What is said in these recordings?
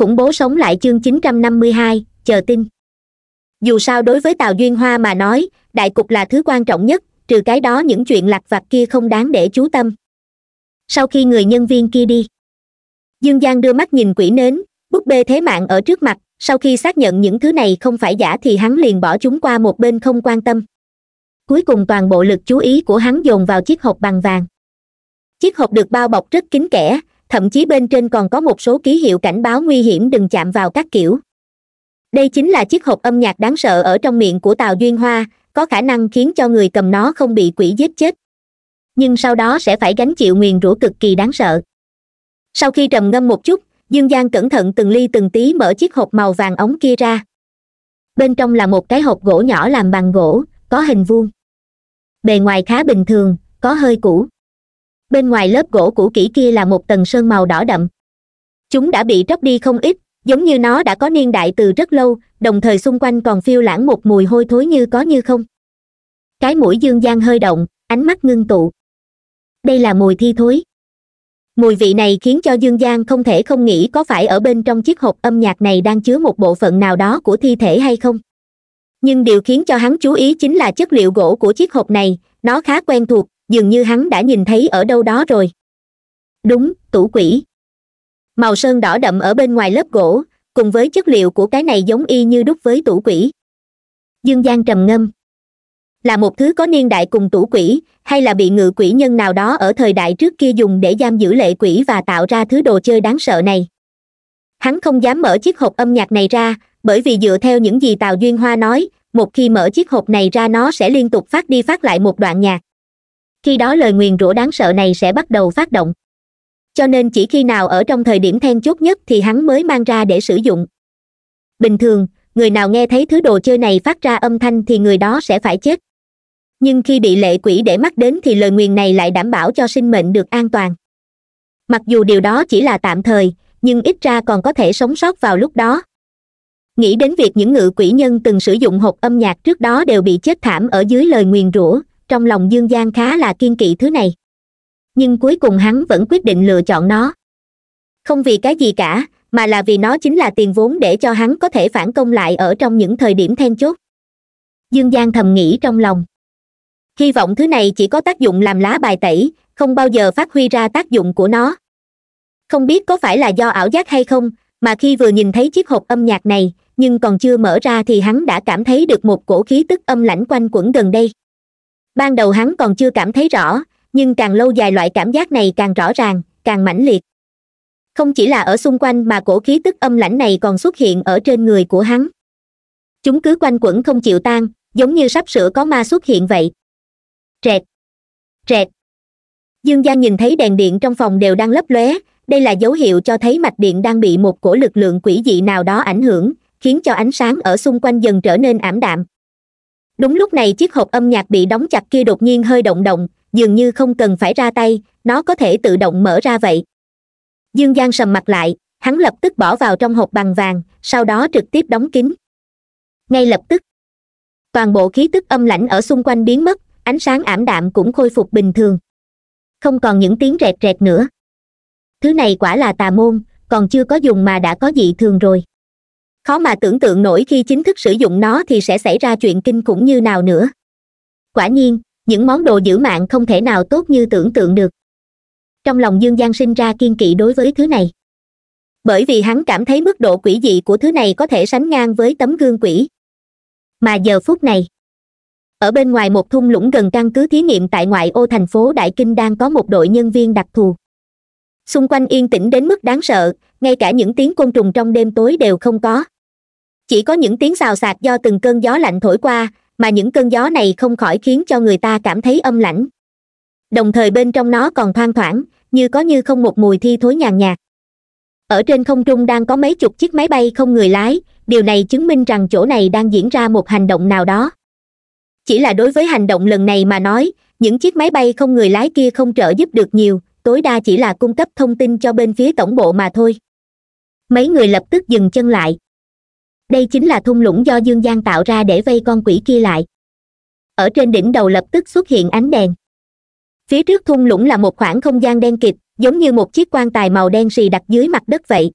khủng bố sống lại chương 952, chờ tin dù sao đối với tào duyên hoa mà nói đại cục là thứ quan trọng nhất trừ cái đó những chuyện lặt vặt kia không đáng để chú tâm sau khi người nhân viên kia đi dương giang đưa mắt nhìn quỷ nến búp bê thế mạng ở trước mặt sau khi xác nhận những thứ này không phải giả thì hắn liền bỏ chúng qua một bên không quan tâm cuối cùng toàn bộ lực chú ý của hắn dồn vào chiếc hộp bằng vàng chiếc hộp được bao bọc rất kín kẽ thậm chí bên trên còn có một số ký hiệu cảnh báo nguy hiểm đừng chạm vào các kiểu đây chính là chiếc hộp âm nhạc đáng sợ ở trong miệng của tàu duyên hoa có khả năng khiến cho người cầm nó không bị quỷ giết chết nhưng sau đó sẽ phải gánh chịu nguyền rủa cực kỳ đáng sợ sau khi trầm ngâm một chút dương giang cẩn thận từng ly từng tí mở chiếc hộp màu vàng ống kia ra bên trong là một cái hộp gỗ nhỏ làm bằng gỗ có hình vuông bề ngoài khá bình thường có hơi cũ bên ngoài lớp gỗ cũ kỹ kia là một tầng sơn màu đỏ đậm chúng đã bị tróc đi không ít giống như nó đã có niên đại từ rất lâu đồng thời xung quanh còn phiêu lãng một mùi hôi thối như có như không cái mũi dương gian hơi động ánh mắt ngưng tụ đây là mùi thi thối mùi vị này khiến cho dương gian không thể không nghĩ có phải ở bên trong chiếc hộp âm nhạc này đang chứa một bộ phận nào đó của thi thể hay không nhưng điều khiến cho hắn chú ý chính là chất liệu gỗ của chiếc hộp này nó khá quen thuộc dường như hắn đã nhìn thấy ở đâu đó rồi đúng tủ quỷ màu sơn đỏ đậm ở bên ngoài lớp gỗ cùng với chất liệu của cái này giống y như đúc với tủ quỷ dương giang trầm ngâm là một thứ có niên đại cùng tủ quỷ hay là bị ngự quỷ nhân nào đó ở thời đại trước kia dùng để giam giữ lệ quỷ và tạo ra thứ đồ chơi đáng sợ này hắn không dám mở chiếc hộp âm nhạc này ra bởi vì dựa theo những gì tào duyên hoa nói một khi mở chiếc hộp này ra nó sẽ liên tục phát đi phát lại một đoạn nhạc khi đó lời nguyền rủa đáng sợ này sẽ bắt đầu phát động cho nên chỉ khi nào ở trong thời điểm then chốt nhất thì hắn mới mang ra để sử dụng bình thường người nào nghe thấy thứ đồ chơi này phát ra âm thanh thì người đó sẽ phải chết nhưng khi bị lệ quỷ để mắt đến thì lời nguyền này lại đảm bảo cho sinh mệnh được an toàn mặc dù điều đó chỉ là tạm thời nhưng ít ra còn có thể sống sót vào lúc đó nghĩ đến việc những ngự quỷ nhân từng sử dụng hộp âm nhạc trước đó đều bị chết thảm ở dưới lời nguyền rủa trong lòng dương giang khá là kiên kỵ thứ này nhưng cuối cùng hắn vẫn quyết định lựa chọn nó không vì cái gì cả mà là vì nó chính là tiền vốn để cho hắn có thể phản công lại ở trong những thời điểm then chốt dương giang thầm nghĩ trong lòng hy vọng thứ này chỉ có tác dụng làm lá bài tẩy không bao giờ phát huy ra tác dụng của nó không biết có phải là do ảo giác hay không mà khi vừa nhìn thấy chiếc hộp âm nhạc này nhưng còn chưa mở ra thì hắn đã cảm thấy được một cổ khí tức âm lãnh quanh quẩn gần đây ban đầu hắn còn chưa cảm thấy rõ nhưng càng lâu dài loại cảm giác này càng rõ ràng càng mãnh liệt không chỉ là ở xung quanh mà cổ khí tức âm lãnh này còn xuất hiện ở trên người của hắn chúng cứ quanh quẩn không chịu tan giống như sắp sửa có ma xuất hiện vậy rẹt rẹt dương gia nhìn thấy đèn điện trong phòng đều đang lấp lóe đây là dấu hiệu cho thấy mạch điện đang bị một cổ lực lượng quỷ dị nào đó ảnh hưởng khiến cho ánh sáng ở xung quanh dần trở nên ảm đạm đúng lúc này chiếc hộp âm nhạc bị đóng chặt kia đột nhiên hơi động động dường như không cần phải ra tay nó có thể tự động mở ra vậy dương giang sầm mặt lại hắn lập tức bỏ vào trong hộp bằng vàng sau đó trực tiếp đóng kín ngay lập tức toàn bộ khí tức âm lãnh ở xung quanh biến mất ánh sáng ảm đạm cũng khôi phục bình thường không còn những tiếng rẹt rẹt nữa thứ này quả là tà môn còn chưa có dùng mà đã có dị thường rồi khó mà tưởng tượng nổi khi chính thức sử dụng nó thì sẽ xảy ra chuyện kinh khủng như nào nữa quả nhiên những món đồ giữ mạng không thể nào tốt như tưởng tượng được trong lòng dương giang sinh ra kiên kỵ đối với thứ này bởi vì hắn cảm thấy mức độ quỷ dị của thứ này có thể sánh ngang với tấm gương quỷ mà giờ phút này ở bên ngoài một thung lũng gần căn cứ thí nghiệm tại ngoại ô thành phố đại kinh đang có một đội nhân viên đặc thù xung quanh yên tĩnh đến mức đáng sợ ngay cả những tiếng côn trùng trong đêm tối đều không có chỉ có những tiếng xào xạc do từng cơn gió lạnh thổi qua mà những cơn gió này không khỏi khiến cho người ta cảm thấy âm lãnh đồng thời bên trong nó còn thoang thoảng như có như không một mùi thi thối nhàn nhạt ở trên không trung đang có mấy chục chiếc máy bay không người lái điều này chứng minh rằng chỗ này đang diễn ra một hành động nào đó chỉ là đối với hành động lần này mà nói những chiếc máy bay không người lái kia không trợ giúp được nhiều tối đa chỉ là cung cấp thông tin cho bên phía tổng bộ mà thôi mấy người lập tức dừng chân lại đây chính là thung lũng do dương Giang tạo ra để vây con quỷ kia lại ở trên đỉnh đầu lập tức xuất hiện ánh đèn phía trước thung lũng là một khoảng không gian đen kịt giống như một chiếc quan tài màu đen xì đặt dưới mặt đất vậy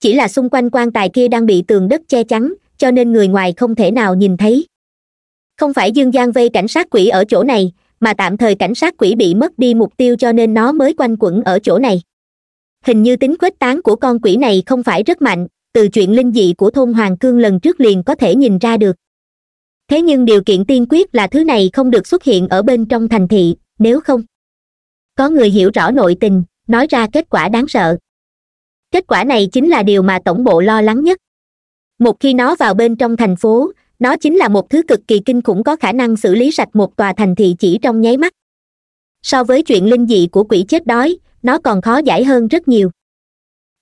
chỉ là xung quanh quan tài kia đang bị tường đất che chắn cho nên người ngoài không thể nào nhìn thấy không phải dương Giang vây cảnh sát quỷ ở chỗ này mà tạm thời cảnh sát quỷ bị mất đi mục tiêu cho nên nó mới quanh quẩn ở chỗ này hình như tính khuếch tán của con quỷ này không phải rất mạnh từ chuyện linh dị của thôn hoàng cương lần trước liền có thể nhìn ra được thế nhưng điều kiện tiên quyết là thứ này không được xuất hiện ở bên trong thành thị nếu không có người hiểu rõ nội tình nói ra kết quả đáng sợ kết quả này chính là điều mà tổng bộ lo lắng nhất một khi nó vào bên trong thành phố nó chính là một thứ cực kỳ kinh khủng có khả năng xử lý sạch một tòa thành thị chỉ trong nháy mắt so với chuyện linh dị của quỷ chết đói nó còn khó giải hơn rất nhiều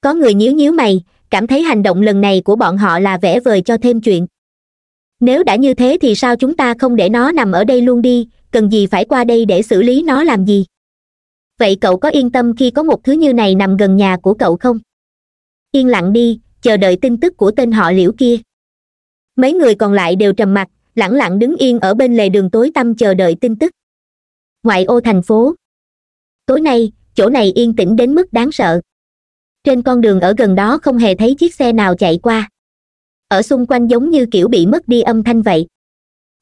có người nhíu nhíu mày cảm thấy hành động lần này của bọn họ là vẽ vời cho thêm chuyện nếu đã như thế thì sao chúng ta không để nó nằm ở đây luôn đi cần gì phải qua đây để xử lý nó làm gì vậy cậu có yên tâm khi có một thứ như này nằm gần nhà của cậu không yên lặng đi chờ đợi tin tức của tên họ liễu kia mấy người còn lại đều trầm mặc lẳng lặng đứng yên ở bên lề đường tối tăm chờ đợi tin tức ngoại ô thành phố tối nay chỗ này yên tĩnh đến mức đáng sợ trên con đường ở gần đó không hề thấy chiếc xe nào chạy qua ở xung quanh giống như kiểu bị mất đi âm thanh vậy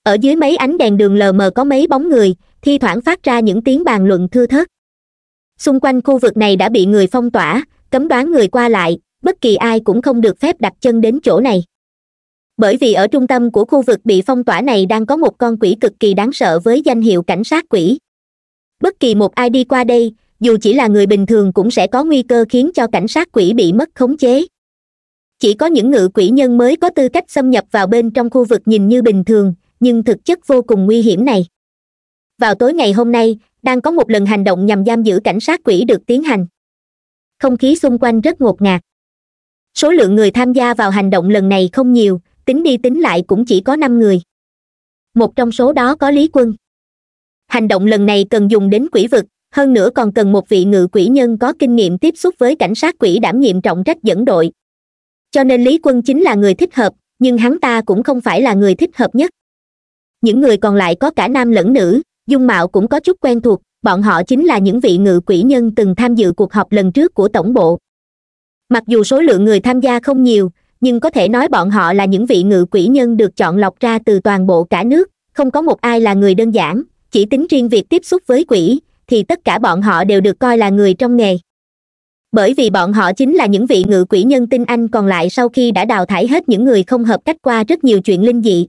ở dưới mấy ánh đèn đường lờ mờ có mấy bóng người thi thoảng phát ra những tiếng bàn luận thưa thớt xung quanh khu vực này đã bị người phong tỏa cấm đoán người qua lại bất kỳ ai cũng không được phép đặt chân đến chỗ này bởi vì ở trung tâm của khu vực bị phong tỏa này đang có một con quỷ cực kỳ đáng sợ với danh hiệu cảnh sát quỷ bất kỳ một ai đi qua đây dù chỉ là người bình thường cũng sẽ có nguy cơ khiến cho cảnh sát quỷ bị mất khống chế chỉ có những ngự quỷ nhân mới có tư cách xâm nhập vào bên trong khu vực nhìn như bình thường nhưng thực chất vô cùng nguy hiểm này vào tối ngày hôm nay đang có một lần hành động nhằm giam giữ cảnh sát quỷ được tiến hành không khí xung quanh rất ngột ngạt số lượng người tham gia vào hành động lần này không nhiều tính đi tính lại cũng chỉ có năm người một trong số đó có lý quân hành động lần này cần dùng đến quỷ vực hơn nữa còn cần một vị ngự quỷ nhân có kinh nghiệm tiếp xúc với cảnh sát quỷ đảm nhiệm trọng trách dẫn đội cho nên lý quân chính là người thích hợp nhưng hắn ta cũng không phải là người thích hợp nhất những người còn lại có cả nam lẫn nữ dung mạo cũng có chút quen thuộc bọn họ chính là những vị ngự quỷ nhân từng tham dự cuộc họp lần trước của tổng bộ mặc dù số lượng người tham gia không nhiều nhưng có thể nói bọn họ là những vị ngự quỷ nhân được chọn lọc ra từ toàn bộ cả nước không có một ai là người đơn giản chỉ tính riêng việc tiếp xúc với quỷ thì tất cả bọn họ đều được coi là người trong nghề bởi vì bọn họ chính là những vị ngự quỷ nhân tinh anh còn lại sau khi đã đào thải hết những người không hợp cách qua rất nhiều chuyện linh dị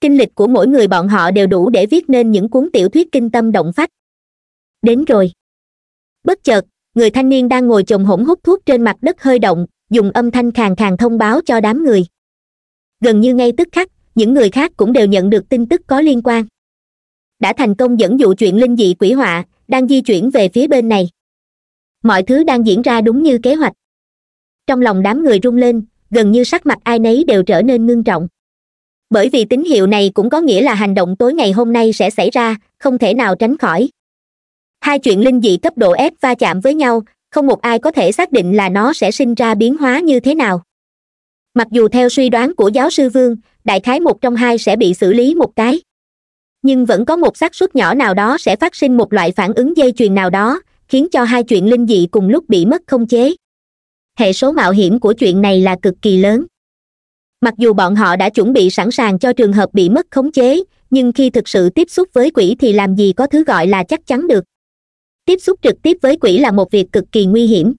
kinh lịch của mỗi người bọn họ đều đủ để viết nên những cuốn tiểu thuyết kinh tâm động phách đến rồi bất chợt người thanh niên đang ngồi chồng hỗn hút thuốc trên mặt đất hơi động dùng âm thanh khàn khàn thông báo cho đám người gần như ngay tức khắc những người khác cũng đều nhận được tin tức có liên quan đã thành công dẫn dụ chuyện linh dị quỷ họa đang di chuyển về phía bên này mọi thứ đang diễn ra đúng như kế hoạch trong lòng đám người rung lên gần như sắc mặt ai nấy đều trở nên ngưng trọng bởi vì tín hiệu này cũng có nghĩa là hành động tối ngày hôm nay sẽ xảy ra không thể nào tránh khỏi hai chuyện linh dị cấp độ ép va chạm với nhau không một ai có thể xác định là nó sẽ sinh ra biến hóa như thế nào mặc dù theo suy đoán của giáo sư vương đại khái một trong hai sẽ bị xử lý một cái nhưng vẫn có một xác suất nhỏ nào đó sẽ phát sinh một loại phản ứng dây chuyền nào đó khiến cho hai chuyện linh dị cùng lúc bị mất không chế hệ số mạo hiểm của chuyện này là cực kỳ lớn mặc dù bọn họ đã chuẩn bị sẵn sàng cho trường hợp bị mất khống chế nhưng khi thực sự tiếp xúc với quỷ thì làm gì có thứ gọi là chắc chắn được tiếp xúc trực tiếp với quỷ là một việc cực kỳ nguy hiểm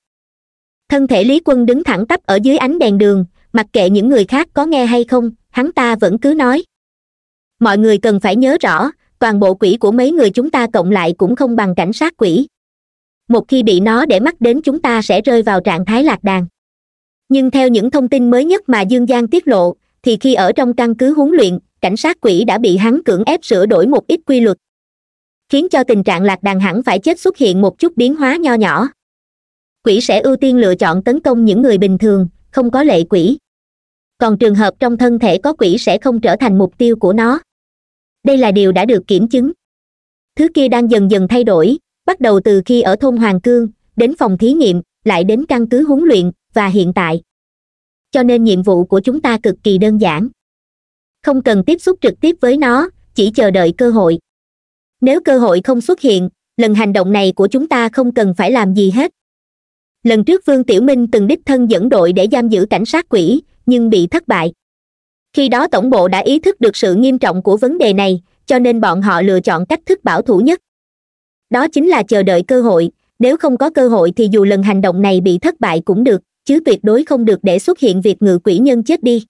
thân thể lý quân đứng thẳng tắp ở dưới ánh đèn đường mặc kệ những người khác có nghe hay không hắn ta vẫn cứ nói mọi người cần phải nhớ rõ toàn bộ quỷ của mấy người chúng ta cộng lại cũng không bằng cảnh sát quỷ một khi bị nó để mắt đến chúng ta sẽ rơi vào trạng thái lạc đàn nhưng theo những thông tin mới nhất mà dương giang tiết lộ thì khi ở trong căn cứ huấn luyện cảnh sát quỷ đã bị hắn cưỡng ép sửa đổi một ít quy luật khiến cho tình trạng lạc đàn hẳn phải chết xuất hiện một chút biến hóa nho nhỏ quỷ sẽ ưu tiên lựa chọn tấn công những người bình thường không có lệ quỷ còn trường hợp trong thân thể có quỷ sẽ không trở thành mục tiêu của nó đây là điều đã được kiểm chứng thứ kia đang dần dần thay đổi bắt đầu từ khi ở thôn hoàng cương đến phòng thí nghiệm lại đến căn cứ huấn luyện và hiện tại cho nên nhiệm vụ của chúng ta cực kỳ đơn giản không cần tiếp xúc trực tiếp với nó chỉ chờ đợi cơ hội nếu cơ hội không xuất hiện lần hành động này của chúng ta không cần phải làm gì hết lần trước vương tiểu minh từng đích thân dẫn đội để giam giữ cảnh sát quỷ nhưng bị thất bại khi đó tổng bộ đã ý thức được sự nghiêm trọng của vấn đề này cho nên bọn họ lựa chọn cách thức bảo thủ nhất đó chính là chờ đợi cơ hội nếu không có cơ hội thì dù lần hành động này bị thất bại cũng được chứ tuyệt đối không được để xuất hiện việc ngự quỷ nhân chết đi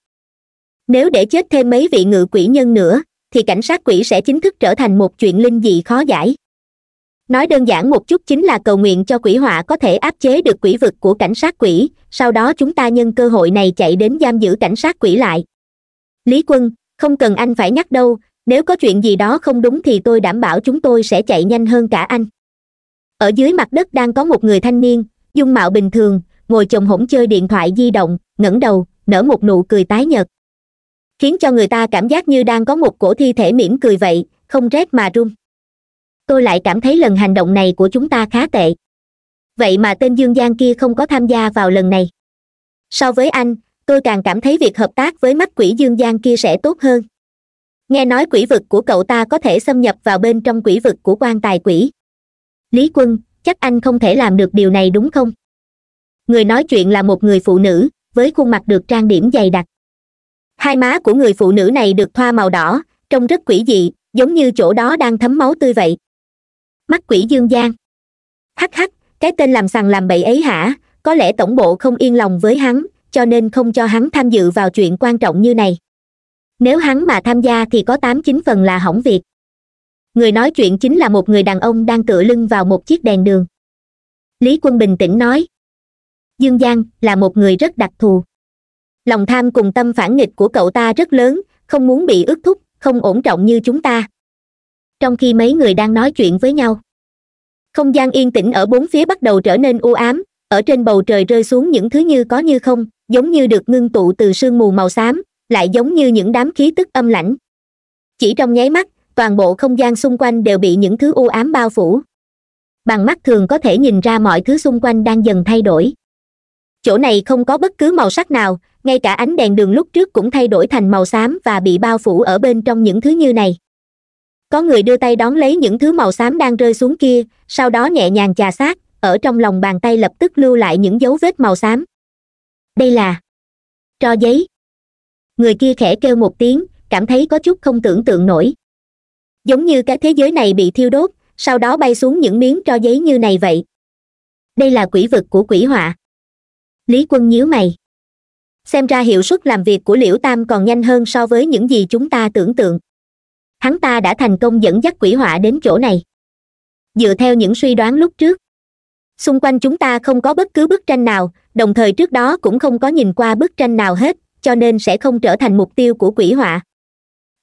nếu để chết thêm mấy vị ngự quỷ nhân nữa thì cảnh sát quỷ sẽ chính thức trở thành một chuyện linh dị khó giải nói đơn giản một chút chính là cầu nguyện cho quỷ họa có thể áp chế được quỷ vực của cảnh sát quỷ sau đó chúng ta nhân cơ hội này chạy đến giam giữ cảnh sát quỷ lại lý quân không cần anh phải nhắc đâu nếu có chuyện gì đó không đúng thì tôi đảm bảo chúng tôi sẽ chạy nhanh hơn cả anh ở dưới mặt đất đang có một người thanh niên dung mạo bình thường ngồi chồng hổng chơi điện thoại di động ngẩng đầu nở một nụ cười tái nhợt khiến cho người ta cảm giác như đang có một cổ thi thể mỉm cười vậy không rét mà run tôi lại cảm thấy lần hành động này của chúng ta khá tệ vậy mà tên dương giang kia không có tham gia vào lần này so với anh tôi càng cảm thấy việc hợp tác với mắt quỷ dương gian kia sẽ tốt hơn nghe nói quỷ vực của cậu ta có thể xâm nhập vào bên trong quỷ vực của quan tài quỷ lý quân chắc anh không thể làm được điều này đúng không người nói chuyện là một người phụ nữ với khuôn mặt được trang điểm dày đặc hai má của người phụ nữ này được thoa màu đỏ trông rất quỷ dị giống như chỗ đó đang thấm máu tươi vậy mắt quỷ dương gian hắc hắc cái tên làm sằng làm bậy ấy hả có lẽ tổng bộ không yên lòng với hắn cho nên không cho hắn tham dự vào chuyện quan trọng như này nếu hắn mà tham gia thì có tám chín phần là hỏng việc người nói chuyện chính là một người đàn ông đang tựa lưng vào một chiếc đèn đường lý quân bình tĩnh nói dương giang là một người rất đặc thù lòng tham cùng tâm phản nghịch của cậu ta rất lớn không muốn bị ước thúc không ổn trọng như chúng ta trong khi mấy người đang nói chuyện với nhau không gian yên tĩnh ở bốn phía bắt đầu trở nên u ám ở trên bầu trời rơi xuống những thứ như có như không giống như được ngưng tụ từ sương mù màu xám lại giống như những đám khí tức âm lãnh chỉ trong nháy mắt toàn bộ không gian xung quanh đều bị những thứ u ám bao phủ bằng mắt thường có thể nhìn ra mọi thứ xung quanh đang dần thay đổi chỗ này không có bất cứ màu sắc nào ngay cả ánh đèn đường lúc trước cũng thay đổi thành màu xám và bị bao phủ ở bên trong những thứ như này có người đưa tay đón lấy những thứ màu xám đang rơi xuống kia sau đó nhẹ nhàng chà sát ở trong lòng bàn tay lập tức lưu lại những dấu vết màu xám đây là tro giấy người kia khẽ kêu một tiếng cảm thấy có chút không tưởng tượng nổi giống như cái thế giới này bị thiêu đốt sau đó bay xuống những miếng tro giấy như này vậy đây là quỷ vực của quỷ họa lý quân nhíu mày xem ra hiệu suất làm việc của liễu tam còn nhanh hơn so với những gì chúng ta tưởng tượng hắn ta đã thành công dẫn dắt quỷ họa đến chỗ này dựa theo những suy đoán lúc trước xung quanh chúng ta không có bất cứ bức tranh nào đồng thời trước đó cũng không có nhìn qua bức tranh nào hết cho nên sẽ không trở thành mục tiêu của quỷ họa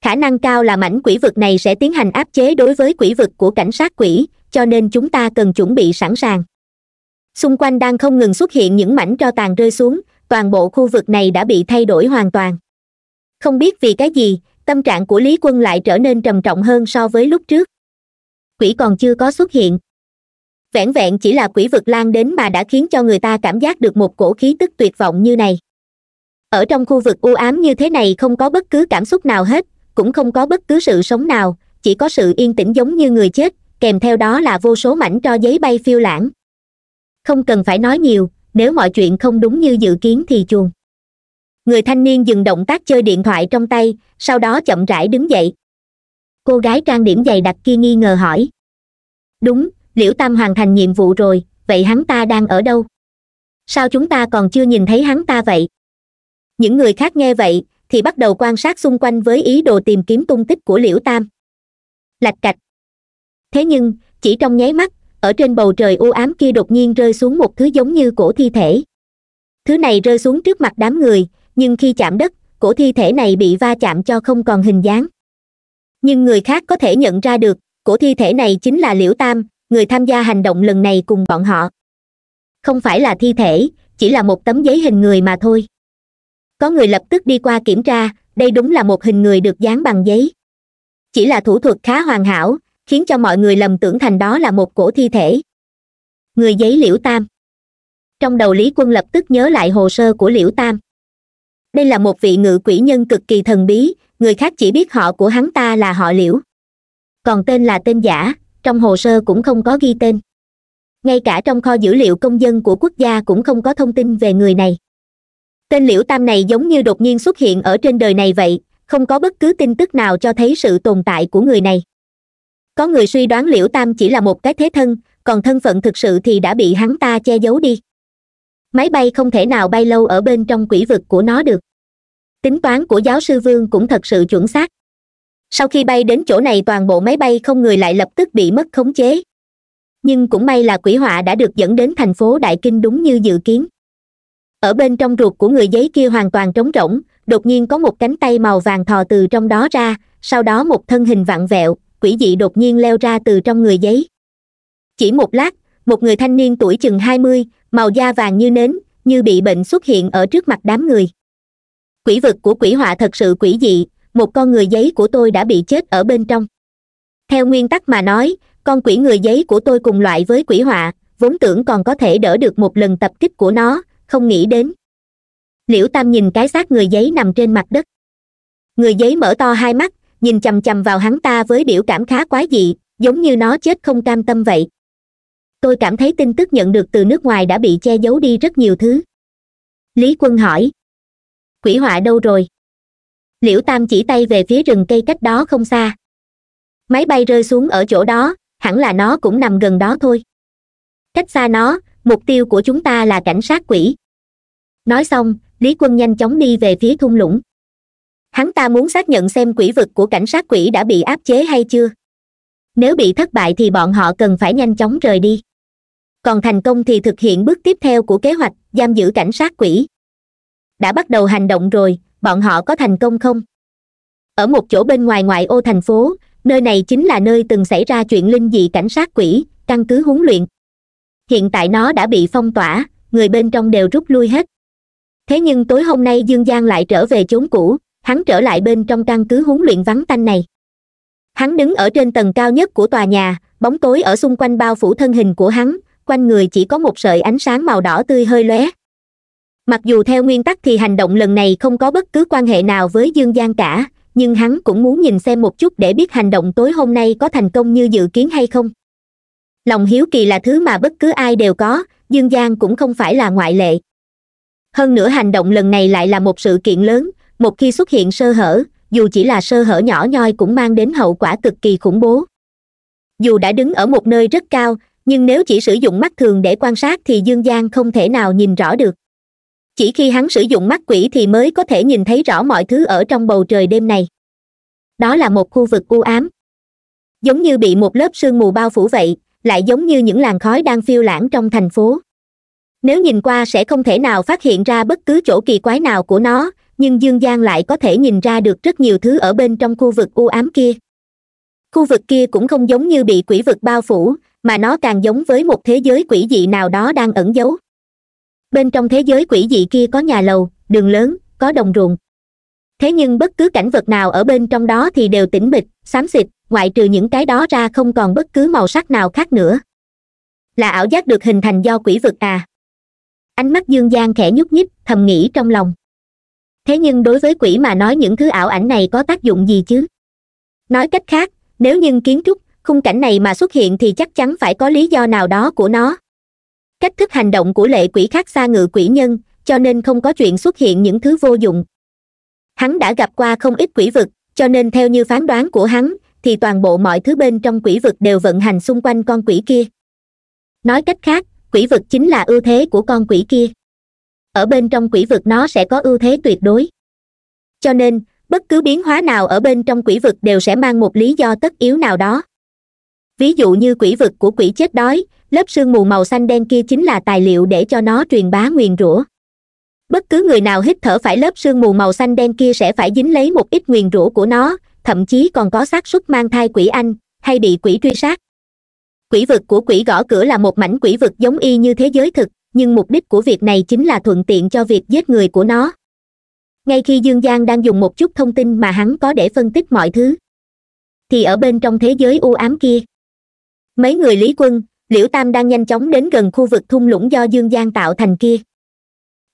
khả năng cao là mảnh quỷ vực này sẽ tiến hành áp chế đối với quỷ vực của cảnh sát quỷ cho nên chúng ta cần chuẩn bị sẵn sàng xung quanh đang không ngừng xuất hiện những mảnh tro tàn rơi xuống toàn bộ khu vực này đã bị thay đổi hoàn toàn không biết vì cái gì tâm trạng của lý quân lại trở nên trầm trọng hơn so với lúc trước quỷ còn chưa có xuất hiện vẻn vẹn chỉ là quỷ vực lan đến mà đã khiến cho người ta cảm giác được một cổ khí tức tuyệt vọng như này ở trong khu vực u ám như thế này không có bất cứ cảm xúc nào hết cũng không có bất cứ sự sống nào chỉ có sự yên tĩnh giống như người chết kèm theo đó là vô số mảnh tro giấy bay phiêu lãng không cần phải nói nhiều nếu mọi chuyện không đúng như dự kiến thì chuồng người thanh niên dừng động tác chơi điện thoại trong tay sau đó chậm rãi đứng dậy cô gái trang điểm dày đặc kia nghi ngờ hỏi đúng liễu tam hoàn thành nhiệm vụ rồi vậy hắn ta đang ở đâu sao chúng ta còn chưa nhìn thấy hắn ta vậy những người khác nghe vậy thì bắt đầu quan sát xung quanh với ý đồ tìm kiếm tung tích của liễu tam lạch cạch thế nhưng chỉ trong nháy mắt ở trên bầu trời u ám kia đột nhiên rơi xuống một thứ giống như cổ thi thể thứ này rơi xuống trước mặt đám người nhưng khi chạm đất cổ thi thể này bị va chạm cho không còn hình dáng nhưng người khác có thể nhận ra được cổ thi thể này chính là liễu tam người tham gia hành động lần này cùng bọn họ không phải là thi thể chỉ là một tấm giấy hình người mà thôi có người lập tức đi qua kiểm tra đây đúng là một hình người được dán bằng giấy chỉ là thủ thuật khá hoàn hảo khiến cho mọi người lầm tưởng thành đó là một cổ thi thể người giấy liễu tam trong đầu lý quân lập tức nhớ lại hồ sơ của liễu tam đây là một vị ngự quỷ nhân cực kỳ thần bí người khác chỉ biết họ của hắn ta là họ liễu còn tên là tên giả trong hồ sơ cũng không có ghi tên ngay cả trong kho dữ liệu công dân của quốc gia cũng không có thông tin về người này tên liễu tam này giống như đột nhiên xuất hiện ở trên đời này vậy không có bất cứ tin tức nào cho thấy sự tồn tại của người này có người suy đoán liễu tam chỉ là một cái thế thân còn thân phận thực sự thì đã bị hắn ta che giấu đi máy bay không thể nào bay lâu ở bên trong quỹ vực của nó được tính toán của giáo sư vương cũng thật sự chuẩn xác sau khi bay đến chỗ này toàn bộ máy bay không người lại lập tức bị mất khống chế nhưng cũng may là quỷ họa đã được dẫn đến thành phố đại kinh đúng như dự kiến ở bên trong ruột của người giấy kia hoàn toàn trống rỗng đột nhiên có một cánh tay màu vàng thò từ trong đó ra sau đó một thân hình vặn vẹo quỷ dị đột nhiên leo ra từ trong người giấy chỉ một lát một người thanh niên tuổi chừng hai mươi màu da vàng như nến như bị bệnh xuất hiện ở trước mặt đám người quỷ vực của quỷ họa thật sự quỷ dị một con người giấy của tôi đã bị chết ở bên trong theo nguyên tắc mà nói con quỷ người giấy của tôi cùng loại với quỷ họa vốn tưởng còn có thể đỡ được một lần tập kích của nó không nghĩ đến liễu tam nhìn cái xác người giấy nằm trên mặt đất người giấy mở to hai mắt nhìn chằm chằm vào hắn ta với biểu cảm khá quá dị giống như nó chết không cam tâm vậy tôi cảm thấy tin tức nhận được từ nước ngoài đã bị che giấu đi rất nhiều thứ lý quân hỏi quỷ họa đâu rồi liễu tam chỉ tay về phía rừng cây cách đó không xa máy bay rơi xuống ở chỗ đó hẳn là nó cũng nằm gần đó thôi cách xa nó mục tiêu của chúng ta là cảnh sát quỷ nói xong lý quân nhanh chóng đi về phía thung lũng hắn ta muốn xác nhận xem quỷ vực của cảnh sát quỷ đã bị áp chế hay chưa nếu bị thất bại thì bọn họ cần phải nhanh chóng rời đi còn thành công thì thực hiện bước tiếp theo của kế hoạch giam giữ cảnh sát quỷ đã bắt đầu hành động rồi bọn họ có thành công không ở một chỗ bên ngoài ngoại ô thành phố nơi này chính là nơi từng xảy ra chuyện linh dị cảnh sát quỷ căn cứ huấn luyện hiện tại nó đã bị phong tỏa người bên trong đều rút lui hết thế nhưng tối hôm nay dương giang lại trở về chốn cũ hắn trở lại bên trong căn cứ huấn luyện vắng tanh này hắn đứng ở trên tầng cao nhất của tòa nhà bóng tối ở xung quanh bao phủ thân hình của hắn quanh người chỉ có một sợi ánh sáng màu đỏ tươi hơi lóe mặc dù theo nguyên tắc thì hành động lần này không có bất cứ quan hệ nào với dương giang cả nhưng hắn cũng muốn nhìn xem một chút để biết hành động tối hôm nay có thành công như dự kiến hay không lòng hiếu kỳ là thứ mà bất cứ ai đều có dương giang cũng không phải là ngoại lệ hơn nữa hành động lần này lại là một sự kiện lớn một khi xuất hiện sơ hở dù chỉ là sơ hở nhỏ nhoi cũng mang đến hậu quả cực kỳ khủng bố dù đã đứng ở một nơi rất cao nhưng nếu chỉ sử dụng mắt thường để quan sát thì dương giang không thể nào nhìn rõ được chỉ khi hắn sử dụng mắt quỷ thì mới có thể nhìn thấy rõ mọi thứ ở trong bầu trời đêm này đó là một khu vực u ám giống như bị một lớp sương mù bao phủ vậy lại giống như những làn khói đang phiêu lãng trong thành phố nếu nhìn qua sẽ không thể nào phát hiện ra bất cứ chỗ kỳ quái nào của nó nhưng dương giang lại có thể nhìn ra được rất nhiều thứ ở bên trong khu vực u ám kia khu vực kia cũng không giống như bị quỷ vực bao phủ mà nó càng giống với một thế giới quỷ dị nào đó đang ẩn giấu bên trong thế giới quỷ dị kia có nhà lầu đường lớn có đồng ruộng thế nhưng bất cứ cảnh vật nào ở bên trong đó thì đều tĩnh bịch xám xịt ngoại trừ những cái đó ra không còn bất cứ màu sắc nào khác nữa là ảo giác được hình thành do quỷ vực à ánh mắt dương giang khẽ nhúc nhích thầm nghĩ trong lòng thế nhưng đối với quỷ mà nói những thứ ảo ảnh này có tác dụng gì chứ nói cách khác nếu như kiến trúc khung cảnh này mà xuất hiện thì chắc chắn phải có lý do nào đó của nó cách thức hành động của lệ quỷ khác xa ngự quỷ nhân cho nên không có chuyện xuất hiện những thứ vô dụng hắn đã gặp qua không ít quỷ vực cho nên theo như phán đoán của hắn thì toàn bộ mọi thứ bên trong quỷ vực đều vận hành xung quanh con quỷ kia nói cách khác quỷ vực chính là ưu thế của con quỷ kia ở bên trong quỷ vực nó sẽ có ưu thế tuyệt đối cho nên bất cứ biến hóa nào ở bên trong quỷ vực đều sẽ mang một lý do tất yếu nào đó ví dụ như quỷ vực của quỷ chết đói lớp sương mù màu xanh đen kia chính là tài liệu để cho nó truyền bá nguyền rủa bất cứ người nào hít thở phải lớp sương mù màu xanh đen kia sẽ phải dính lấy một ít nguyền rủa của nó thậm chí còn có xác suất mang thai quỷ anh hay bị quỷ truy sát quỷ vực của quỷ gõ cửa là một mảnh quỷ vực giống y như thế giới thực nhưng mục đích của việc này chính là thuận tiện cho việc giết người của nó ngay khi dương giang đang dùng một chút thông tin mà hắn có để phân tích mọi thứ thì ở bên trong thế giới u ám kia mấy người lý quân liễu tam đang nhanh chóng đến gần khu vực thung lũng do dương giang tạo thành kia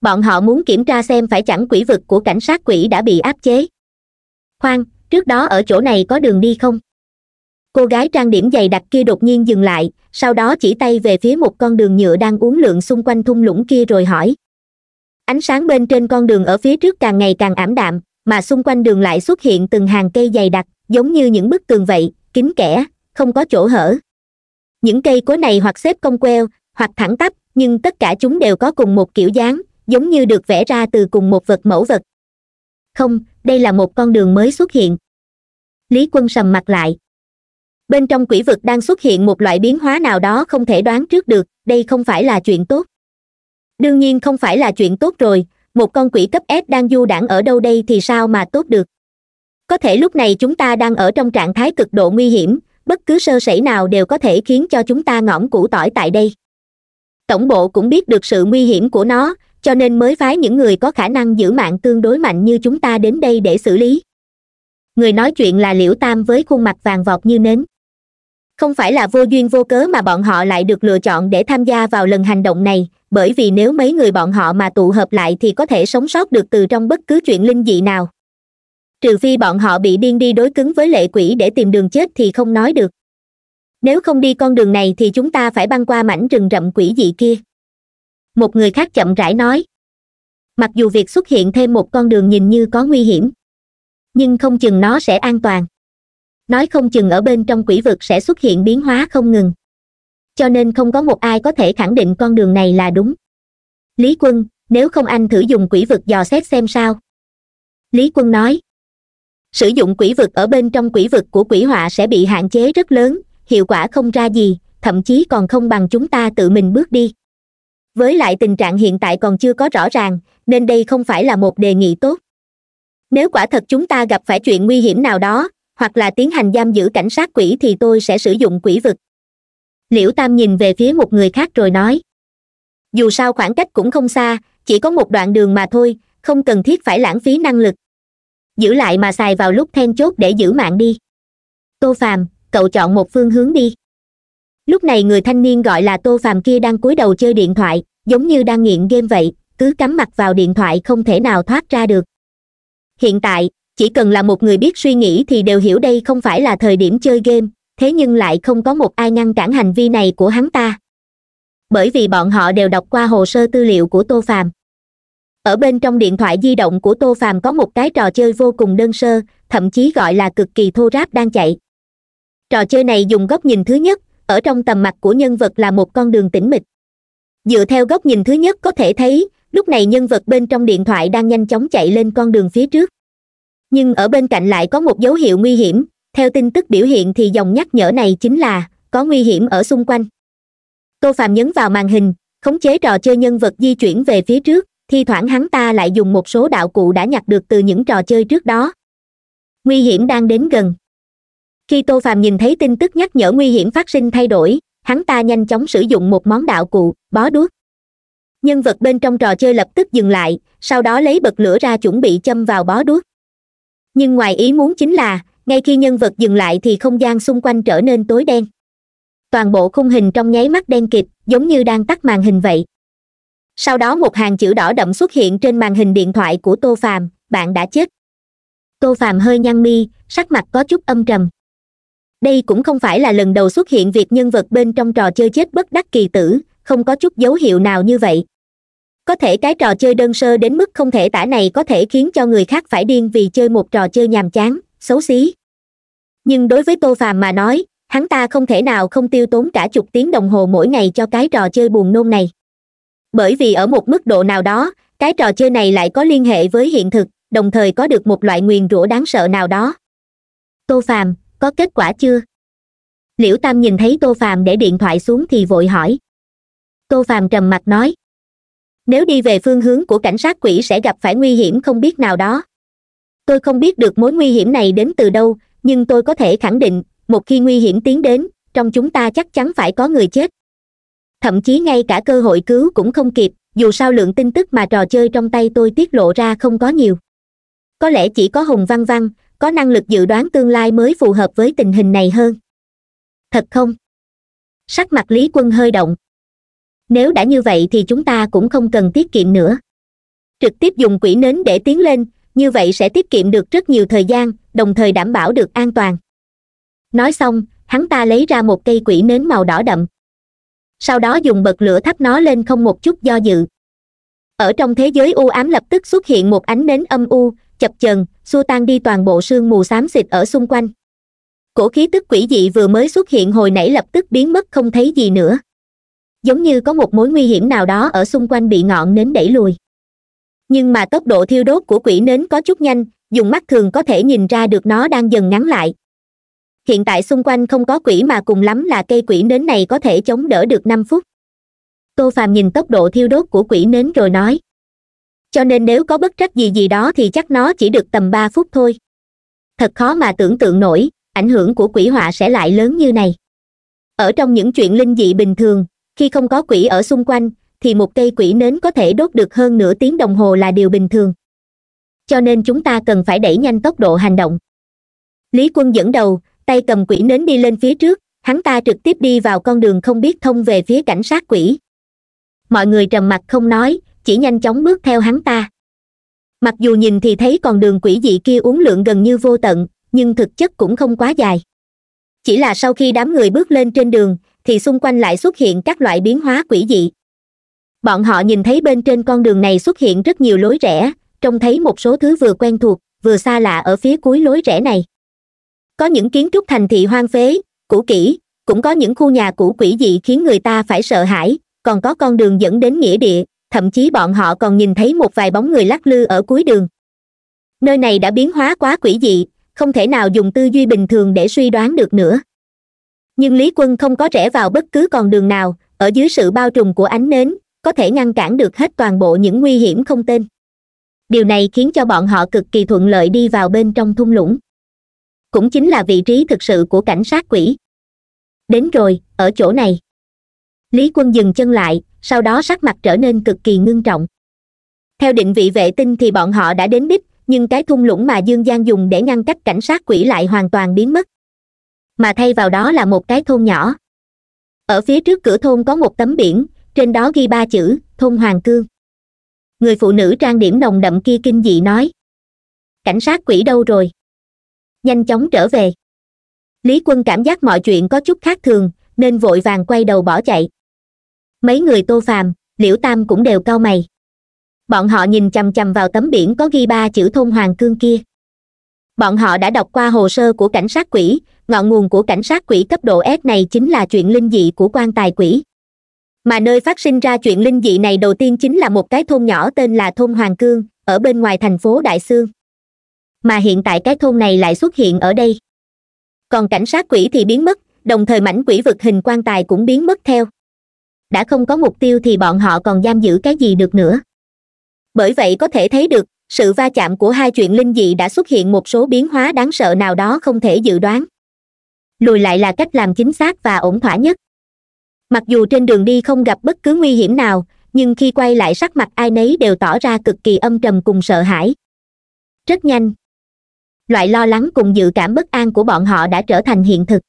bọn họ muốn kiểm tra xem phải chẳng quỷ vực của cảnh sát quỷ đã bị áp chế khoan trước đó ở chỗ này có đường đi không cô gái trang điểm dày đặc kia đột nhiên dừng lại sau đó chỉ tay về phía một con đường nhựa đang uốn lượn xung quanh thung lũng kia rồi hỏi ánh sáng bên trên con đường ở phía trước càng ngày càng ảm đạm mà xung quanh đường lại xuất hiện từng hàng cây dày đặc giống như những bức tường vậy kín kẽ không có chỗ hở những cây cối này hoặc xếp cong queo hoặc thẳng tắp nhưng tất cả chúng đều có cùng một kiểu dáng giống như được vẽ ra từ cùng một vật mẫu vật không đây là một con đường mới xuất hiện lý quân sầm mặt lại bên trong quỷ vực đang xuất hiện một loại biến hóa nào đó không thể đoán trước được đây không phải là chuyện tốt đương nhiên không phải là chuyện tốt rồi một con quỷ cấp s đang du đãng ở đâu đây thì sao mà tốt được có thể lúc này chúng ta đang ở trong trạng thái cực độ nguy hiểm bất cứ sơ sẩy nào đều có thể khiến cho chúng ta ngõm củ tỏi tại đây tổng bộ cũng biết được sự nguy hiểm của nó cho nên mới phái những người có khả năng giữ mạng tương đối mạnh như chúng ta đến đây để xử lý người nói chuyện là liễu tam với khuôn mặt vàng vọt như nến không phải là vô duyên vô cớ mà bọn họ lại được lựa chọn để tham gia vào lần hành động này bởi vì nếu mấy người bọn họ mà tụ hợp lại thì có thể sống sót được từ trong bất cứ chuyện linh dị nào trừ phi bọn họ bị điên đi đối cứng với lệ quỷ để tìm đường chết thì không nói được nếu không đi con đường này thì chúng ta phải băng qua mảnh rừng rậm quỷ dị kia một người khác chậm rãi nói mặc dù việc xuất hiện thêm một con đường nhìn như có nguy hiểm nhưng không chừng nó sẽ an toàn nói không chừng ở bên trong quỷ vực sẽ xuất hiện biến hóa không ngừng cho nên không có một ai có thể khẳng định con đường này là đúng lý quân nếu không anh thử dùng quỷ vực dò xét xem sao lý quân nói sử dụng quỷ vực ở bên trong quỷ vực của quỷ họa sẽ bị hạn chế rất lớn hiệu quả không ra gì thậm chí còn không bằng chúng ta tự mình bước đi với lại tình trạng hiện tại còn chưa có rõ ràng nên đây không phải là một đề nghị tốt nếu quả thật chúng ta gặp phải chuyện nguy hiểm nào đó hoặc là tiến hành giam giữ cảnh sát quỷ thì tôi sẽ sử dụng quỷ vực liễu tam nhìn về phía một người khác rồi nói dù sao khoảng cách cũng không xa chỉ có một đoạn đường mà thôi không cần thiết phải lãng phí năng lực giữ lại mà xài vào lúc then chốt để giữ mạng đi tô phàm cậu chọn một phương hướng đi lúc này người thanh niên gọi là tô phàm kia đang cúi đầu chơi điện thoại giống như đang nghiện game vậy cứ cắm mặt vào điện thoại không thể nào thoát ra được hiện tại chỉ cần là một người biết suy nghĩ thì đều hiểu đây không phải là thời điểm chơi game thế nhưng lại không có một ai ngăn cản hành vi này của hắn ta bởi vì bọn họ đều đọc qua hồ sơ tư liệu của tô phàm ở bên trong điện thoại di động của tô phàm có một cái trò chơi vô cùng đơn sơ thậm chí gọi là cực kỳ thô ráp đang chạy trò chơi này dùng góc nhìn thứ nhất ở trong tầm mặt của nhân vật là một con đường tĩnh mịch dựa theo góc nhìn thứ nhất có thể thấy lúc này nhân vật bên trong điện thoại đang nhanh chóng chạy lên con đường phía trước nhưng ở bên cạnh lại có một dấu hiệu nguy hiểm theo tin tức biểu hiện thì dòng nhắc nhở này chính là có nguy hiểm ở xung quanh tô phàm nhấn vào màn hình khống chế trò chơi nhân vật di chuyển về phía trước thi thoảng hắn ta lại dùng một số đạo cụ đã nhặt được từ những trò chơi trước đó nguy hiểm đang đến gần khi tô phàm nhìn thấy tin tức nhắc nhở nguy hiểm phát sinh thay đổi hắn ta nhanh chóng sử dụng một món đạo cụ bó đuốc nhân vật bên trong trò chơi lập tức dừng lại sau đó lấy bật lửa ra chuẩn bị châm vào bó đuốc nhưng ngoài ý muốn chính là ngay khi nhân vật dừng lại thì không gian xung quanh trở nên tối đen toàn bộ khung hình trong nháy mắt đen kịt giống như đang tắt màn hình vậy sau đó một hàng chữ đỏ đậm xuất hiện trên màn hình điện thoại của tô phàm bạn đã chết tô phàm hơi nhăn mi sắc mặt có chút âm trầm đây cũng không phải là lần đầu xuất hiện việc nhân vật bên trong trò chơi chết bất đắc kỳ tử không có chút dấu hiệu nào như vậy có thể cái trò chơi đơn sơ đến mức không thể tả này có thể khiến cho người khác phải điên vì chơi một trò chơi nhàm chán xấu xí nhưng đối với tô phàm mà nói hắn ta không thể nào không tiêu tốn cả chục tiếng đồng hồ mỗi ngày cho cái trò chơi buồn nôn này bởi vì ở một mức độ nào đó cái trò chơi này lại có liên hệ với hiện thực đồng thời có được một loại nguyền rủa đáng sợ nào đó tô phàm có kết quả chưa liễu tam nhìn thấy tô phàm để điện thoại xuống thì vội hỏi tô phàm trầm mặt nói nếu đi về phương hướng của cảnh sát quỷ sẽ gặp phải nguy hiểm không biết nào đó tôi không biết được mối nguy hiểm này đến từ đâu nhưng tôi có thể khẳng định một khi nguy hiểm tiến đến trong chúng ta chắc chắn phải có người chết thậm chí ngay cả cơ hội cứu cũng không kịp dù sao lượng tin tức mà trò chơi trong tay tôi tiết lộ ra không có nhiều có lẽ chỉ có hùng văn văn có năng lực dự đoán tương lai mới phù hợp với tình hình này hơn thật không sắc mặt lý quân hơi động nếu đã như vậy thì chúng ta cũng không cần tiết kiệm nữa trực tiếp dùng quỷ nến để tiến lên như vậy sẽ tiết kiệm được rất nhiều thời gian đồng thời đảm bảo được an toàn nói xong hắn ta lấy ra một cây quỷ nến màu đỏ đậm sau đó dùng bật lửa thắp nó lên không một chút do dự ở trong thế giới u ám lập tức xuất hiện một ánh nến âm u chập chờn xua tan đi toàn bộ sương mù xám xịt ở xung quanh cổ khí tức quỷ dị vừa mới xuất hiện hồi nãy lập tức biến mất không thấy gì nữa giống như có một mối nguy hiểm nào đó ở xung quanh bị ngọn nến đẩy lùi nhưng mà tốc độ thiêu đốt của quỷ nến có chút nhanh dùng mắt thường có thể nhìn ra được nó đang dần ngắn lại hiện tại xung quanh không có quỷ mà cùng lắm là cây quỷ nến này có thể chống đỡ được năm phút tô phàm nhìn tốc độ thiêu đốt của quỷ nến rồi nói cho nên nếu có bất trách gì gì đó thì chắc nó chỉ được tầm ba phút thôi thật khó mà tưởng tượng nổi ảnh hưởng của quỷ họa sẽ lại lớn như này ở trong những chuyện linh dị bình thường khi không có quỷ ở xung quanh thì một cây quỷ nến có thể đốt được hơn nửa tiếng đồng hồ là điều bình thường cho nên chúng ta cần phải đẩy nhanh tốc độ hành động lý quân dẫn đầu tay cầm quỷ nến đi lên phía trước hắn ta trực tiếp đi vào con đường không biết thông về phía cảnh sát quỷ mọi người trầm mặc không nói chỉ nhanh chóng bước theo hắn ta mặc dù nhìn thì thấy con đường quỷ dị kia uống lượng gần như vô tận nhưng thực chất cũng không quá dài chỉ là sau khi đám người bước lên trên đường thì xung quanh lại xuất hiện các loại biến hóa quỷ dị bọn họ nhìn thấy bên trên con đường này xuất hiện rất nhiều lối rẽ trông thấy một số thứ vừa quen thuộc vừa xa lạ ở phía cuối lối rẽ này có những kiến trúc thành thị hoang phế cũ kỹ cũng có những khu nhà cũ quỷ dị khiến người ta phải sợ hãi còn có con đường dẫn đến nghĩa địa thậm chí bọn họ còn nhìn thấy một vài bóng người lắc lư ở cuối đường nơi này đã biến hóa quá quỷ dị không thể nào dùng tư duy bình thường để suy đoán được nữa nhưng lý quân không có rẽ vào bất cứ con đường nào ở dưới sự bao trùm của ánh nến có thể ngăn cản được hết toàn bộ những nguy hiểm không tên điều này khiến cho bọn họ cực kỳ thuận lợi đi vào bên trong thung lũng cũng chính là vị trí thực sự của cảnh sát quỷ đến rồi ở chỗ này lý quân dừng chân lại sau đó sắc mặt trở nên cực kỳ ngưng trọng theo định vị vệ tinh thì bọn họ đã đến đích nhưng cái thung lũng mà dương giang dùng để ngăn cách cảnh sát quỷ lại hoàn toàn biến mất mà thay vào đó là một cái thôn nhỏ ở phía trước cửa thôn có một tấm biển trên đó ghi ba chữ thôn hoàng cương người phụ nữ trang điểm nồng đậm kia kinh dị nói cảnh sát quỷ đâu rồi nhanh chóng trở về lý quân cảm giác mọi chuyện có chút khác thường nên vội vàng quay đầu bỏ chạy mấy người tô phàm liễu tam cũng đều cau mày bọn họ nhìn chằm chằm vào tấm biển có ghi ba chữ thôn hoàng cương kia bọn họ đã đọc qua hồ sơ của cảnh sát quỷ ngọn nguồn của cảnh sát quỷ cấp độ s này chính là chuyện linh dị của quan tài quỷ mà nơi phát sinh ra chuyện linh dị này đầu tiên chính là một cái thôn nhỏ tên là thôn hoàng cương ở bên ngoài thành phố đại sương mà hiện tại cái thôn này lại xuất hiện ở đây còn cảnh sát quỷ thì biến mất đồng thời mảnh quỷ vực hình quan tài cũng biến mất theo đã không có mục tiêu thì bọn họ còn giam giữ cái gì được nữa bởi vậy có thể thấy được sự va chạm của hai chuyện linh dị đã xuất hiện một số biến hóa đáng sợ nào đó không thể dự đoán lùi lại là cách làm chính xác và ổn thỏa nhất mặc dù trên đường đi không gặp bất cứ nguy hiểm nào nhưng khi quay lại sắc mặt ai nấy đều tỏ ra cực kỳ âm trầm cùng sợ hãi rất nhanh loại lo lắng cùng dự cảm bất an của bọn họ đã trở thành hiện thực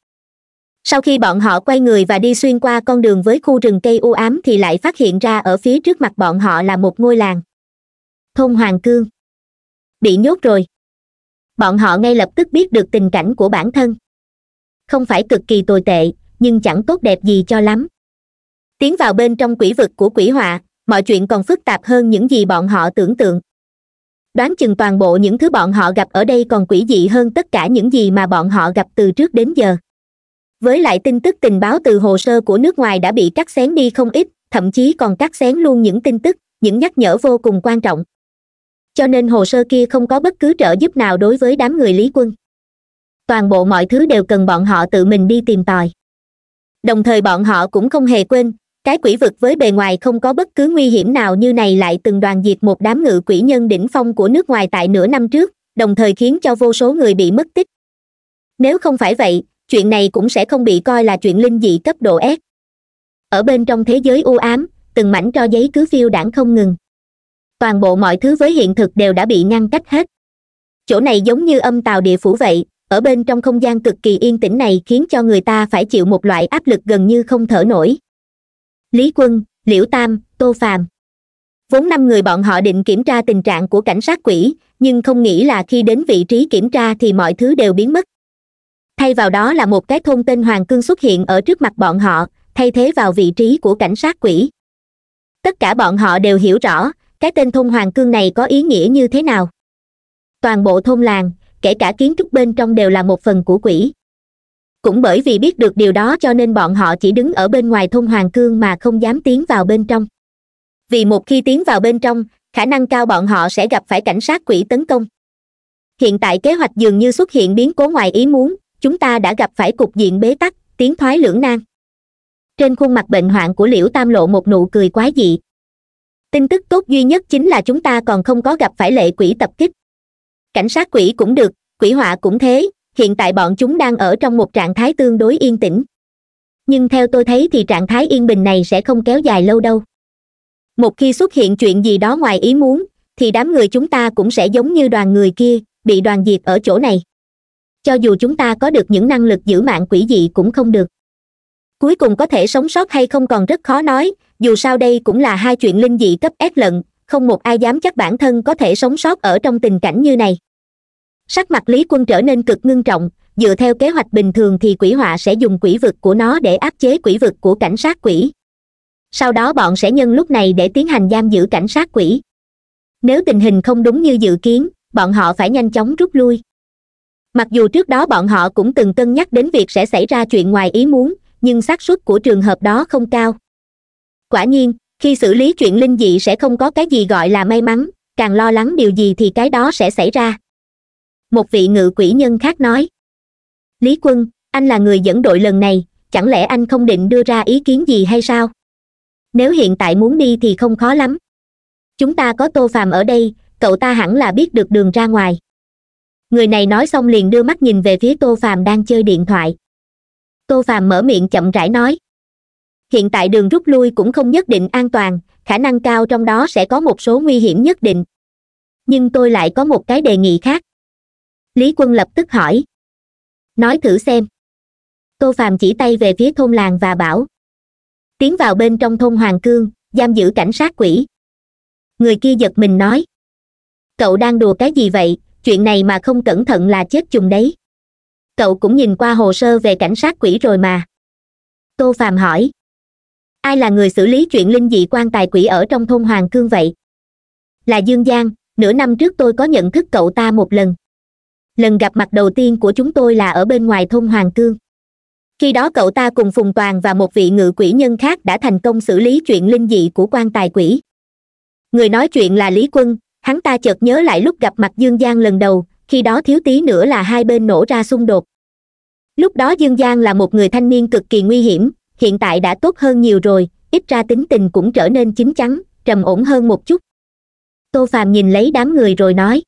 sau khi bọn họ quay người và đi xuyên qua con đường với khu rừng cây u ám thì lại phát hiện ra ở phía trước mặt bọn họ là một ngôi làng thôn hoàng cương bị nhốt rồi bọn họ ngay lập tức biết được tình cảnh của bản thân không phải cực kỳ tồi tệ nhưng chẳng tốt đẹp gì cho lắm tiến vào bên trong quỷ vực của quỷ họa mọi chuyện còn phức tạp hơn những gì bọn họ tưởng tượng đoán chừng toàn bộ những thứ bọn họ gặp ở đây còn quỷ dị hơn tất cả những gì mà bọn họ gặp từ trước đến giờ với lại tin tức tình báo từ hồ sơ của nước ngoài đã bị cắt xén đi không ít thậm chí còn cắt xén luôn những tin tức những nhắc nhở vô cùng quan trọng cho nên hồ sơ kia không có bất cứ trợ giúp nào đối với đám người lý quân toàn bộ mọi thứ đều cần bọn họ tự mình đi tìm tòi đồng thời bọn họ cũng không hề quên cái quỷ vực với bề ngoài không có bất cứ nguy hiểm nào như này lại từng đoàn diệt một đám ngự quỷ nhân đỉnh phong của nước ngoài tại nửa năm trước đồng thời khiến cho vô số người bị mất tích nếu không phải vậy chuyện này cũng sẽ không bị coi là chuyện linh dị cấp độ s ở bên trong thế giới u ám từng mảnh tro giấy cứ phiêu đãng không ngừng toàn bộ mọi thứ với hiện thực đều đã bị ngăn cách hết chỗ này giống như âm tàu địa phủ vậy ở bên trong không gian cực kỳ yên tĩnh này khiến cho người ta phải chịu một loại áp lực gần như không thở nổi lý quân liễu tam tô phàm vốn năm người bọn họ định kiểm tra tình trạng của cảnh sát quỷ nhưng không nghĩ là khi đến vị trí kiểm tra thì mọi thứ đều biến mất thay vào đó là một cái thôn tên hoàng cương xuất hiện ở trước mặt bọn họ thay thế vào vị trí của cảnh sát quỷ tất cả bọn họ đều hiểu rõ cái tên thôn hoàng cương này có ý nghĩa như thế nào toàn bộ thôn làng kể cả kiến trúc bên trong đều là một phần của quỷ cũng bởi vì biết được điều đó cho nên bọn họ chỉ đứng ở bên ngoài thông hoàng cương mà không dám tiến vào bên trong vì một khi tiến vào bên trong khả năng cao bọn họ sẽ gặp phải cảnh sát quỷ tấn công hiện tại kế hoạch dường như xuất hiện biến cố ngoài ý muốn chúng ta đã gặp phải cục diện bế tắc tiến thoái lưỡng nan trên khuôn mặt bệnh hoạn của liễu tam lộ một nụ cười quái dị tin tức tốt duy nhất chính là chúng ta còn không có gặp phải lệ quỷ tập kích cảnh sát quỷ cũng được quỷ họa cũng thế hiện tại bọn chúng đang ở trong một trạng thái tương đối yên tĩnh nhưng theo tôi thấy thì trạng thái yên bình này sẽ không kéo dài lâu đâu một khi xuất hiện chuyện gì đó ngoài ý muốn thì đám người chúng ta cũng sẽ giống như đoàn người kia bị đoàn diệt ở chỗ này cho dù chúng ta có được những năng lực giữ mạng quỷ dị cũng không được cuối cùng có thể sống sót hay không còn rất khó nói dù sao đây cũng là hai chuyện linh dị cấp ép lận không một ai dám chắc bản thân có thể sống sót ở trong tình cảnh như này sắc mặt lý quân trở nên cực ngưng trọng dựa theo kế hoạch bình thường thì quỷ họa sẽ dùng quỷ vực của nó để áp chế quỷ vực của cảnh sát quỷ sau đó bọn sẽ nhân lúc này để tiến hành giam giữ cảnh sát quỷ nếu tình hình không đúng như dự kiến bọn họ phải nhanh chóng rút lui mặc dù trước đó bọn họ cũng từng cân nhắc đến việc sẽ xảy ra chuyện ngoài ý muốn nhưng xác suất của trường hợp đó không cao quả nhiên khi xử lý chuyện linh dị sẽ không có cái gì gọi là may mắn càng lo lắng điều gì thì cái đó sẽ xảy ra một vị ngự quỷ nhân khác nói lý quân anh là người dẫn đội lần này chẳng lẽ anh không định đưa ra ý kiến gì hay sao nếu hiện tại muốn đi thì không khó lắm chúng ta có tô phàm ở đây cậu ta hẳn là biết được đường ra ngoài người này nói xong liền đưa mắt nhìn về phía tô phàm đang chơi điện thoại tô phàm mở miệng chậm rãi nói hiện tại đường rút lui cũng không nhất định an toàn khả năng cao trong đó sẽ có một số nguy hiểm nhất định nhưng tôi lại có một cái đề nghị khác lý quân lập tức hỏi nói thử xem tô phàm chỉ tay về phía thôn làng và bảo tiến vào bên trong thôn hoàng cương giam giữ cảnh sát quỷ người kia giật mình nói cậu đang đùa cái gì vậy chuyện này mà không cẩn thận là chết chùm đấy cậu cũng nhìn qua hồ sơ về cảnh sát quỷ rồi mà tô phàm hỏi ai là người xử lý chuyện linh dị quan tài quỷ ở trong thôn hoàng cương vậy là dương giang nửa năm trước tôi có nhận thức cậu ta một lần lần gặp mặt đầu tiên của chúng tôi là ở bên ngoài thôn hoàng cương khi đó cậu ta cùng phùng toàn và một vị ngự quỷ nhân khác đã thành công xử lý chuyện linh dị của quan tài quỷ người nói chuyện là lý quân hắn ta chợt nhớ lại lúc gặp mặt dương giang lần đầu khi đó thiếu tí nữa là hai bên nổ ra xung đột lúc đó dương giang là một người thanh niên cực kỳ nguy hiểm hiện tại đã tốt hơn nhiều rồi ít ra tính tình cũng trở nên chín chắn trầm ổn hơn một chút tô phàm nhìn lấy đám người rồi nói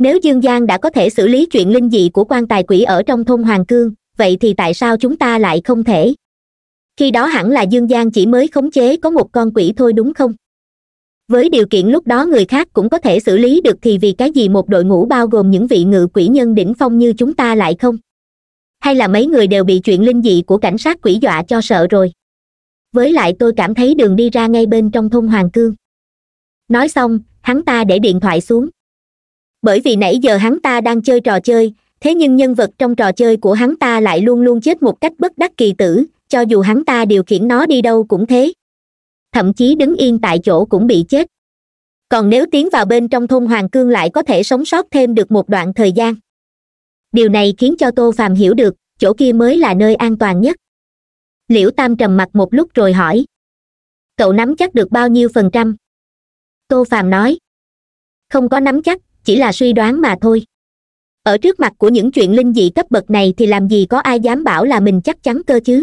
nếu dương giang đã có thể xử lý chuyện linh dị của quan tài quỷ ở trong thôn hoàng cương vậy thì tại sao chúng ta lại không thể khi đó hẳn là dương giang chỉ mới khống chế có một con quỷ thôi đúng không với điều kiện lúc đó người khác cũng có thể xử lý được thì vì cái gì một đội ngũ bao gồm những vị ngự quỷ nhân đỉnh phong như chúng ta lại không hay là mấy người đều bị chuyện linh dị của cảnh sát quỷ dọa cho sợ rồi với lại tôi cảm thấy đường đi ra ngay bên trong thôn hoàng cương nói xong hắn ta để điện thoại xuống bởi vì nãy giờ hắn ta đang chơi trò chơi thế nhưng nhân vật trong trò chơi của hắn ta lại luôn luôn chết một cách bất đắc kỳ tử cho dù hắn ta điều khiển nó đi đâu cũng thế thậm chí đứng yên tại chỗ cũng bị chết còn nếu tiến vào bên trong thôn hoàng cương lại có thể sống sót thêm được một đoạn thời gian điều này khiến cho tô phàm hiểu được chỗ kia mới là nơi an toàn nhất liễu tam trầm mặt một lúc rồi hỏi cậu nắm chắc được bao nhiêu phần trăm tô phàm nói không có nắm chắc chỉ là suy đoán mà thôi ở trước mặt của những chuyện linh dị cấp bậc này thì làm gì có ai dám bảo là mình chắc chắn cơ chứ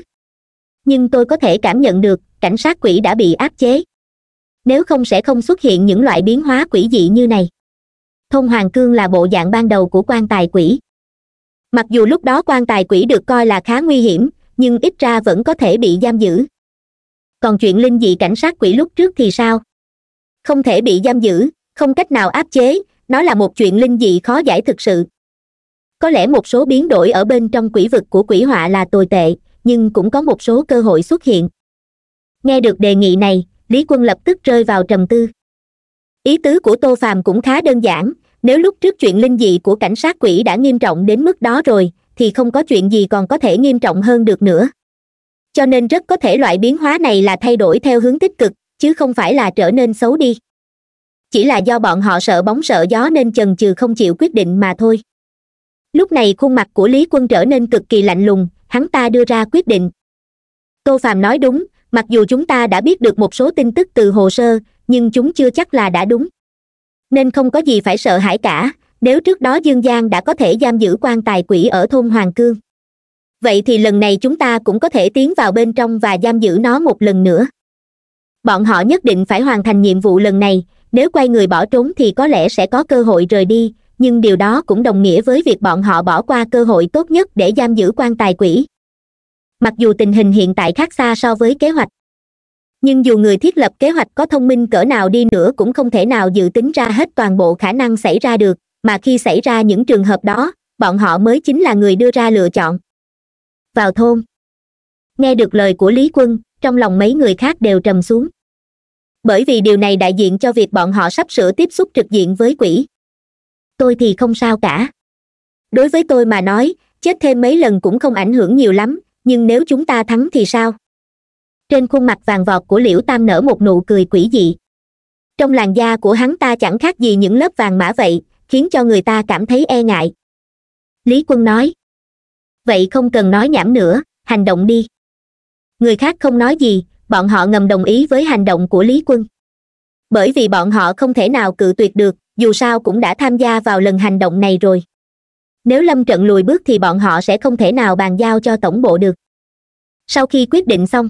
nhưng tôi có thể cảm nhận được cảnh sát quỷ đã bị áp chế nếu không sẽ không xuất hiện những loại biến hóa quỷ dị như này thôn hoàng cương là bộ dạng ban đầu của quan tài quỷ mặc dù lúc đó quan tài quỷ được coi là khá nguy hiểm nhưng ít ra vẫn có thể bị giam giữ còn chuyện linh dị cảnh sát quỷ lúc trước thì sao không thể bị giam giữ không cách nào áp chế nó là một chuyện linh dị khó giải thực sự có lẽ một số biến đổi ở bên trong quỷ vực của quỷ họa là tồi tệ nhưng cũng có một số cơ hội xuất hiện nghe được đề nghị này lý quân lập tức rơi vào trầm tư ý tứ của tô phàm cũng khá đơn giản nếu lúc trước chuyện linh dị của cảnh sát quỷ đã nghiêm trọng đến mức đó rồi thì không có chuyện gì còn có thể nghiêm trọng hơn được nữa cho nên rất có thể loại biến hóa này là thay đổi theo hướng tích cực chứ không phải là trở nên xấu đi chỉ là do bọn họ sợ bóng sợ gió nên chần chừ không chịu quyết định mà thôi lúc này khuôn mặt của lý quân trở nên cực kỳ lạnh lùng hắn ta đưa ra quyết định tô Phạm nói đúng mặc dù chúng ta đã biết được một số tin tức từ hồ sơ nhưng chúng chưa chắc là đã đúng nên không có gì phải sợ hãi cả nếu trước đó dương giang đã có thể giam giữ quan tài quỷ ở thôn hoàng cương vậy thì lần này chúng ta cũng có thể tiến vào bên trong và giam giữ nó một lần nữa bọn họ nhất định phải hoàn thành nhiệm vụ lần này nếu quay người bỏ trốn thì có lẽ sẽ có cơ hội rời đi nhưng điều đó cũng đồng nghĩa với việc bọn họ bỏ qua cơ hội tốt nhất để giam giữ quan tài quỷ mặc dù tình hình hiện tại khác xa so với kế hoạch nhưng dù người thiết lập kế hoạch có thông minh cỡ nào đi nữa cũng không thể nào dự tính ra hết toàn bộ khả năng xảy ra được mà khi xảy ra những trường hợp đó bọn họ mới chính là người đưa ra lựa chọn vào thôn nghe được lời của lý quân trong lòng mấy người khác đều trầm xuống bởi vì điều này đại diện cho việc bọn họ sắp sửa tiếp xúc trực diện với quỷ tôi thì không sao cả đối với tôi mà nói chết thêm mấy lần cũng không ảnh hưởng nhiều lắm nhưng nếu chúng ta thắng thì sao trên khuôn mặt vàng vọt của liễu tam nở một nụ cười quỷ dị trong làn da của hắn ta chẳng khác gì những lớp vàng mã vậy khiến cho người ta cảm thấy e ngại lý quân nói vậy không cần nói nhảm nữa hành động đi người khác không nói gì bọn họ ngầm đồng ý với hành động của lý quân bởi vì bọn họ không thể nào cự tuyệt được dù sao cũng đã tham gia vào lần hành động này rồi nếu lâm trận lùi bước thì bọn họ sẽ không thể nào bàn giao cho tổng bộ được sau khi quyết định xong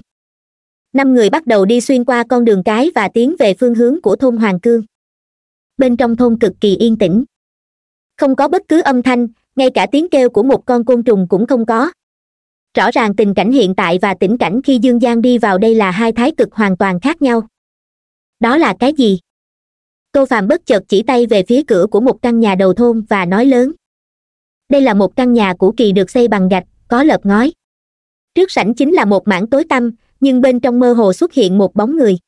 năm người bắt đầu đi xuyên qua con đường cái và tiến về phương hướng của thôn hoàng cương bên trong thôn cực kỳ yên tĩnh không có bất cứ âm thanh ngay cả tiếng kêu của một con côn trùng cũng không có rõ ràng tình cảnh hiện tại và tình cảnh khi dương giang đi vào đây là hai thái cực hoàn toàn khác nhau đó là cái gì tô Phạm bất chợt chỉ tay về phía cửa của một căn nhà đầu thôn và nói lớn đây là một căn nhà cũ kỳ được xây bằng gạch có lợp ngói trước sảnh chính là một mảng tối tăm nhưng bên trong mơ hồ xuất hiện một bóng người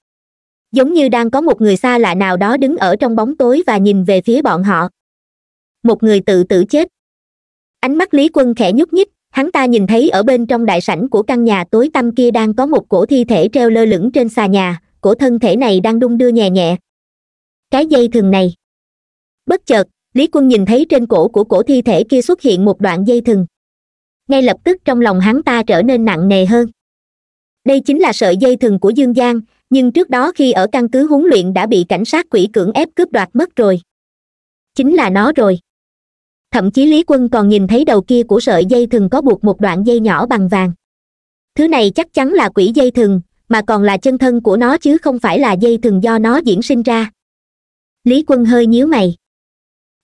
giống như đang có một người xa lạ nào đó đứng ở trong bóng tối và nhìn về phía bọn họ một người tự tử chết ánh mắt lý quân khẽ nhúc nhích hắn ta nhìn thấy ở bên trong đại sảnh của căn nhà tối tăm kia đang có một cổ thi thể treo lơ lửng trên xà nhà cổ thân thể này đang đung đưa nhẹ nhẹ cái dây thừng này bất chợt lý quân nhìn thấy trên cổ của cổ thi thể kia xuất hiện một đoạn dây thừng ngay lập tức trong lòng hắn ta trở nên nặng nề hơn đây chính là sợi dây thừng của dương giang nhưng trước đó khi ở căn cứ huấn luyện đã bị cảnh sát quỷ cưỡng ép cướp đoạt mất rồi chính là nó rồi thậm chí lý quân còn nhìn thấy đầu kia của sợi dây thừng có buộc một đoạn dây nhỏ bằng vàng thứ này chắc chắn là quỷ dây thừng mà còn là chân thân của nó chứ không phải là dây thừng do nó diễn sinh ra lý quân hơi nhíu mày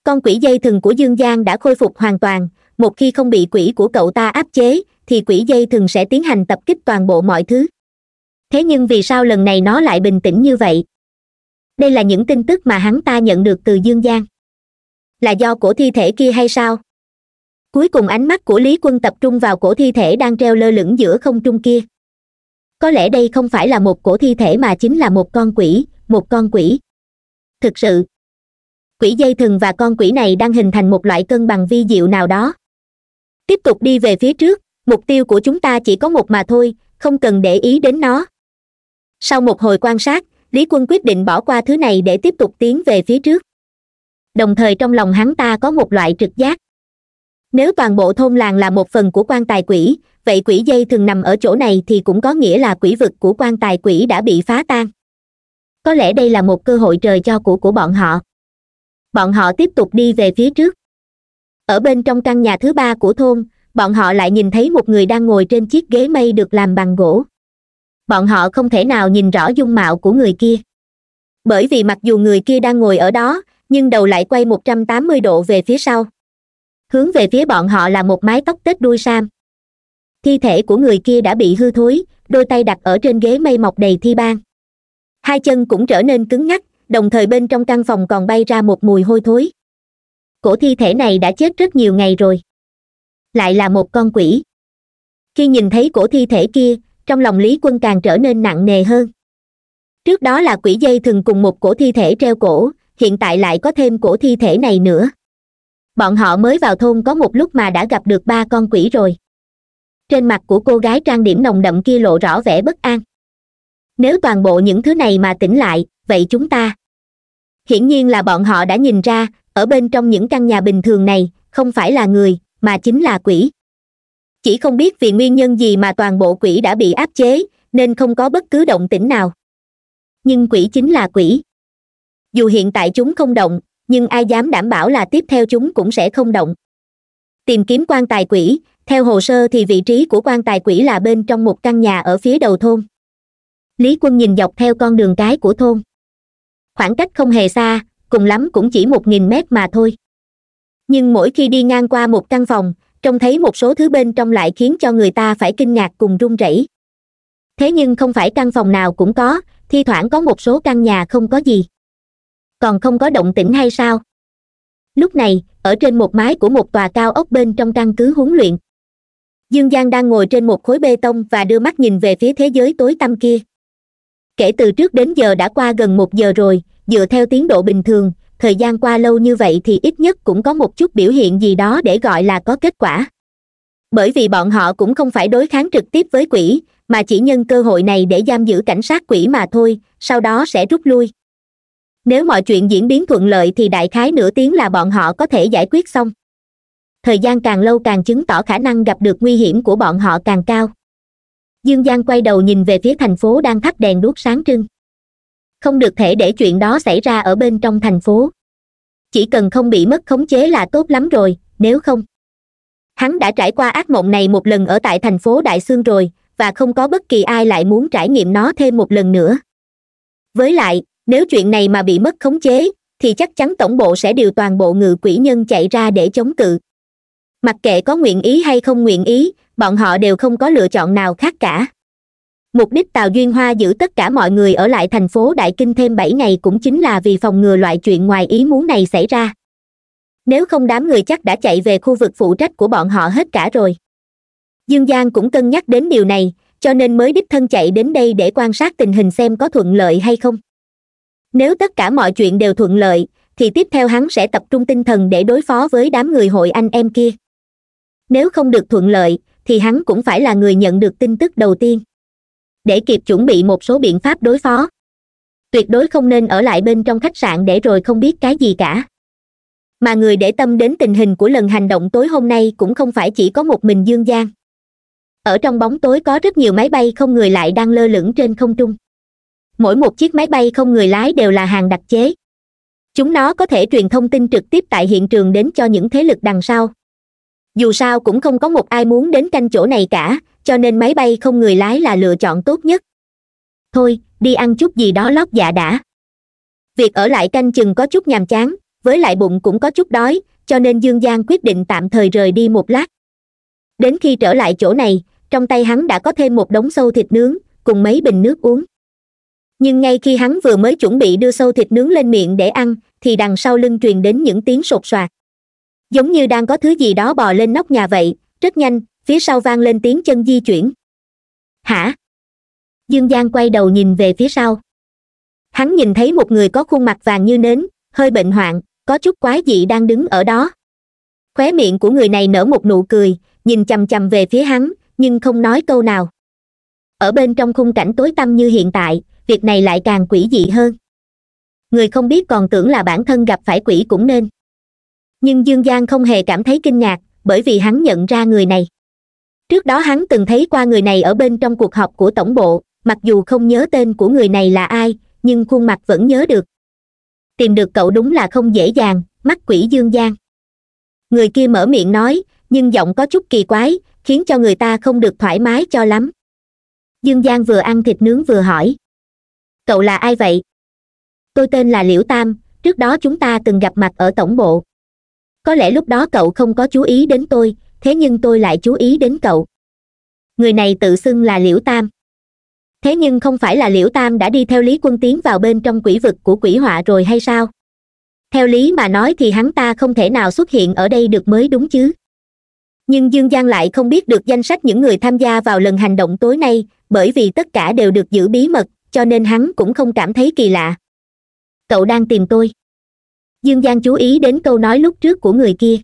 con quỷ dây thừng của dương giang đã khôi phục hoàn toàn một khi không bị quỷ của cậu ta áp chế thì quỷ dây thừng sẽ tiến hành tập kích toàn bộ mọi thứ thế nhưng vì sao lần này nó lại bình tĩnh như vậy đây là những tin tức mà hắn ta nhận được từ dương giang là do cổ thi thể kia hay sao cuối cùng ánh mắt của lý quân tập trung vào cổ thi thể đang treo lơ lửng giữa không trung kia có lẽ đây không phải là một cổ thi thể mà chính là một con quỷ một con quỷ thực sự quỷ dây thừng và con quỷ này đang hình thành một loại cân bằng vi diệu nào đó tiếp tục đi về phía trước mục tiêu của chúng ta chỉ có một mà thôi không cần để ý đến nó sau một hồi quan sát lý quân quyết định bỏ qua thứ này để tiếp tục tiến về phía trước đồng thời trong lòng hắn ta có một loại trực giác nếu toàn bộ thôn làng là một phần của quan tài quỷ vậy quỷ dây thường nằm ở chỗ này thì cũng có nghĩa là quỷ vực của quan tài quỷ đã bị phá tan có lẽ đây là một cơ hội trời cho của của bọn họ bọn họ tiếp tục đi về phía trước ở bên trong căn nhà thứ ba của thôn bọn họ lại nhìn thấy một người đang ngồi trên chiếc ghế mây được làm bằng gỗ bọn họ không thể nào nhìn rõ dung mạo của người kia bởi vì mặc dù người kia đang ngồi ở đó nhưng đầu lại quay một trăm tám mươi độ về phía sau hướng về phía bọn họ là một mái tóc tết đuôi sam thi thể của người kia đã bị hư thối đôi tay đặt ở trên ghế mây mọc đầy thi ban hai chân cũng trở nên cứng ngắc đồng thời bên trong căn phòng còn bay ra một mùi hôi thối cổ thi thể này đã chết rất nhiều ngày rồi lại là một con quỷ khi nhìn thấy cổ thi thể kia trong lòng lý quân càng trở nên nặng nề hơn trước đó là quỷ dây thường cùng một cổ thi thể treo cổ hiện tại lại có thêm cổ thi thể này nữa bọn họ mới vào thôn có một lúc mà đã gặp được ba con quỷ rồi trên mặt của cô gái trang điểm nồng đậm kia lộ rõ vẻ bất an nếu toàn bộ những thứ này mà tỉnh lại vậy chúng ta hiển nhiên là bọn họ đã nhìn ra ở bên trong những căn nhà bình thường này không phải là người mà chính là quỷ chỉ không biết vì nguyên nhân gì mà toàn bộ quỷ đã bị áp chế nên không có bất cứ động tĩnh nào nhưng quỷ chính là quỷ dù hiện tại chúng không động nhưng ai dám đảm bảo là tiếp theo chúng cũng sẽ không động tìm kiếm quan tài quỷ theo hồ sơ thì vị trí của quan tài quỷ là bên trong một căn nhà ở phía đầu thôn lý quân nhìn dọc theo con đường cái của thôn khoảng cách không hề xa cùng lắm cũng chỉ một nghìn mét mà thôi nhưng mỗi khi đi ngang qua một căn phòng trông thấy một số thứ bên trong lại khiến cho người ta phải kinh ngạc cùng run rẩy thế nhưng không phải căn phòng nào cũng có thi thoảng có một số căn nhà không có gì còn không có động tĩnh hay sao lúc này ở trên một mái của một tòa cao ốc bên trong căn cứ huấn luyện dương giang đang ngồi trên một khối bê tông và đưa mắt nhìn về phía thế giới tối tăm kia kể từ trước đến giờ đã qua gần một giờ rồi dựa theo tiến độ bình thường thời gian qua lâu như vậy thì ít nhất cũng có một chút biểu hiện gì đó để gọi là có kết quả bởi vì bọn họ cũng không phải đối kháng trực tiếp với quỷ mà chỉ nhân cơ hội này để giam giữ cảnh sát quỷ mà thôi sau đó sẽ rút lui nếu mọi chuyện diễn biến thuận lợi thì đại khái nửa tiếng là bọn họ có thể giải quyết xong thời gian càng lâu càng chứng tỏ khả năng gặp được nguy hiểm của bọn họ càng cao dương giang quay đầu nhìn về phía thành phố đang thắp đèn đuốc sáng trưng không được thể để chuyện đó xảy ra ở bên trong thành phố chỉ cần không bị mất khống chế là tốt lắm rồi nếu không hắn đã trải qua ác mộng này một lần ở tại thành phố đại Sương rồi và không có bất kỳ ai lại muốn trải nghiệm nó thêm một lần nữa với lại nếu chuyện này mà bị mất khống chế thì chắc chắn tổng bộ sẽ điều toàn bộ ngự quỷ nhân chạy ra để chống cự mặc kệ có nguyện ý hay không nguyện ý bọn họ đều không có lựa chọn nào khác cả mục đích tào duyên hoa giữ tất cả mọi người ở lại thành phố đại kinh thêm bảy ngày cũng chính là vì phòng ngừa loại chuyện ngoài ý muốn này xảy ra nếu không đám người chắc đã chạy về khu vực phụ trách của bọn họ hết cả rồi dương giang cũng cân nhắc đến điều này cho nên mới đích thân chạy đến đây để quan sát tình hình xem có thuận lợi hay không nếu tất cả mọi chuyện đều thuận lợi thì tiếp theo hắn sẽ tập trung tinh thần để đối phó với đám người hội anh em kia nếu không được thuận lợi thì hắn cũng phải là người nhận được tin tức đầu tiên để kịp chuẩn bị một số biện pháp đối phó tuyệt đối không nên ở lại bên trong khách sạn để rồi không biết cái gì cả mà người để tâm đến tình hình của lần hành động tối hôm nay cũng không phải chỉ có một mình dương giang ở trong bóng tối có rất nhiều máy bay không người lại đang lơ lửng trên không trung mỗi một chiếc máy bay không người lái đều là hàng đặc chế chúng nó có thể truyền thông tin trực tiếp tại hiện trường đến cho những thế lực đằng sau dù sao cũng không có một ai muốn đến canh chỗ này cả cho nên máy bay không người lái là lựa chọn tốt nhất thôi đi ăn chút gì đó lót dạ đã việc ở lại canh chừng có chút nhàm chán với lại bụng cũng có chút đói cho nên dương giang quyết định tạm thời rời đi một lát đến khi trở lại chỗ này trong tay hắn đã có thêm một đống sâu thịt nướng cùng mấy bình nước uống nhưng ngay khi hắn vừa mới chuẩn bị đưa sâu thịt nướng lên miệng để ăn thì đằng sau lưng truyền đến những tiếng sột soạt giống như đang có thứ gì đó bò lên nóc nhà vậy rất nhanh phía sau vang lên tiếng chân di chuyển hả dương giang quay đầu nhìn về phía sau hắn nhìn thấy một người có khuôn mặt vàng như nến hơi bệnh hoạn có chút quái dị đang đứng ở đó khóe miệng của người này nở một nụ cười nhìn chằm chằm về phía hắn nhưng không nói câu nào ở bên trong khung cảnh tối tăm như hiện tại việc này lại càng quỷ dị hơn người không biết còn tưởng là bản thân gặp phải quỷ cũng nên nhưng dương giang không hề cảm thấy kinh ngạc bởi vì hắn nhận ra người này trước đó hắn từng thấy qua người này ở bên trong cuộc họp của tổng bộ mặc dù không nhớ tên của người này là ai nhưng khuôn mặt vẫn nhớ được tìm được cậu đúng là không dễ dàng mắt quỷ dương giang người kia mở miệng nói nhưng giọng có chút kỳ quái khiến cho người ta không được thoải mái cho lắm dương giang vừa ăn thịt nướng vừa hỏi cậu là ai vậy tôi tên là liễu tam trước đó chúng ta từng gặp mặt ở tổng bộ có lẽ lúc đó cậu không có chú ý đến tôi thế nhưng tôi lại chú ý đến cậu người này tự xưng là liễu tam thế nhưng không phải là liễu tam đã đi theo lý quân tiến vào bên trong quỷ vực của quỷ họa rồi hay sao theo lý mà nói thì hắn ta không thể nào xuất hiện ở đây được mới đúng chứ nhưng dương giang lại không biết được danh sách những người tham gia vào lần hành động tối nay bởi vì tất cả đều được giữ bí mật cho nên hắn cũng không cảm thấy kỳ lạ cậu đang tìm tôi dương giang chú ý đến câu nói lúc trước của người kia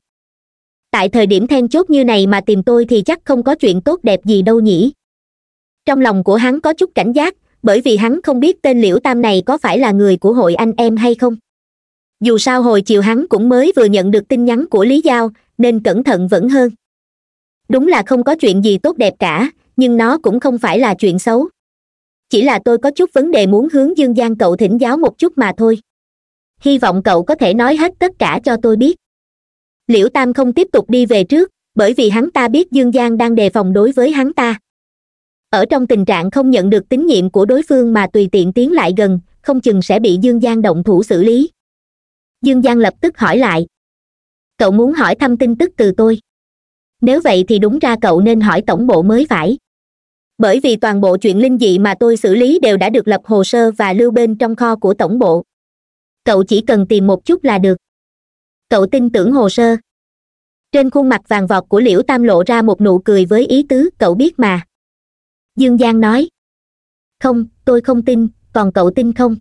tại thời điểm then chốt như này mà tìm tôi thì chắc không có chuyện tốt đẹp gì đâu nhỉ trong lòng của hắn có chút cảnh giác bởi vì hắn không biết tên liễu tam này có phải là người của hội anh em hay không dù sao hồi chiều hắn cũng mới vừa nhận được tin nhắn của lý giao nên cẩn thận vẫn hơn đúng là không có chuyện gì tốt đẹp cả nhưng nó cũng không phải là chuyện xấu chỉ là tôi có chút vấn đề muốn hướng dương giang cậu thỉnh giáo một chút mà thôi hy vọng cậu có thể nói hết tất cả cho tôi biết liễu tam không tiếp tục đi về trước bởi vì hắn ta biết dương giang đang đề phòng đối với hắn ta ở trong tình trạng không nhận được tín nhiệm của đối phương mà tùy tiện tiến lại gần không chừng sẽ bị dương giang động thủ xử lý dương giang lập tức hỏi lại cậu muốn hỏi thăm tin tức từ tôi nếu vậy thì đúng ra cậu nên hỏi tổng bộ mới phải bởi vì toàn bộ chuyện linh dị mà tôi xử lý đều đã được lập hồ sơ và lưu bên trong kho của tổng bộ cậu chỉ cần tìm một chút là được cậu tin tưởng hồ sơ trên khuôn mặt vàng vọt của liễu tam lộ ra một nụ cười với ý tứ cậu biết mà dương giang nói không tôi không tin còn cậu tin không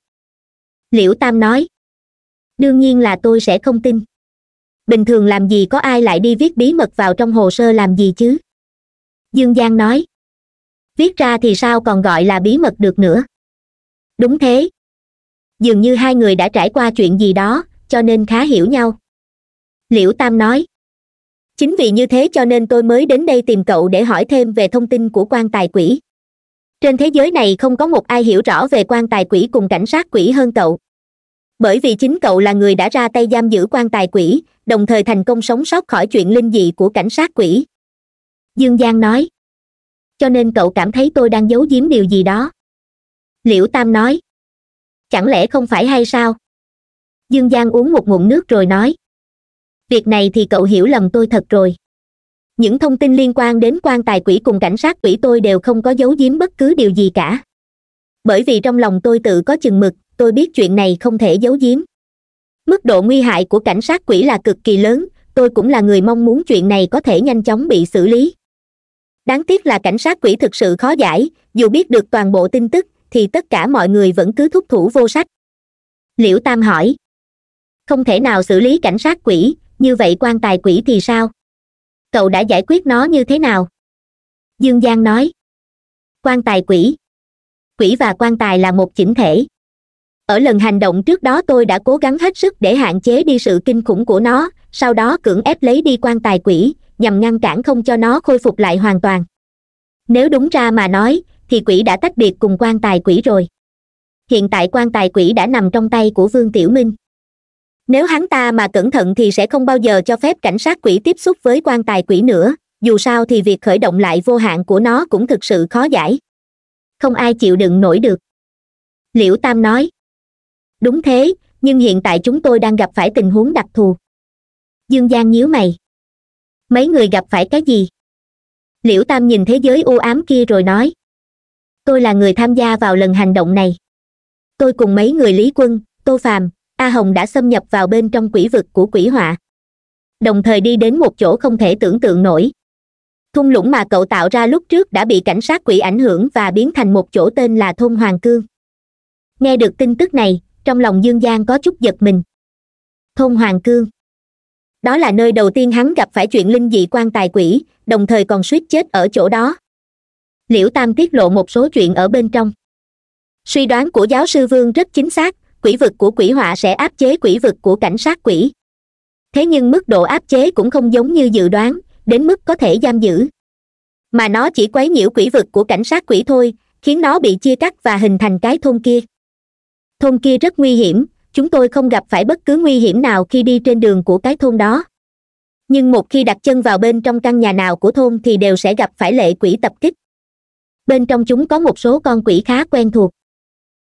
liễu tam nói đương nhiên là tôi sẽ không tin bình thường làm gì có ai lại đi viết bí mật vào trong hồ sơ làm gì chứ dương giang nói viết ra thì sao còn gọi là bí mật được nữa đúng thế dường như hai người đã trải qua chuyện gì đó cho nên khá hiểu nhau liễu tam nói chính vì như thế cho nên tôi mới đến đây tìm cậu để hỏi thêm về thông tin của quan tài quỷ trên thế giới này không có một ai hiểu rõ về quan tài quỷ cùng cảnh sát quỷ hơn cậu bởi vì chính cậu là người đã ra tay giam giữ quan tài quỷ đồng thời thành công sống sót khỏi chuyện linh dị của cảnh sát quỷ dương giang nói cho nên cậu cảm thấy tôi đang giấu giếm điều gì đó liễu tam nói chẳng lẽ không phải hay sao dương giang uống một ngụm nước rồi nói việc này thì cậu hiểu lầm tôi thật rồi những thông tin liên quan đến quan tài quỷ cùng cảnh sát quỷ tôi đều không có giấu giếm bất cứ điều gì cả bởi vì trong lòng tôi tự có chừng mực tôi biết chuyện này không thể giấu giếm mức độ nguy hại của cảnh sát quỷ là cực kỳ lớn tôi cũng là người mong muốn chuyện này có thể nhanh chóng bị xử lý đáng tiếc là cảnh sát quỷ thực sự khó giải dù biết được toàn bộ tin tức thì tất cả mọi người vẫn cứ thúc thủ vô sách liễu tam hỏi không thể nào xử lý cảnh sát quỷ như vậy quan tài quỷ thì sao cậu đã giải quyết nó như thế nào dương giang nói quan tài quỷ quỷ và quan tài là một chỉnh thể ở lần hành động trước đó tôi đã cố gắng hết sức để hạn chế đi sự kinh khủng của nó sau đó cưỡng ép lấy đi quan tài quỷ nhằm ngăn cản không cho nó khôi phục lại hoàn toàn nếu đúng ra mà nói thì quỷ đã tách biệt cùng quan tài quỷ rồi hiện tại quan tài quỷ đã nằm trong tay của vương tiểu minh nếu hắn ta mà cẩn thận thì sẽ không bao giờ cho phép cảnh sát quỷ tiếp xúc với quan tài quỷ nữa dù sao thì việc khởi động lại vô hạn của nó cũng thực sự khó giải không ai chịu đựng nổi được liễu tam nói đúng thế nhưng hiện tại chúng tôi đang gặp phải tình huống đặc thù dương giang nhíu mày mấy người gặp phải cái gì liễu tam nhìn thế giới u ám kia rồi nói tôi là người tham gia vào lần hành động này tôi cùng mấy người lý quân tô phàm a hồng đã xâm nhập vào bên trong quỷ vực của quỷ họa đồng thời đi đến một chỗ không thể tưởng tượng nổi thung lũng mà cậu tạo ra lúc trước đã bị cảnh sát quỷ ảnh hưởng và biến thành một chỗ tên là thôn hoàng cương nghe được tin tức này trong lòng dương giang có chút giật mình thôn hoàng cương đó là nơi đầu tiên hắn gặp phải chuyện linh dị quan tài quỷ đồng thời còn suýt chết ở chỗ đó liễu tam tiết lộ một số chuyện ở bên trong suy đoán của giáo sư vương rất chính xác quỷ vực của quỷ họa sẽ áp chế quỷ vực của cảnh sát quỷ thế nhưng mức độ áp chế cũng không giống như dự đoán đến mức có thể giam giữ mà nó chỉ quấy nhiễu quỷ vực của cảnh sát quỷ thôi khiến nó bị chia cắt và hình thành cái thôn kia thôn kia rất nguy hiểm chúng tôi không gặp phải bất cứ nguy hiểm nào khi đi trên đường của cái thôn đó nhưng một khi đặt chân vào bên trong căn nhà nào của thôn thì đều sẽ gặp phải lệ quỷ tập kích bên trong chúng có một số con quỷ khá quen thuộc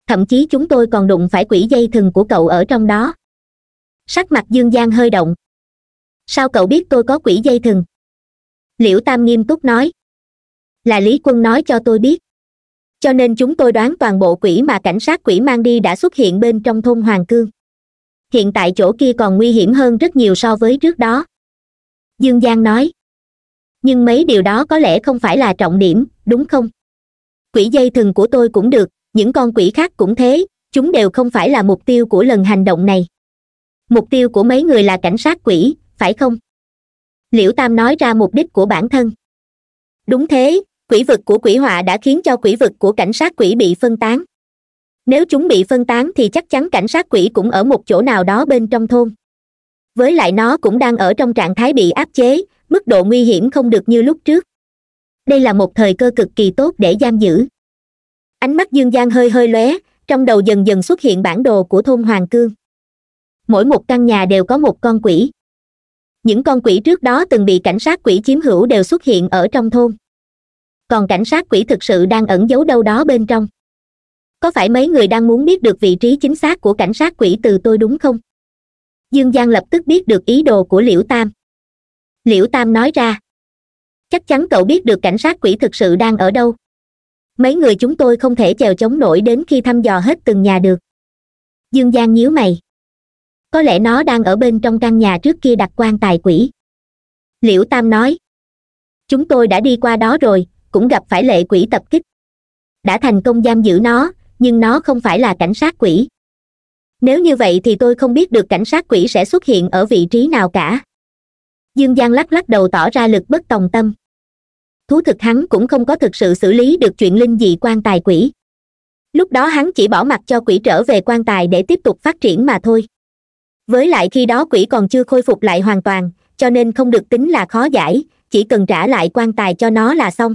thậm chí chúng tôi còn đụng phải quỷ dây thừng của cậu ở trong đó sắc mặt dương giang hơi động sao cậu biết tôi có quỷ dây thừng liễu tam nghiêm túc nói là lý quân nói cho tôi biết cho nên chúng tôi đoán toàn bộ quỷ mà cảnh sát quỷ mang đi đã xuất hiện bên trong thôn hoàng cương hiện tại chỗ kia còn nguy hiểm hơn rất nhiều so với trước đó dương giang nói nhưng mấy điều đó có lẽ không phải là trọng điểm đúng không quỷ dây thừng của tôi cũng được những con quỷ khác cũng thế chúng đều không phải là mục tiêu của lần hành động này mục tiêu của mấy người là cảnh sát quỷ phải không liễu tam nói ra mục đích của bản thân đúng thế quỷ vực của quỷ họa đã khiến cho quỷ vực của cảnh sát quỷ bị phân tán nếu chúng bị phân tán thì chắc chắn cảnh sát quỷ cũng ở một chỗ nào đó bên trong thôn với lại nó cũng đang ở trong trạng thái bị áp chế mức độ nguy hiểm không được như lúc trước đây là một thời cơ cực kỳ tốt để giam giữ ánh mắt dương giang hơi hơi lóe trong đầu dần dần xuất hiện bản đồ của thôn hoàng cương mỗi một căn nhà đều có một con quỷ những con quỷ trước đó từng bị cảnh sát quỷ chiếm hữu đều xuất hiện ở trong thôn còn cảnh sát quỷ thực sự đang ẩn giấu đâu đó bên trong có phải mấy người đang muốn biết được vị trí chính xác của cảnh sát quỷ từ tôi đúng không dương giang lập tức biết được ý đồ của liễu tam liễu tam nói ra chắc chắn cậu biết được cảnh sát quỷ thực sự đang ở đâu mấy người chúng tôi không thể chèo chống nổi đến khi thăm dò hết từng nhà được dương giang nhíu mày có lẽ nó đang ở bên trong căn nhà trước kia đặt quan tài quỷ liễu tam nói chúng tôi đã đi qua đó rồi cũng gặp phải lệ quỷ tập kích đã thành công giam giữ nó nhưng nó không phải là cảnh sát quỷ nếu như vậy thì tôi không biết được cảnh sát quỷ sẽ xuất hiện ở vị trí nào cả dương giang lắc lắc đầu tỏ ra lực bất tòng tâm thú thực hắn cũng không có thực sự xử lý được chuyện linh dị quan tài quỷ lúc đó hắn chỉ bỏ mặt cho quỷ trở về quan tài để tiếp tục phát triển mà thôi với lại khi đó quỷ còn chưa khôi phục lại hoàn toàn cho nên không được tính là khó giải chỉ cần trả lại quan tài cho nó là xong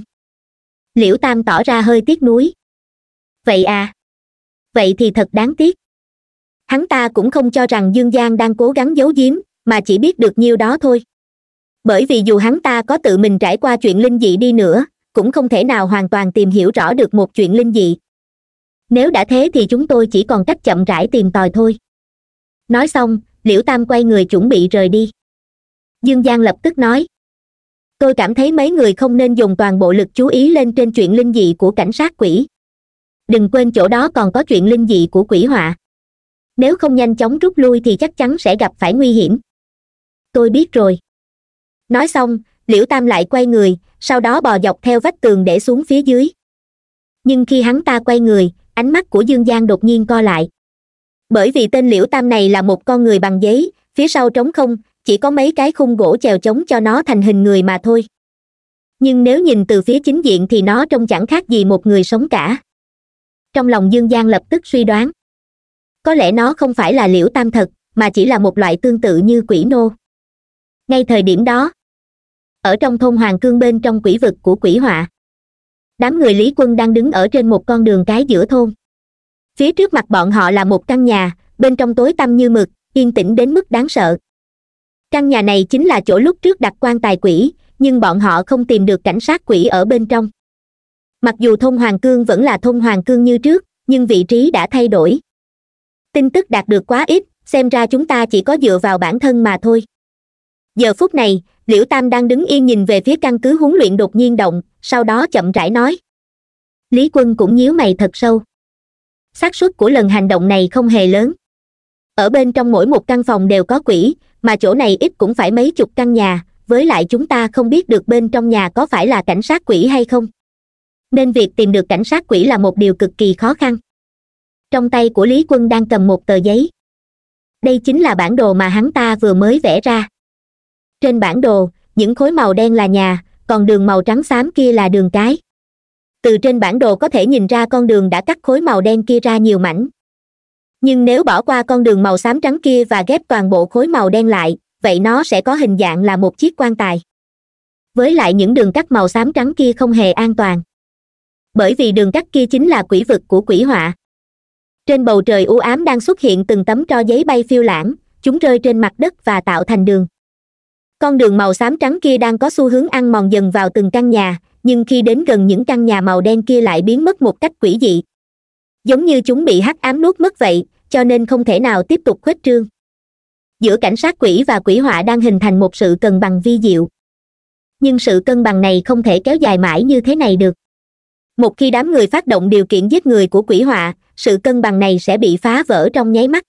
liễu tam tỏ ra hơi tiếc nuối vậy à vậy thì thật đáng tiếc hắn ta cũng không cho rằng dương giang đang cố gắng giấu giếm mà chỉ biết được nhiêu đó thôi bởi vì dù hắn ta có tự mình trải qua chuyện linh dị đi nữa cũng không thể nào hoàn toàn tìm hiểu rõ được một chuyện linh dị nếu đã thế thì chúng tôi chỉ còn cách chậm rãi tìm tòi thôi nói xong liễu tam quay người chuẩn bị rời đi dương giang lập tức nói tôi cảm thấy mấy người không nên dùng toàn bộ lực chú ý lên trên chuyện linh dị của cảnh sát quỷ đừng quên chỗ đó còn có chuyện linh dị của quỷ họa nếu không nhanh chóng rút lui thì chắc chắn sẽ gặp phải nguy hiểm tôi biết rồi nói xong liễu tam lại quay người sau đó bò dọc theo vách tường để xuống phía dưới nhưng khi hắn ta quay người ánh mắt của dương giang đột nhiên co lại bởi vì tên liễu tam này là một con người bằng giấy phía sau trống không chỉ có mấy cái khung gỗ chèo chống cho nó thành hình người mà thôi nhưng nếu nhìn từ phía chính diện thì nó trông chẳng khác gì một người sống cả trong lòng dương giang lập tức suy đoán có lẽ nó không phải là liễu tam thật mà chỉ là một loại tương tự như quỷ nô ngay thời điểm đó ở trong thôn hoàng cương bên trong quỷ vực của quỷ họa đám người lý quân đang đứng ở trên một con đường cái giữa thôn phía trước mặt bọn họ là một căn nhà bên trong tối tăm như mực yên tĩnh đến mức đáng sợ căn nhà này chính là chỗ lúc trước đặt quan tài quỷ nhưng bọn họ không tìm được cảnh sát quỷ ở bên trong mặc dù thôn hoàng cương vẫn là thôn hoàng cương như trước nhưng vị trí đã thay đổi tin tức đạt được quá ít xem ra chúng ta chỉ có dựa vào bản thân mà thôi giờ phút này liễu tam đang đứng yên nhìn về phía căn cứ huấn luyện đột nhiên động sau đó chậm rãi nói lý quân cũng nhíu mày thật sâu xác suất của lần hành động này không hề lớn ở bên trong mỗi một căn phòng đều có quỷ mà chỗ này ít cũng phải mấy chục căn nhà với lại chúng ta không biết được bên trong nhà có phải là cảnh sát quỷ hay không nên việc tìm được cảnh sát quỷ là một điều cực kỳ khó khăn trong tay của lý quân đang cầm một tờ giấy đây chính là bản đồ mà hắn ta vừa mới vẽ ra trên bản đồ những khối màu đen là nhà còn đường màu trắng xám kia là đường cái từ trên bản đồ có thể nhìn ra con đường đã cắt khối màu đen kia ra nhiều mảnh nhưng nếu bỏ qua con đường màu xám trắng kia và ghép toàn bộ khối màu đen lại vậy nó sẽ có hình dạng là một chiếc quan tài với lại những đường cắt màu xám trắng kia không hề an toàn bởi vì đường cắt kia chính là quỷ vực của quỷ họa trên bầu trời u ám đang xuất hiện từng tấm tro giấy bay phiêu lãng chúng rơi trên mặt đất và tạo thành đường con đường màu xám trắng kia đang có xu hướng ăn mòn dần vào từng căn nhà nhưng khi đến gần những căn nhà màu đen kia lại biến mất một cách quỷ dị giống như chúng bị hắc ám nuốt mất vậy cho nên không thể nào tiếp tục khuếch trương giữa cảnh sát quỷ và quỷ họa đang hình thành một sự cân bằng vi diệu nhưng sự cân bằng này không thể kéo dài mãi như thế này được một khi đám người phát động điều kiện giết người của quỷ họa sự cân bằng này sẽ bị phá vỡ trong nháy mắt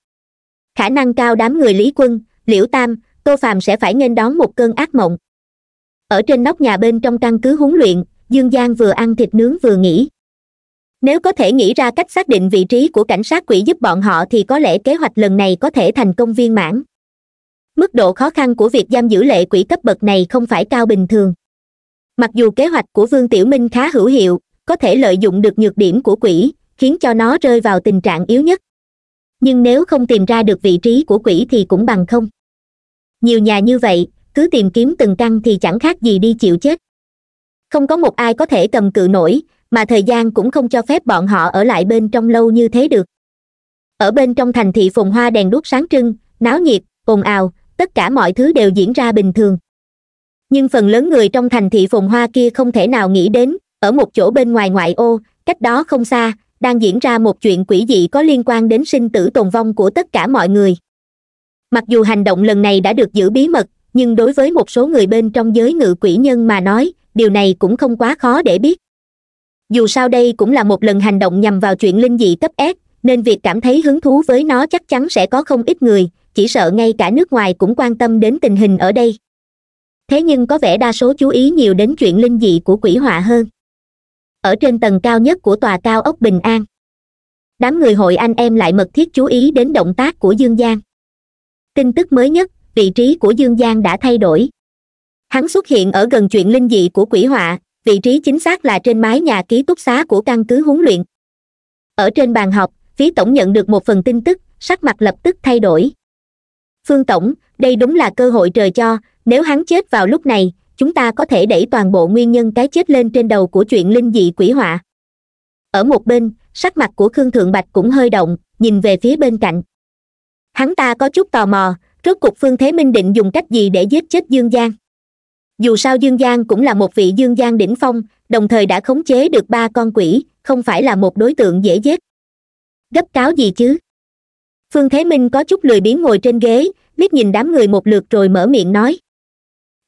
khả năng cao đám người lý quân liễu tam tô phàm sẽ phải nghênh đón một cơn ác mộng ở trên nóc nhà bên trong căn cứ huấn luyện dương giang vừa ăn thịt nướng vừa nghĩ nếu có thể nghĩ ra cách xác định vị trí của cảnh sát quỷ giúp bọn họ thì có lẽ kế hoạch lần này có thể thành công viên mãn mức độ khó khăn của việc giam giữ lệ quỷ cấp bậc này không phải cao bình thường mặc dù kế hoạch của vương tiểu minh khá hữu hiệu có thể lợi dụng được nhược điểm của quỷ khiến cho nó rơi vào tình trạng yếu nhất nhưng nếu không tìm ra được vị trí của quỷ thì cũng bằng không nhiều nhà như vậy cứ tìm kiếm từng căn thì chẳng khác gì đi chịu chết không có một ai có thể cầm cự nổi mà thời gian cũng không cho phép bọn họ ở lại bên trong lâu như thế được ở bên trong thành thị phồn hoa đèn đuốc sáng trưng náo nhiệt ồn ào tất cả mọi thứ đều diễn ra bình thường nhưng phần lớn người trong thành thị phồn hoa kia không thể nào nghĩ đến ở một chỗ bên ngoài ngoại ô cách đó không xa đang diễn ra một chuyện quỷ dị có liên quan đến sinh tử tồn vong của tất cả mọi người mặc dù hành động lần này đã được giữ bí mật nhưng đối với một số người bên trong giới ngự quỷ nhân mà nói điều này cũng không quá khó để biết dù sao đây cũng là một lần hành động nhằm vào chuyện linh dị cấp s nên việc cảm thấy hứng thú với nó chắc chắn sẽ có không ít người chỉ sợ ngay cả nước ngoài cũng quan tâm đến tình hình ở đây thế nhưng có vẻ đa số chú ý nhiều đến chuyện linh dị của quỷ họa hơn ở trên tầng cao nhất của tòa cao ốc bình an đám người hội anh em lại mật thiết chú ý đến động tác của dương giang tin tức mới nhất vị trí của dương giang đã thay đổi hắn xuất hiện ở gần chuyện linh dị của quỷ họa vị trí chính xác là trên mái nhà ký túc xá của căn cứ huấn luyện ở trên bàn họp phía tổng nhận được một phần tin tức sắc mặt lập tức thay đổi phương tổng đây đúng là cơ hội trời cho nếu hắn chết vào lúc này chúng ta có thể đẩy toàn bộ nguyên nhân cái chết lên trên đầu của chuyện linh dị quỷ họa ở một bên sắc mặt của khương thượng bạch cũng hơi động nhìn về phía bên cạnh hắn ta có chút tò mò rốt cục phương thế minh định dùng cách gì để giết chết dương giang dù sao dương giang cũng là một vị dương giang đỉnh phong đồng thời đã khống chế được ba con quỷ không phải là một đối tượng dễ giết gấp cáo gì chứ phương thế minh có chút lười biếng ngồi trên ghế liếc nhìn đám người một lượt rồi mở miệng nói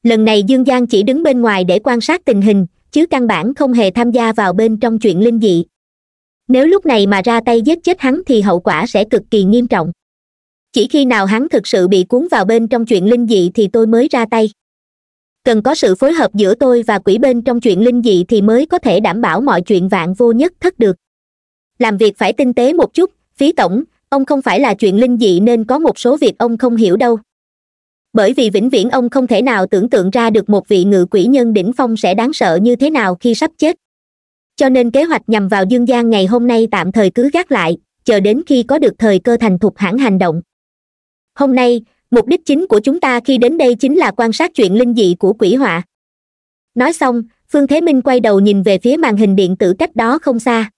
lần này dương giang chỉ đứng bên ngoài để quan sát tình hình chứ căn bản không hề tham gia vào bên trong chuyện linh dị nếu lúc này mà ra tay giết chết hắn thì hậu quả sẽ cực kỳ nghiêm trọng chỉ khi nào hắn thực sự bị cuốn vào bên trong chuyện linh dị thì tôi mới ra tay cần có sự phối hợp giữa tôi và quỷ bên trong chuyện linh dị thì mới có thể đảm bảo mọi chuyện vạn vô nhất thất được làm việc phải tinh tế một chút phí tổng ông không phải là chuyện linh dị nên có một số việc ông không hiểu đâu bởi vì vĩnh viễn ông không thể nào tưởng tượng ra được một vị ngự quỷ nhân đỉnh phong sẽ đáng sợ như thế nào khi sắp chết cho nên kế hoạch nhằm vào dương gian ngày hôm nay tạm thời cứ gác lại chờ đến khi có được thời cơ thành thục hãng hành động hôm nay mục đích chính của chúng ta khi đến đây chính là quan sát chuyện linh dị của quỷ họa nói xong phương thế minh quay đầu nhìn về phía màn hình điện tử cách đó không xa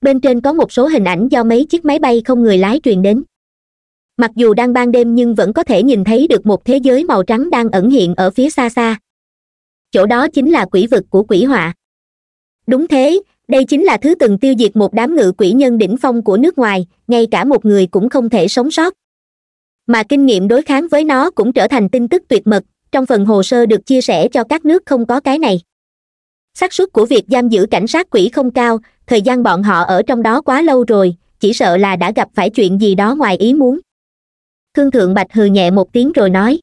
bên trên có một số hình ảnh do mấy chiếc máy bay không người lái truyền đến mặc dù đang ban đêm nhưng vẫn có thể nhìn thấy được một thế giới màu trắng đang ẩn hiện ở phía xa xa chỗ đó chính là quỷ vực của quỷ họa đúng thế đây chính là thứ từng tiêu diệt một đám ngự quỷ nhân đỉnh phong của nước ngoài ngay cả một người cũng không thể sống sót mà kinh nghiệm đối kháng với nó cũng trở thành tin tức tuyệt mật trong phần hồ sơ được chia sẻ cho các nước không có cái này xác suất của việc giam giữ cảnh sát quỷ không cao thời gian bọn họ ở trong đó quá lâu rồi chỉ sợ là đã gặp phải chuyện gì đó ngoài ý muốn khương thượng bạch hừ nhẹ một tiếng rồi nói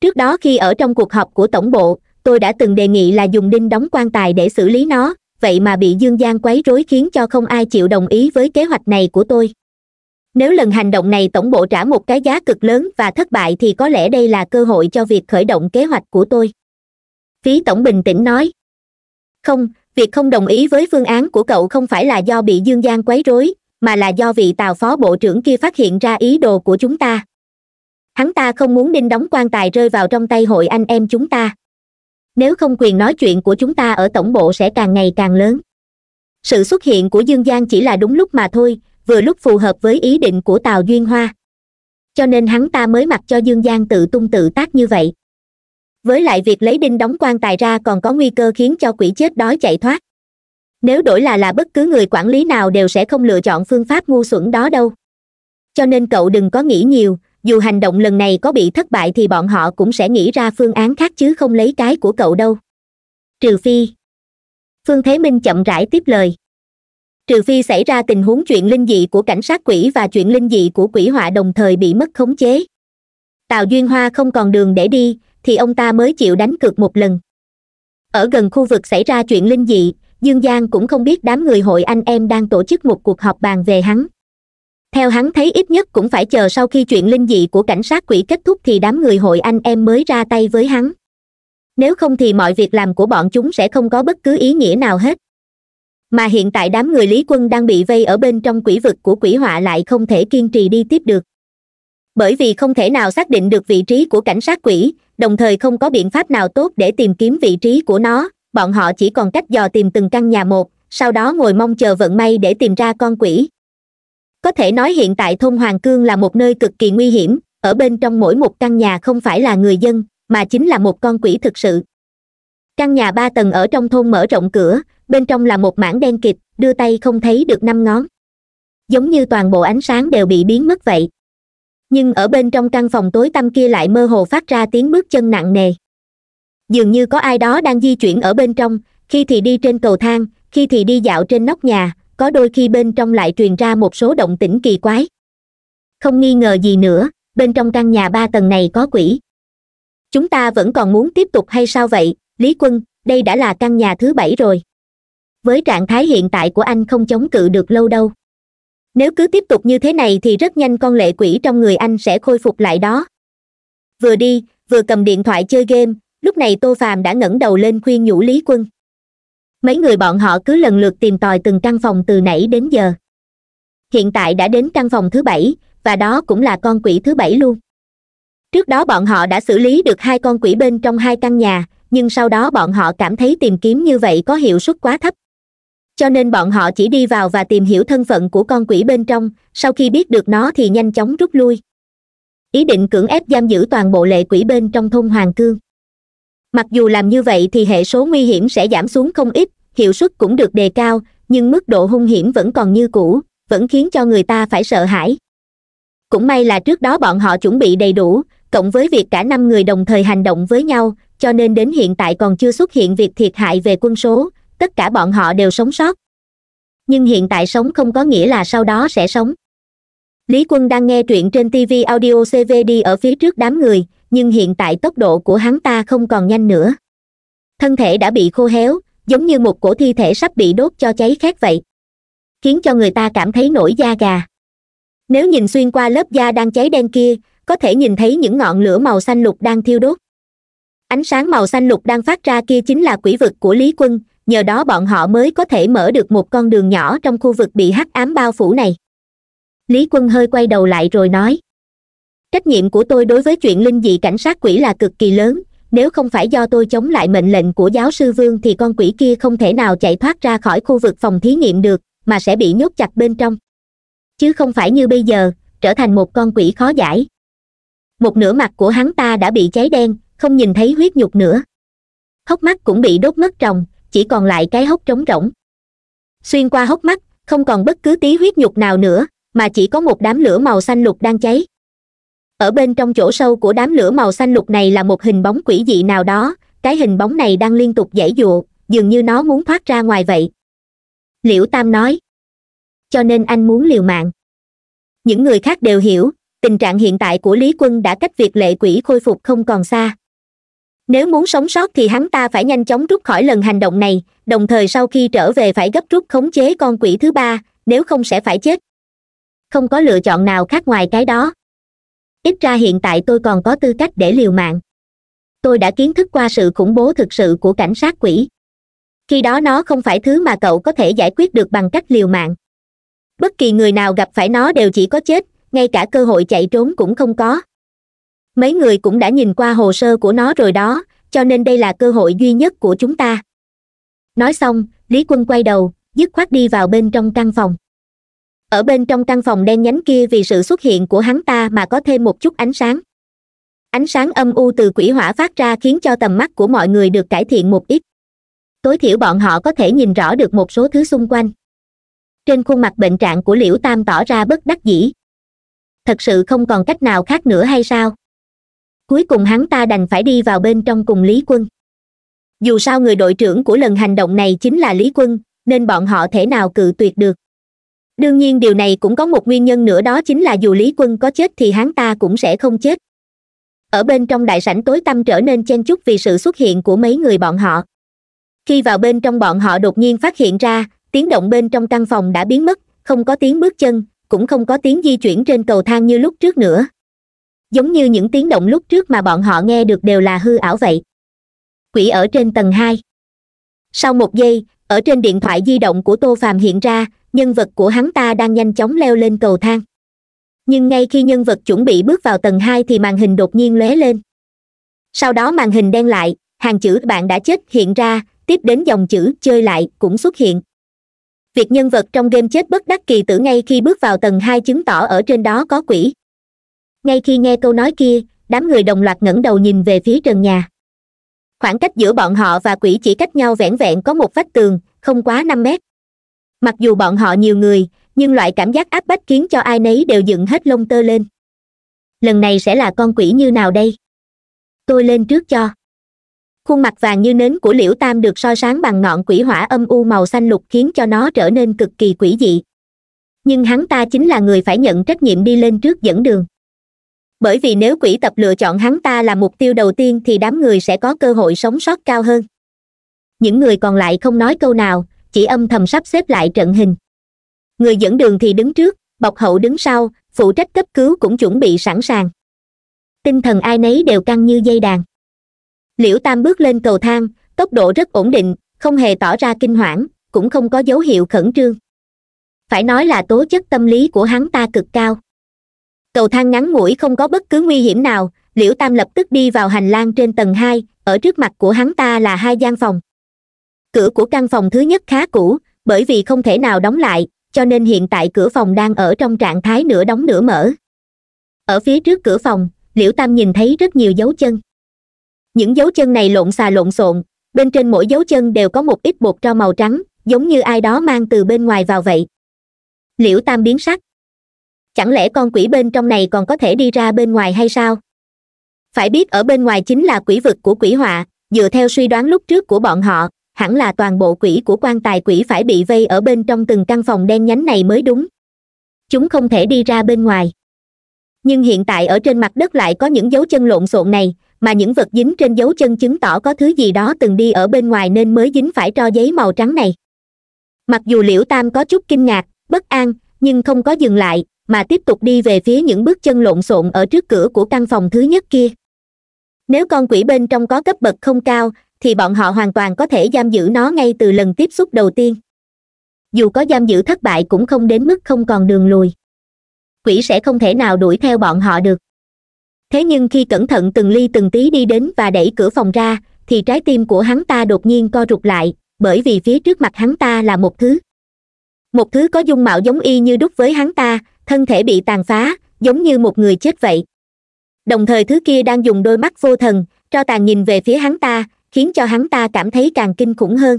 trước đó khi ở trong cuộc họp của tổng bộ tôi đã từng đề nghị là dùng đinh đóng quan tài để xử lý nó vậy mà bị dương giang quấy rối khiến cho không ai chịu đồng ý với kế hoạch này của tôi nếu lần hành động này tổng bộ trả một cái giá cực lớn và thất bại thì có lẽ đây là cơ hội cho việc khởi động kế hoạch của tôi phí tổng bình tĩnh nói không việc không đồng ý với phương án của cậu không phải là do bị dương giang quấy rối mà là do vị tào phó bộ trưởng kia phát hiện ra ý đồ của chúng ta hắn ta không muốn đinh đóng quan tài rơi vào trong tay hội anh em chúng ta nếu không quyền nói chuyện của chúng ta ở tổng bộ sẽ càng ngày càng lớn sự xuất hiện của dương giang chỉ là đúng lúc mà thôi vừa lúc phù hợp với ý định của tào duyên hoa cho nên hắn ta mới mặc cho dương giang tự tung tự tác như vậy với lại việc lấy đinh đóng quan tài ra còn có nguy cơ khiến cho quỷ chết đói chạy thoát nếu đổi là là bất cứ người quản lý nào đều sẽ không lựa chọn phương pháp ngu xuẩn đó đâu cho nên cậu đừng có nghĩ nhiều dù hành động lần này có bị thất bại thì bọn họ cũng sẽ nghĩ ra phương án khác chứ không lấy cái của cậu đâu trừ phi phương thế minh chậm rãi tiếp lời trừ phi xảy ra tình huống chuyện linh dị của cảnh sát quỷ và chuyện linh dị của quỷ họa đồng thời bị mất khống chế tào duyên hoa không còn đường để đi thì ông ta mới chịu đánh cược một lần ở gần khu vực xảy ra chuyện linh dị dương giang cũng không biết đám người hội anh em đang tổ chức một cuộc họp bàn về hắn theo hắn thấy ít nhất cũng phải chờ sau khi chuyện linh dị của cảnh sát quỷ kết thúc thì đám người hội anh em mới ra tay với hắn nếu không thì mọi việc làm của bọn chúng sẽ không có bất cứ ý nghĩa nào hết mà hiện tại đám người lý quân đang bị vây ở bên trong quỷ vực của quỷ họa lại không thể kiên trì đi tiếp được bởi vì không thể nào xác định được vị trí của cảnh sát quỷ đồng thời không có biện pháp nào tốt để tìm kiếm vị trí của nó bọn họ chỉ còn cách dò tìm từng căn nhà một sau đó ngồi mong chờ vận may để tìm ra con quỷ có thể nói hiện tại thôn hoàng cương là một nơi cực kỳ nguy hiểm ở bên trong mỗi một căn nhà không phải là người dân mà chính là một con quỷ thực sự căn nhà ba tầng ở trong thôn mở rộng cửa bên trong là một mảng đen kịt đưa tay không thấy được năm ngón giống như toàn bộ ánh sáng đều bị biến mất vậy nhưng ở bên trong căn phòng tối tăm kia lại mơ hồ phát ra tiếng bước chân nặng nề dường như có ai đó đang di chuyển ở bên trong khi thì đi trên cầu thang khi thì đi dạo trên nóc nhà có đôi khi bên trong lại truyền ra một số động tĩnh kỳ quái không nghi ngờ gì nữa bên trong căn nhà ba tầng này có quỷ chúng ta vẫn còn muốn tiếp tục hay sao vậy lý quân đây đã là căn nhà thứ bảy rồi với trạng thái hiện tại của anh không chống cự được lâu đâu nếu cứ tiếp tục như thế này thì rất nhanh con lệ quỷ trong người anh sẽ khôi phục lại đó vừa đi vừa cầm điện thoại chơi game lúc này tô phàm đã ngẩng đầu lên khuyên nhủ lý quân mấy người bọn họ cứ lần lượt tìm tòi từng căn phòng từ nãy đến giờ hiện tại đã đến căn phòng thứ bảy và đó cũng là con quỷ thứ bảy luôn trước đó bọn họ đã xử lý được hai con quỷ bên trong hai căn nhà nhưng sau đó bọn họ cảm thấy tìm kiếm như vậy có hiệu suất quá thấp cho nên bọn họ chỉ đi vào và tìm hiểu thân phận của con quỷ bên trong sau khi biết được nó thì nhanh chóng rút lui ý định cưỡng ép giam giữ toàn bộ lệ quỷ bên trong thôn hoàng cương mặc dù làm như vậy thì hệ số nguy hiểm sẽ giảm xuống không ít hiệu suất cũng được đề cao nhưng mức độ hung hiểm vẫn còn như cũ vẫn khiến cho người ta phải sợ hãi cũng may là trước đó bọn họ chuẩn bị đầy đủ cộng với việc cả năm người đồng thời hành động với nhau cho nên đến hiện tại còn chưa xuất hiện việc thiệt hại về quân số tất cả bọn họ đều sống sót nhưng hiện tại sống không có nghĩa là sau đó sẽ sống lý quân đang nghe truyện trên tv audio cvd ở phía trước đám người nhưng hiện tại tốc độ của hắn ta không còn nhanh nữa thân thể đã bị khô héo giống như một cổ thi thể sắp bị đốt cho cháy khác vậy khiến cho người ta cảm thấy nổi da gà nếu nhìn xuyên qua lớp da đang cháy đen kia có thể nhìn thấy những ngọn lửa màu xanh lục đang thiêu đốt ánh sáng màu xanh lục đang phát ra kia chính là quỷ vực của lý quân nhờ đó bọn họ mới có thể mở được một con đường nhỏ trong khu vực bị hắc ám bao phủ này lý quân hơi quay đầu lại rồi nói trách nhiệm của tôi đối với chuyện linh dị cảnh sát quỷ là cực kỳ lớn nếu không phải do tôi chống lại mệnh lệnh của giáo sư vương thì con quỷ kia không thể nào chạy thoát ra khỏi khu vực phòng thí nghiệm được mà sẽ bị nhốt chặt bên trong chứ không phải như bây giờ trở thành một con quỷ khó giải một nửa mặt của hắn ta đã bị cháy đen không nhìn thấy huyết nhục nữa hốc mắt cũng bị đốt mất tròng chỉ còn lại cái hốc trống rỗng xuyên qua hốc mắt không còn bất cứ tí huyết nhục nào nữa mà chỉ có một đám lửa màu xanh lục đang cháy ở bên trong chỗ sâu của đám lửa màu xanh lục này là một hình bóng quỷ dị nào đó cái hình bóng này đang liên tục dãy dụa dường như nó muốn thoát ra ngoài vậy liễu tam nói cho nên anh muốn liều mạng những người khác đều hiểu tình trạng hiện tại của lý quân đã cách việc lệ quỷ khôi phục không còn xa nếu muốn sống sót thì hắn ta phải nhanh chóng rút khỏi lần hành động này đồng thời sau khi trở về phải gấp rút khống chế con quỷ thứ ba nếu không sẽ phải chết không có lựa chọn nào khác ngoài cái đó ít ra hiện tại tôi còn có tư cách để liều mạng tôi đã kiến thức qua sự khủng bố thực sự của cảnh sát quỷ khi đó nó không phải thứ mà cậu có thể giải quyết được bằng cách liều mạng bất kỳ người nào gặp phải nó đều chỉ có chết ngay cả cơ hội chạy trốn cũng không có mấy người cũng đã nhìn qua hồ sơ của nó rồi đó cho nên đây là cơ hội duy nhất của chúng ta nói xong lý quân quay đầu dứt khoát đi vào bên trong căn phòng ở bên trong căn phòng đen nhánh kia vì sự xuất hiện của hắn ta mà có thêm một chút ánh sáng ánh sáng âm u từ quỷ hỏa phát ra khiến cho tầm mắt của mọi người được cải thiện một ít tối thiểu bọn họ có thể nhìn rõ được một số thứ xung quanh trên khuôn mặt bệnh trạng của liễu tam tỏ ra bất đắc dĩ thật sự không còn cách nào khác nữa hay sao cuối cùng hắn ta đành phải đi vào bên trong cùng lý quân dù sao người đội trưởng của lần hành động này chính là lý quân nên bọn họ thể nào cự tuyệt được đương nhiên điều này cũng có một nguyên nhân nữa đó chính là dù lý quân có chết thì hắn ta cũng sẽ không chết ở bên trong đại sảnh tối tăm trở nên chen chúc vì sự xuất hiện của mấy người bọn họ khi vào bên trong bọn họ đột nhiên phát hiện ra tiếng động bên trong căn phòng đã biến mất không có tiếng bước chân cũng không có tiếng di chuyển trên cầu thang như lúc trước nữa giống như những tiếng động lúc trước mà bọn họ nghe được đều là hư ảo vậy quỷ ở trên tầng hai sau một giây ở trên điện thoại di động của tô phàm hiện ra nhân vật của hắn ta đang nhanh chóng leo lên cầu thang nhưng ngay khi nhân vật chuẩn bị bước vào tầng hai thì màn hình đột nhiên lóe lên sau đó màn hình đen lại hàng chữ bạn đã chết hiện ra tiếp đến dòng chữ chơi lại cũng xuất hiện việc nhân vật trong game chết bất đắc kỳ tử ngay khi bước vào tầng hai chứng tỏ ở trên đó có quỷ ngay khi nghe câu nói kia đám người đồng loạt ngẩng đầu nhìn về phía trần nhà khoảng cách giữa bọn họ và quỷ chỉ cách nhau vẻn vẹn có một vách tường không quá năm mét mặc dù bọn họ nhiều người nhưng loại cảm giác áp bách khiến cho ai nấy đều dựng hết lông tơ lên lần này sẽ là con quỷ như nào đây tôi lên trước cho khuôn mặt vàng như nến của liễu tam được soi sáng bằng ngọn quỷ hỏa âm u màu xanh lục khiến cho nó trở nên cực kỳ quỷ dị nhưng hắn ta chính là người phải nhận trách nhiệm đi lên trước dẫn đường bởi vì nếu quỷ tập lựa chọn hắn ta là mục tiêu đầu tiên thì đám người sẽ có cơ hội sống sót cao hơn những người còn lại không nói câu nào chỉ âm thầm sắp xếp lại trận hình người dẫn đường thì đứng trước bọc hậu đứng sau phụ trách cấp cứu cũng chuẩn bị sẵn sàng tinh thần ai nấy đều căng như dây đàn liễu tam bước lên cầu thang tốc độ rất ổn định không hề tỏ ra kinh hoảng cũng không có dấu hiệu khẩn trương phải nói là tố chất tâm lý của hắn ta cực cao cầu thang ngắn ngủi không có bất cứ nguy hiểm nào liễu tam lập tức đi vào hành lang trên tầng hai ở trước mặt của hắn ta là hai gian phòng cửa của căn phòng thứ nhất khá cũ bởi vì không thể nào đóng lại cho nên hiện tại cửa phòng đang ở trong trạng thái nửa đóng nửa mở ở phía trước cửa phòng liễu tam nhìn thấy rất nhiều dấu chân những dấu chân này lộn xà lộn xộn bên trên mỗi dấu chân đều có một ít bột cho màu trắng giống như ai đó mang từ bên ngoài vào vậy liễu tam biến sắc chẳng lẽ con quỷ bên trong này còn có thể đi ra bên ngoài hay sao phải biết ở bên ngoài chính là quỷ vực của quỷ họa dựa theo suy đoán lúc trước của bọn họ hẳn là toàn bộ quỷ của quan tài quỷ phải bị vây ở bên trong từng căn phòng đen nhánh này mới đúng chúng không thể đi ra bên ngoài nhưng hiện tại ở trên mặt đất lại có những dấu chân lộn xộn này mà những vật dính trên dấu chân chứng tỏ có thứ gì đó từng đi ở bên ngoài nên mới dính phải tro giấy màu trắng này mặc dù liễu tam có chút kinh ngạc bất an nhưng không có dừng lại mà tiếp tục đi về phía những bước chân lộn xộn ở trước cửa của căn phòng thứ nhất kia nếu con quỷ bên trong có cấp bậc không cao thì bọn họ hoàn toàn có thể giam giữ nó ngay từ lần tiếp xúc đầu tiên dù có giam giữ thất bại cũng không đến mức không còn đường lùi quỷ sẽ không thể nào đuổi theo bọn họ được thế nhưng khi cẩn thận từng ly từng tí đi đến và đẩy cửa phòng ra thì trái tim của hắn ta đột nhiên co rụt lại bởi vì phía trước mặt hắn ta là một thứ một thứ có dung mạo giống y như đúc với hắn ta thân thể bị tàn phá giống như một người chết vậy đồng thời thứ kia đang dùng đôi mắt vô thần cho tàn nhìn về phía hắn ta khiến cho hắn ta cảm thấy càng kinh khủng hơn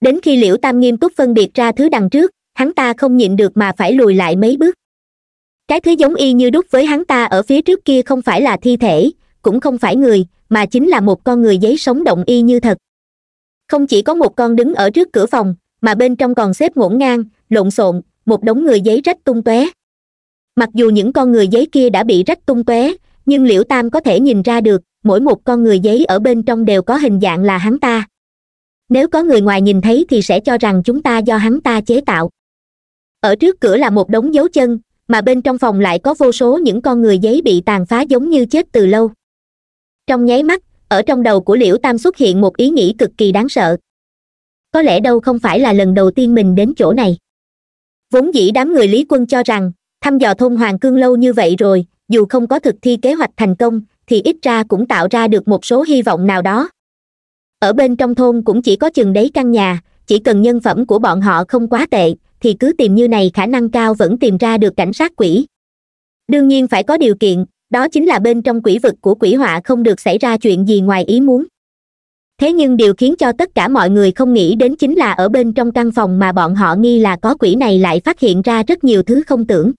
đến khi liễu tam nghiêm túc phân biệt ra thứ đằng trước hắn ta không nhịn được mà phải lùi lại mấy bước cái thứ giống y như đúc với hắn ta ở phía trước kia không phải là thi thể cũng không phải người mà chính là một con người giấy sống động y như thật không chỉ có một con đứng ở trước cửa phòng mà bên trong còn xếp ngổn ngang lộn xộn một đống người giấy rách tung tóe mặc dù những con người giấy kia đã bị rách tung tóe nhưng liễu tam có thể nhìn ra được mỗi một con người giấy ở bên trong đều có hình dạng là hắn ta nếu có người ngoài nhìn thấy thì sẽ cho rằng chúng ta do hắn ta chế tạo ở trước cửa là một đống dấu chân mà bên trong phòng lại có vô số những con người giấy bị tàn phá giống như chết từ lâu trong nháy mắt ở trong đầu của liễu tam xuất hiện một ý nghĩ cực kỳ đáng sợ có lẽ đâu không phải là lần đầu tiên mình đến chỗ này vốn dĩ đám người lý quân cho rằng thăm dò thôn hoàng cương lâu như vậy rồi dù không có thực thi kế hoạch thành công thì ít ra cũng tạo ra được một số hy vọng nào đó ở bên trong thôn cũng chỉ có chừng đấy căn nhà chỉ cần nhân phẩm của bọn họ không quá tệ thì cứ tìm như này khả năng cao vẫn tìm ra được cảnh sát quỷ đương nhiên phải có điều kiện đó chính là bên trong quỷ vực của quỷ họa không được xảy ra chuyện gì ngoài ý muốn thế nhưng điều khiến cho tất cả mọi người không nghĩ đến chính là ở bên trong căn phòng mà bọn họ nghi là có quỷ này lại phát hiện ra rất nhiều thứ không tưởng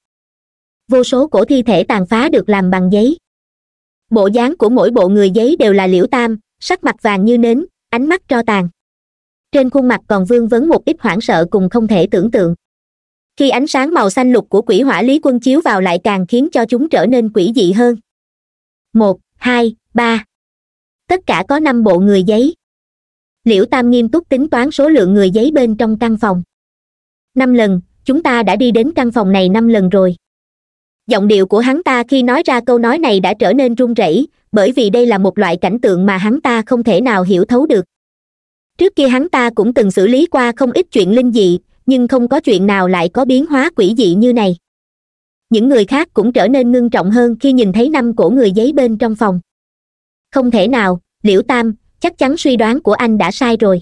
vô số cổ thi thể tàn phá được làm bằng giấy bộ dáng của mỗi bộ người giấy đều là liễu tam sắc mặt vàng như nến ánh mắt tro tàn trên khuôn mặt còn vương vấn một ít hoảng sợ cùng không thể tưởng tượng khi ánh sáng màu xanh lục của quỷ hỏa lý quân chiếu vào lại càng khiến cho chúng trở nên quỷ dị hơn một hai ba tất cả có năm bộ người giấy liễu tam nghiêm túc tính toán số lượng người giấy bên trong căn phòng năm lần chúng ta đã đi đến căn phòng này năm lần rồi giọng điệu của hắn ta khi nói ra câu nói này đã trở nên run rẩy bởi vì đây là một loại cảnh tượng mà hắn ta không thể nào hiểu thấu được trước kia hắn ta cũng từng xử lý qua không ít chuyện linh dị nhưng không có chuyện nào lại có biến hóa quỷ dị như này những người khác cũng trở nên ngưng trọng hơn khi nhìn thấy năm cổ người giấy bên trong phòng không thể nào liễu tam chắc chắn suy đoán của anh đã sai rồi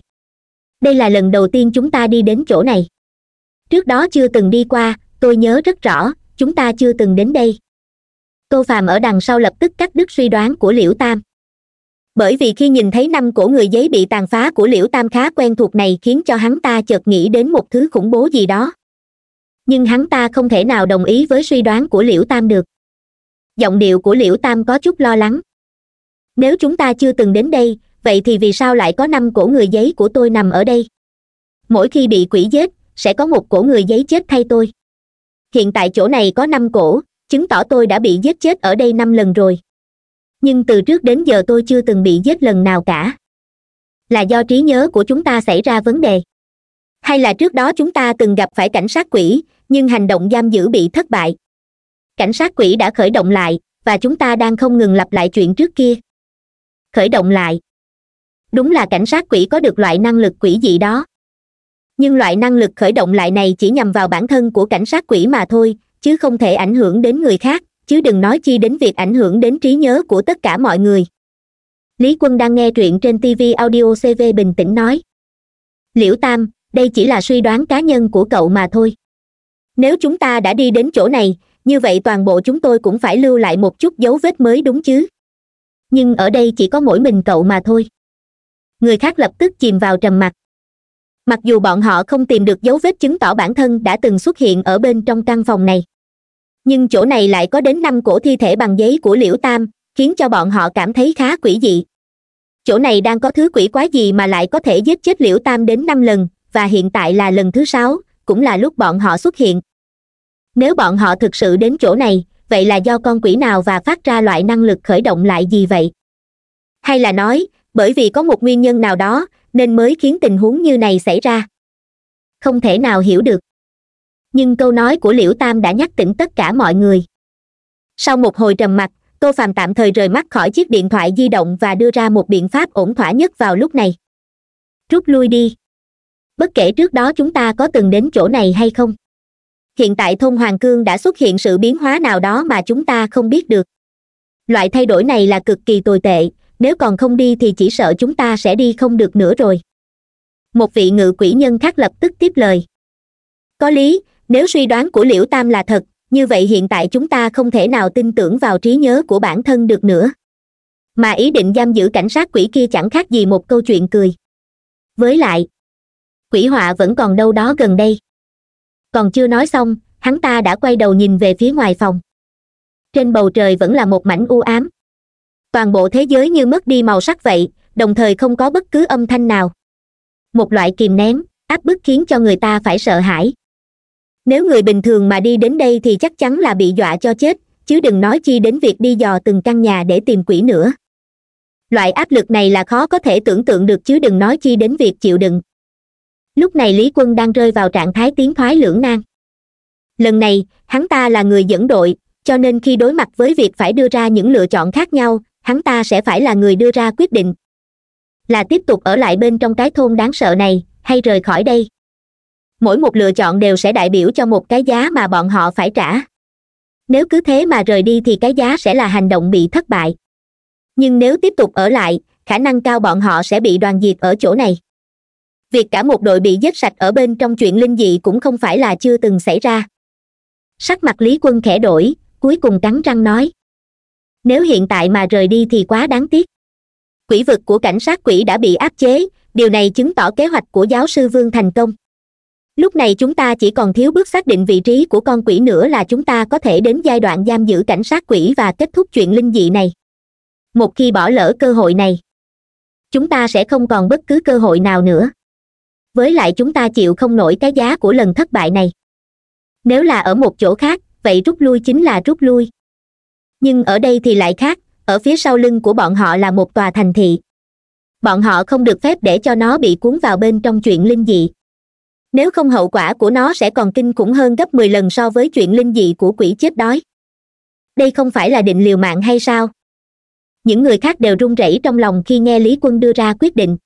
đây là lần đầu tiên chúng ta đi đến chỗ này trước đó chưa từng đi qua tôi nhớ rất rõ chúng ta chưa từng đến đây tô phàm ở đằng sau lập tức cắt đứt suy đoán của liễu tam bởi vì khi nhìn thấy năm cổ người giấy bị tàn phá của liễu tam khá quen thuộc này khiến cho hắn ta chợt nghĩ đến một thứ khủng bố gì đó nhưng hắn ta không thể nào đồng ý với suy đoán của liễu tam được giọng điệu của liễu tam có chút lo lắng nếu chúng ta chưa từng đến đây vậy thì vì sao lại có năm cổ người giấy của tôi nằm ở đây mỗi khi bị quỷ giết sẽ có một cổ người giấy chết thay tôi hiện tại chỗ này có năm cổ chứng tỏ tôi đã bị giết chết ở đây năm lần rồi nhưng từ trước đến giờ tôi chưa từng bị giết lần nào cả là do trí nhớ của chúng ta xảy ra vấn đề hay là trước đó chúng ta từng gặp phải cảnh sát quỷ nhưng hành động giam giữ bị thất bại cảnh sát quỷ đã khởi động lại và chúng ta đang không ngừng lặp lại chuyện trước kia khởi động lại đúng là cảnh sát quỷ có được loại năng lực quỷ dị đó nhưng loại năng lực khởi động lại này chỉ nhằm vào bản thân của cảnh sát quỷ mà thôi chứ không thể ảnh hưởng đến người khác chứ đừng nói chi đến việc ảnh hưởng đến trí nhớ của tất cả mọi người lý quân đang nghe truyện trên tv audio cv bình tĩnh nói liễu tam đây chỉ là suy đoán cá nhân của cậu mà thôi nếu chúng ta đã đi đến chỗ này như vậy toàn bộ chúng tôi cũng phải lưu lại một chút dấu vết mới đúng chứ nhưng ở đây chỉ có mỗi mình cậu mà thôi người khác lập tức chìm vào trầm mặc mặc dù bọn họ không tìm được dấu vết chứng tỏ bản thân đã từng xuất hiện ở bên trong căn phòng này nhưng chỗ này lại có đến năm cổ thi thể bằng giấy của liễu tam khiến cho bọn họ cảm thấy khá quỷ dị chỗ này đang có thứ quỷ quái gì mà lại có thể giết chết liễu tam đến năm lần và hiện tại là lần thứ sáu cũng là lúc bọn họ xuất hiện nếu bọn họ thực sự đến chỗ này vậy là do con quỷ nào và phát ra loại năng lực khởi động lại gì vậy hay là nói bởi vì có một nguyên nhân nào đó nên mới khiến tình huống như này xảy ra không thể nào hiểu được nhưng câu nói của liễu tam đã nhắc tỉnh tất cả mọi người sau một hồi trầm mặt tô phạm tạm thời rời mắt khỏi chiếc điện thoại di động và đưa ra một biện pháp ổn thỏa nhất vào lúc này rút lui đi bất kể trước đó chúng ta có từng đến chỗ này hay không hiện tại thôn hoàng cương đã xuất hiện sự biến hóa nào đó mà chúng ta không biết được loại thay đổi này là cực kỳ tồi tệ nếu còn không đi thì chỉ sợ chúng ta sẽ đi không được nữa rồi một vị ngự quỷ nhân khác lập tức tiếp lời có lý nếu suy đoán của liễu tam là thật như vậy hiện tại chúng ta không thể nào tin tưởng vào trí nhớ của bản thân được nữa mà ý định giam giữ cảnh sát quỷ kia chẳng khác gì một câu chuyện cười với lại quỷ họa vẫn còn đâu đó gần đây còn chưa nói xong hắn ta đã quay đầu nhìn về phía ngoài phòng trên bầu trời vẫn là một mảnh u ám toàn bộ thế giới như mất đi màu sắc vậy đồng thời không có bất cứ âm thanh nào một loại kìm nén áp bức khiến cho người ta phải sợ hãi nếu người bình thường mà đi đến đây thì chắc chắn là bị dọa cho chết chứ đừng nói chi đến việc đi dò từng căn nhà để tìm quỷ nữa loại áp lực này là khó có thể tưởng tượng được chứ đừng nói chi đến việc chịu đựng lúc này lý quân đang rơi vào trạng thái tiến thoái lưỡng nan lần này hắn ta là người dẫn đội cho nên khi đối mặt với việc phải đưa ra những lựa chọn khác nhau hắn ta sẽ phải là người đưa ra quyết định là tiếp tục ở lại bên trong cái thôn đáng sợ này hay rời khỏi đây mỗi một lựa chọn đều sẽ đại biểu cho một cái giá mà bọn họ phải trả nếu cứ thế mà rời đi thì cái giá sẽ là hành động bị thất bại nhưng nếu tiếp tục ở lại khả năng cao bọn họ sẽ bị đoàn diệt ở chỗ này việc cả một đội bị giết sạch ở bên trong chuyện linh dị cũng không phải là chưa từng xảy ra sắc mặt lý quân khẽ đổi cuối cùng cắn răng nói nếu hiện tại mà rời đi thì quá đáng tiếc quỷ vực của cảnh sát quỷ đã bị áp chế điều này chứng tỏ kế hoạch của giáo sư vương thành công lúc này chúng ta chỉ còn thiếu bước xác định vị trí của con quỷ nữa là chúng ta có thể đến giai đoạn giam giữ cảnh sát quỷ và kết thúc chuyện linh dị này một khi bỏ lỡ cơ hội này chúng ta sẽ không còn bất cứ cơ hội nào nữa với lại chúng ta chịu không nổi cái giá của lần thất bại này nếu là ở một chỗ khác vậy rút lui chính là rút lui nhưng ở đây thì lại khác ở phía sau lưng của bọn họ là một tòa thành thị bọn họ không được phép để cho nó bị cuốn vào bên trong chuyện linh dị nếu không hậu quả của nó sẽ còn kinh khủng hơn gấp mười lần so với chuyện linh dị của quỷ chết đói đây không phải là định liều mạng hay sao những người khác đều run rẩy trong lòng khi nghe lý quân đưa ra quyết định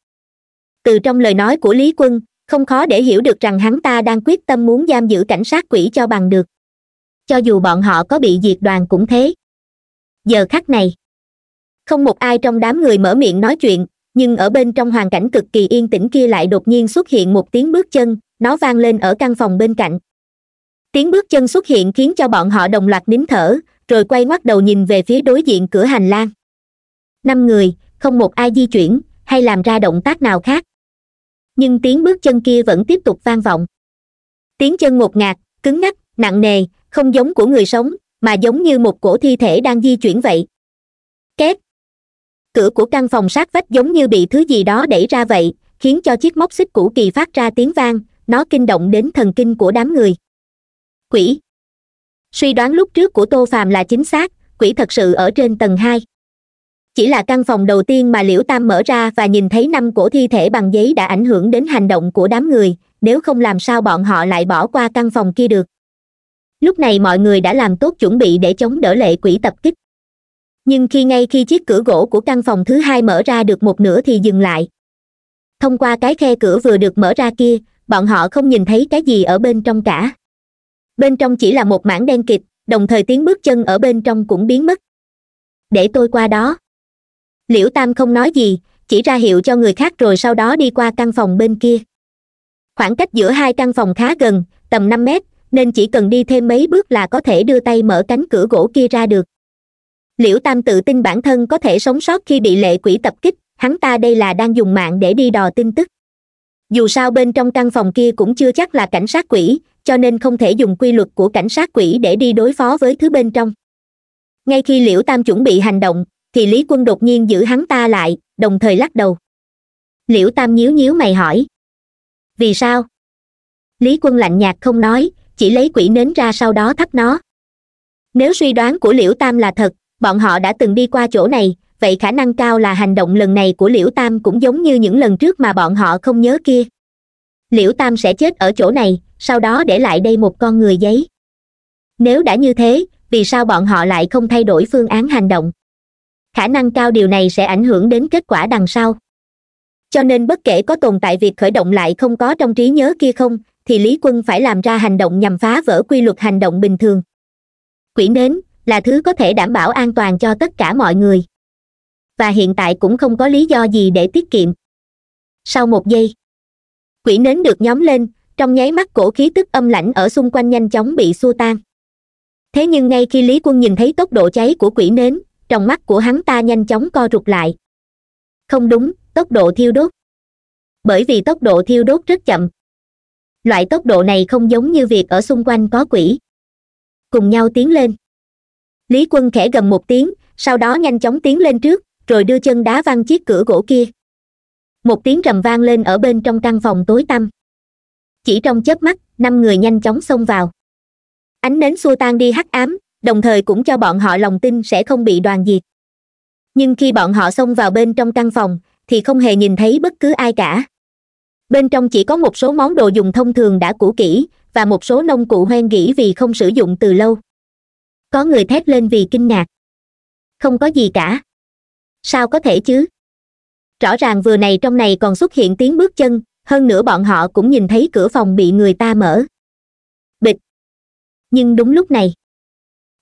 từ trong lời nói của lý quân không khó để hiểu được rằng hắn ta đang quyết tâm muốn giam giữ cảnh sát quỷ cho bằng được cho dù bọn họ có bị diệt đoàn cũng thế giờ khắc này không một ai trong đám người mở miệng nói chuyện nhưng ở bên trong hoàn cảnh cực kỳ yên tĩnh kia lại đột nhiên xuất hiện một tiếng bước chân nó vang lên ở căn phòng bên cạnh tiếng bước chân xuất hiện khiến cho bọn họ đồng loạt nín thở rồi quay ngoắt đầu nhìn về phía đối diện cửa hành lang năm người không một ai di chuyển hay làm ra động tác nào khác nhưng tiếng bước chân kia vẫn tiếp tục vang vọng tiếng chân ngột ngạt cứng ngắc nặng nề không giống của người sống mà giống như một cổ thi thể đang di chuyển vậy két cửa của căn phòng sát vách giống như bị thứ gì đó đẩy ra vậy khiến cho chiếc móc xích cũ kỳ phát ra tiếng vang nó kinh động đến thần kinh của đám người quỷ suy đoán lúc trước của tô phàm là chính xác quỷ thật sự ở trên tầng hai chỉ là căn phòng đầu tiên mà liễu tam mở ra và nhìn thấy năm cổ thi thể bằng giấy đã ảnh hưởng đến hành động của đám người nếu không làm sao bọn họ lại bỏ qua căn phòng kia được lúc này mọi người đã làm tốt chuẩn bị để chống đỡ lệ quỷ tập kích nhưng khi ngay khi chiếc cửa gỗ của căn phòng thứ hai mở ra được một nửa thì dừng lại thông qua cái khe cửa vừa được mở ra kia bọn họ không nhìn thấy cái gì ở bên trong cả bên trong chỉ là một mảng đen kịt đồng thời tiếng bước chân ở bên trong cũng biến mất để tôi qua đó liễu tam không nói gì chỉ ra hiệu cho người khác rồi sau đó đi qua căn phòng bên kia khoảng cách giữa hai căn phòng khá gần tầm năm mét nên chỉ cần đi thêm mấy bước là có thể đưa tay mở cánh cửa gỗ kia ra được liễu tam tự tin bản thân có thể sống sót khi bị lệ quỷ tập kích hắn ta đây là đang dùng mạng để đi đò tin tức dù sao bên trong căn phòng kia cũng chưa chắc là cảnh sát quỷ cho nên không thể dùng quy luật của cảnh sát quỷ để đi đối phó với thứ bên trong ngay khi liễu tam chuẩn bị hành động thì lý quân đột nhiên giữ hắn ta lại đồng thời lắc đầu liễu tam nhíu nhíu mày hỏi vì sao lý quân lạnh nhạt không nói chỉ lấy quỷ nến ra sau đó thắp nó nếu suy đoán của liễu tam là thật bọn họ đã từng đi qua chỗ này vậy khả năng cao là hành động lần này của liễu tam cũng giống như những lần trước mà bọn họ không nhớ kia liễu tam sẽ chết ở chỗ này sau đó để lại đây một con người giấy nếu đã như thế vì sao bọn họ lại không thay đổi phương án hành động khả năng cao điều này sẽ ảnh hưởng đến kết quả đằng sau cho nên bất kể có tồn tại việc khởi động lại không có trong trí nhớ kia không thì lý quân phải làm ra hành động nhằm phá vỡ quy luật hành động bình thường Quỹ nến là thứ có thể đảm bảo an toàn cho tất cả mọi người và hiện tại cũng không có lý do gì để tiết kiệm sau một giây quỹ nến được nhóm lên trong nháy mắt cổ khí tức âm lãnh ở xung quanh nhanh chóng bị xua tan thế nhưng ngay khi lý quân nhìn thấy tốc độ cháy của quỹ nến trong mắt của hắn ta nhanh chóng co rụt lại không đúng tốc độ thiêu đốt bởi vì tốc độ thiêu đốt rất chậm loại tốc độ này không giống như việc ở xung quanh có quỷ cùng nhau tiến lên lý quân khẽ gầm một tiếng sau đó nhanh chóng tiến lên trước rồi đưa chân đá văng chiếc cửa gỗ kia một tiếng rầm vang lên ở bên trong căn phòng tối tăm chỉ trong chớp mắt năm người nhanh chóng xông vào ánh nến xua tan đi hắc ám đồng thời cũng cho bọn họ lòng tin sẽ không bị đoàn diệt nhưng khi bọn họ xông vào bên trong căn phòng thì không hề nhìn thấy bất cứ ai cả bên trong chỉ có một số món đồ dùng thông thường đã cũ kỹ và một số nông cụ hoen gỉ vì không sử dụng từ lâu có người thét lên vì kinh ngạc không có gì cả sao có thể chứ rõ ràng vừa này trong này còn xuất hiện tiếng bước chân hơn nữa bọn họ cũng nhìn thấy cửa phòng bị người ta mở bịch nhưng đúng lúc này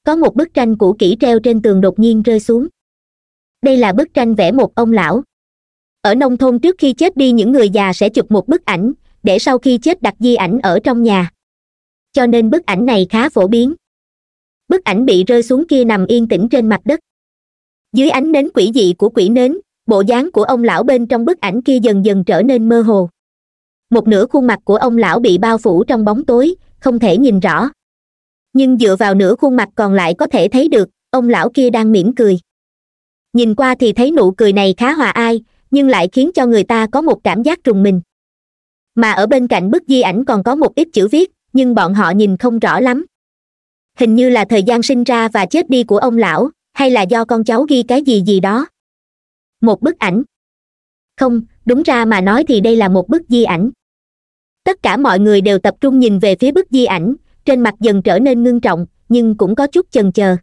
có một bức tranh cũ kỹ treo trên tường đột nhiên rơi xuống đây là bức tranh vẽ một ông lão ở nông thôn trước khi chết đi những người già sẽ chụp một bức ảnh để sau khi chết đặt di ảnh ở trong nhà cho nên bức ảnh này khá phổ biến bức ảnh bị rơi xuống kia nằm yên tĩnh trên mặt đất dưới ánh nến quỷ dị của quỷ nến bộ dáng của ông lão bên trong bức ảnh kia dần dần trở nên mơ hồ một nửa khuôn mặt của ông lão bị bao phủ trong bóng tối không thể nhìn rõ nhưng dựa vào nửa khuôn mặt còn lại có thể thấy được ông lão kia đang mỉm cười nhìn qua thì thấy nụ cười này khá hòa ai nhưng lại khiến cho người ta có một cảm giác trùng mình mà ở bên cạnh bức di ảnh còn có một ít chữ viết nhưng bọn họ nhìn không rõ lắm hình như là thời gian sinh ra và chết đi của ông lão hay là do con cháu ghi cái gì gì đó một bức ảnh không đúng ra mà nói thì đây là một bức di ảnh tất cả mọi người đều tập trung nhìn về phía bức di ảnh trên mặt dần trở nên ngưng trọng nhưng cũng có chút chần chờ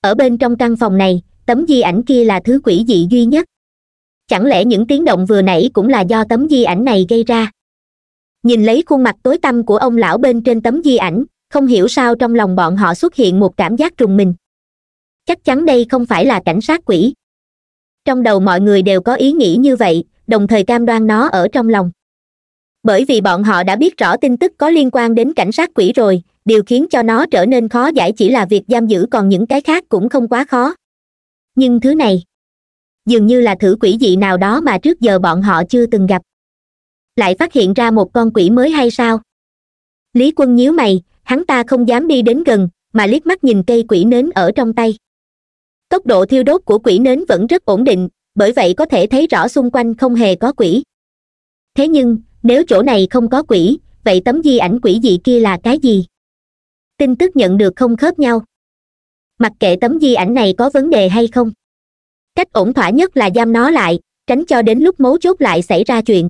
ở bên trong căn phòng này tấm di ảnh kia là thứ quỷ dị duy nhất chẳng lẽ những tiếng động vừa nãy cũng là do tấm di ảnh này gây ra nhìn lấy khuôn mặt tối tăm của ông lão bên trên tấm di ảnh không hiểu sao trong lòng bọn họ xuất hiện một cảm giác trùng mình chắc chắn đây không phải là cảnh sát quỷ trong đầu mọi người đều có ý nghĩ như vậy đồng thời cam đoan nó ở trong lòng bởi vì bọn họ đã biết rõ tin tức có liên quan đến cảnh sát quỷ rồi điều khiến cho nó trở nên khó giải chỉ là việc giam giữ còn những cái khác cũng không quá khó nhưng thứ này dường như là thử quỷ dị nào đó mà trước giờ bọn họ chưa từng gặp lại phát hiện ra một con quỷ mới hay sao lý quân nhíu mày hắn ta không dám đi đến gần mà liếc mắt nhìn cây quỷ nến ở trong tay tốc độ thiêu đốt của quỷ nến vẫn rất ổn định bởi vậy có thể thấy rõ xung quanh không hề có quỷ thế nhưng nếu chỗ này không có quỷ vậy tấm di ảnh quỷ dị kia là cái gì tin tức nhận được không khớp nhau mặc kệ tấm di ảnh này có vấn đề hay không cách ổn thỏa nhất là giam nó lại tránh cho đến lúc mấu chốt lại xảy ra chuyện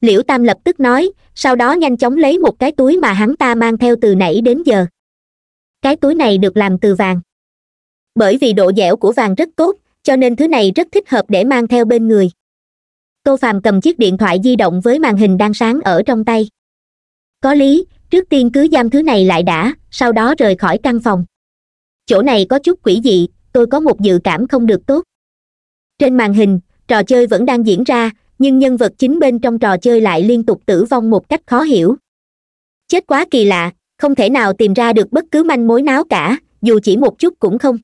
liễu tam lập tức nói sau đó nhanh chóng lấy một cái túi mà hắn ta mang theo từ nãy đến giờ cái túi này được làm từ vàng bởi vì độ dẻo của vàng rất tốt cho nên thứ này rất thích hợp để mang theo bên người tô phàm cầm chiếc điện thoại di động với màn hình đang sáng ở trong tay có lý trước tiên cứ giam thứ này lại đã sau đó rời khỏi căn phòng chỗ này có chút quỷ dị tôi có một dự cảm không được tốt trên màn hình trò chơi vẫn đang diễn ra nhưng nhân vật chính bên trong trò chơi lại liên tục tử vong một cách khó hiểu chết quá kỳ lạ không thể nào tìm ra được bất cứ manh mối nào cả dù chỉ một chút cũng không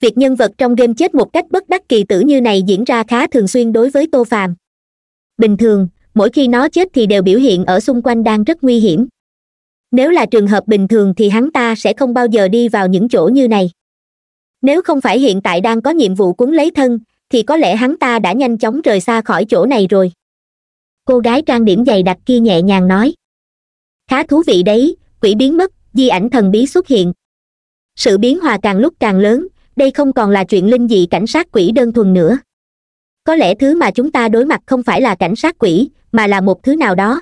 việc nhân vật trong game chết một cách bất đắc kỳ tử như này diễn ra khá thường xuyên đối với tô phàm bình thường mỗi khi nó chết thì đều biểu hiện ở xung quanh đang rất nguy hiểm nếu là trường hợp bình thường thì hắn ta sẽ không bao giờ đi vào những chỗ như này nếu không phải hiện tại đang có nhiệm vụ cuốn lấy thân thì có lẽ hắn ta đã nhanh chóng rời xa khỏi chỗ này rồi cô gái trang điểm dày đặc kia nhẹ nhàng nói khá thú vị đấy quỷ biến mất di ảnh thần bí xuất hiện sự biến hòa càng lúc càng lớn đây không còn là chuyện linh dị cảnh sát quỷ đơn thuần nữa có lẽ thứ mà chúng ta đối mặt không phải là cảnh sát quỷ mà là một thứ nào đó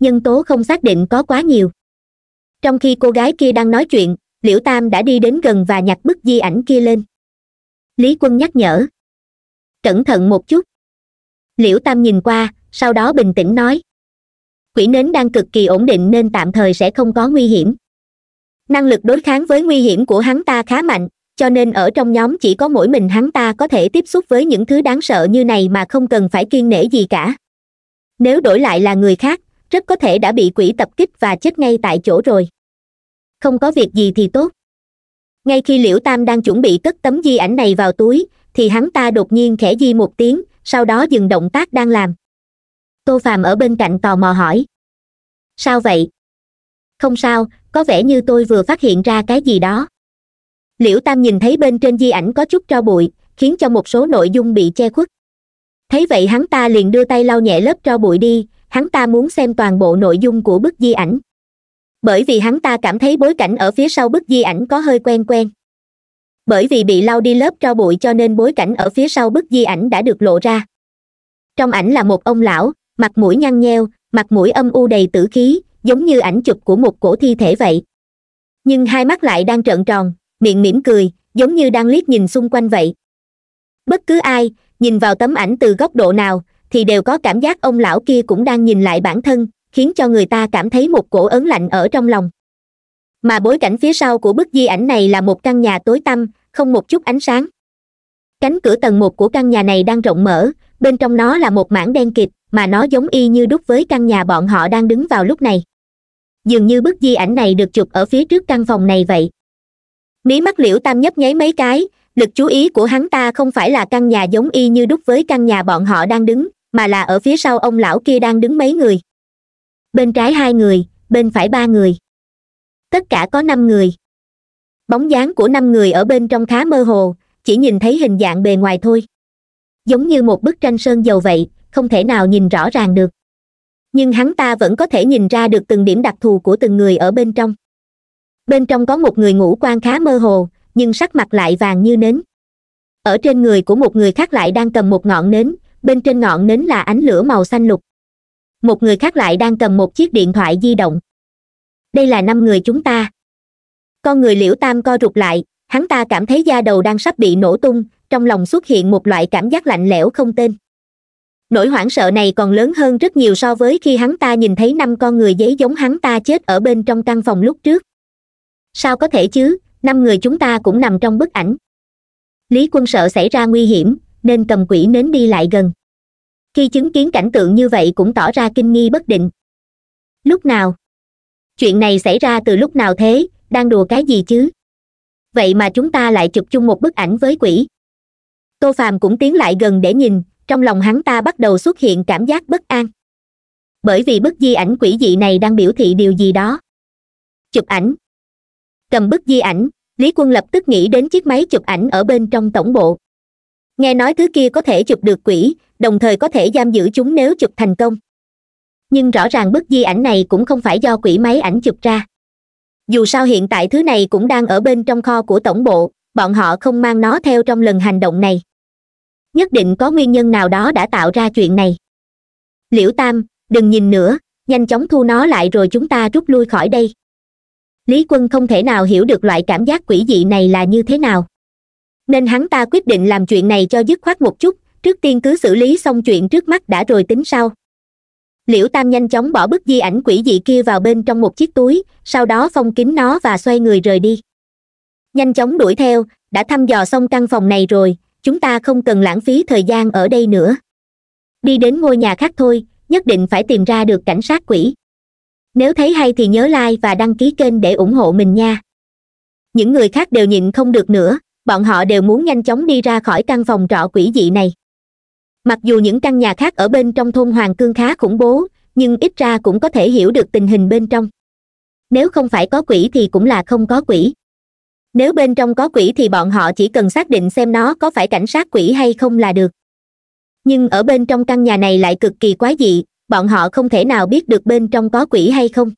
nhân tố không xác định có quá nhiều trong khi cô gái kia đang nói chuyện liễu tam đã đi đến gần và nhặt bức di ảnh kia lên lý quân nhắc nhở cẩn thận một chút liễu tam nhìn qua sau đó bình tĩnh nói quỷ nến đang cực kỳ ổn định nên tạm thời sẽ không có nguy hiểm năng lực đối kháng với nguy hiểm của hắn ta khá mạnh cho nên ở trong nhóm chỉ có mỗi mình hắn ta có thể tiếp xúc với những thứ đáng sợ như này mà không cần phải kiên nể gì cả nếu đổi lại là người khác rất có thể đã bị quỷ tập kích và chết ngay tại chỗ rồi không có việc gì thì tốt ngay khi liễu tam đang chuẩn bị cất tấm di ảnh này vào túi thì hắn ta đột nhiên khẽ di một tiếng sau đó dừng động tác đang làm tô phàm ở bên cạnh tò mò hỏi sao vậy không sao có vẻ như tôi vừa phát hiện ra cái gì đó liễu tam nhìn thấy bên trên di ảnh có chút tro bụi khiến cho một số nội dung bị che khuất thấy vậy hắn ta liền đưa tay lau nhẹ lớp tro bụi đi hắn ta muốn xem toàn bộ nội dung của bức di ảnh bởi vì hắn ta cảm thấy bối cảnh ở phía sau bức di ảnh có hơi quen quen bởi vì bị lau đi lớp tro bụi cho nên bối cảnh ở phía sau bức di ảnh đã được lộ ra trong ảnh là một ông lão mặt mũi nhăn nheo mặt mũi âm u đầy tử khí giống như ảnh chụp của một cổ thi thể vậy nhưng hai mắt lại đang trợn tròn miệng mỉm cười giống như đang liếc nhìn xung quanh vậy bất cứ ai nhìn vào tấm ảnh từ góc độ nào thì đều có cảm giác ông lão kia cũng đang nhìn lại bản thân khiến cho người ta cảm thấy một cổ ấn lạnh ở trong lòng mà bối cảnh phía sau của bức di ảnh này là một căn nhà tối tăm không một chút ánh sáng cánh cửa tầng một của căn nhà này đang rộng mở bên trong nó là một mảng đen kịt mà nó giống y như đúc với căn nhà bọn họ đang đứng vào lúc này dường như bức di ảnh này được chụp ở phía trước căn phòng này vậy mí mắt liễu tam nhấp nháy mấy cái lực chú ý của hắn ta không phải là căn nhà giống y như đúc với căn nhà bọn họ đang đứng mà là ở phía sau ông lão kia đang đứng mấy người bên trái hai người bên phải ba người tất cả có năm người bóng dáng của năm người ở bên trong khá mơ hồ chỉ nhìn thấy hình dạng bề ngoài thôi giống như một bức tranh sơn dầu vậy không thể nào nhìn rõ ràng được nhưng hắn ta vẫn có thể nhìn ra được từng điểm đặc thù của từng người ở bên trong bên trong có một người ngũ quan khá mơ hồ nhưng sắc mặt lại vàng như nến ở trên người của một người khác lại đang cầm một ngọn nến bên trên ngọn nến là ánh lửa màu xanh lục một người khác lại đang cầm một chiếc điện thoại di động đây là năm người chúng ta con người liễu tam co rụt lại hắn ta cảm thấy da đầu đang sắp bị nổ tung trong lòng xuất hiện một loại cảm giác lạnh lẽo không tên nỗi hoảng sợ này còn lớn hơn rất nhiều so với khi hắn ta nhìn thấy năm con người giấy giống hắn ta chết ở bên trong căn phòng lúc trước sao có thể chứ năm người chúng ta cũng nằm trong bức ảnh lý quân sợ xảy ra nguy hiểm nên cầm quỷ nến đi lại gần khi chứng kiến cảnh tượng như vậy cũng tỏ ra kinh nghi bất định lúc nào chuyện này xảy ra từ lúc nào thế đang đùa cái gì chứ vậy mà chúng ta lại chụp chung một bức ảnh với quỷ tô phàm cũng tiến lại gần để nhìn trong lòng hắn ta bắt đầu xuất hiện cảm giác bất an bởi vì bức di ảnh quỷ dị này đang biểu thị điều gì đó chụp ảnh cầm bức di ảnh lý quân lập tức nghĩ đến chiếc máy chụp ảnh ở bên trong tổng bộ nghe nói thứ kia có thể chụp được quỷ đồng thời có thể giam giữ chúng nếu chụp thành công nhưng rõ ràng bức di ảnh này cũng không phải do quỷ máy ảnh chụp ra dù sao hiện tại thứ này cũng đang ở bên trong kho của tổng bộ bọn họ không mang nó theo trong lần hành động này nhất định có nguyên nhân nào đó đã tạo ra chuyện này liễu tam đừng nhìn nữa nhanh chóng thu nó lại rồi chúng ta rút lui khỏi đây lý quân không thể nào hiểu được loại cảm giác quỷ dị này là như thế nào nên hắn ta quyết định làm chuyện này cho dứt khoát một chút trước tiên cứ xử lý xong chuyện trước mắt đã rồi tính sau liễu tam nhanh chóng bỏ bức di ảnh quỷ dị kia vào bên trong một chiếc túi sau đó phong kín nó và xoay người rời đi nhanh chóng đuổi theo đã thăm dò xong căn phòng này rồi chúng ta không cần lãng phí thời gian ở đây nữa đi đến ngôi nhà khác thôi nhất định phải tìm ra được cảnh sát quỷ nếu thấy hay thì nhớ like và đăng ký kênh để ủng hộ mình nha những người khác đều nhịn không được nữa bọn họ đều muốn nhanh chóng đi ra khỏi căn phòng trọ quỷ dị này mặc dù những căn nhà khác ở bên trong thôn hoàng cương khá khủng bố nhưng ít ra cũng có thể hiểu được tình hình bên trong nếu không phải có quỷ thì cũng là không có quỷ nếu bên trong có quỷ thì bọn họ chỉ cần xác định xem nó có phải cảnh sát quỷ hay không là được nhưng ở bên trong căn nhà này lại cực kỳ quái dị bọn họ không thể nào biết được bên trong có quỷ hay không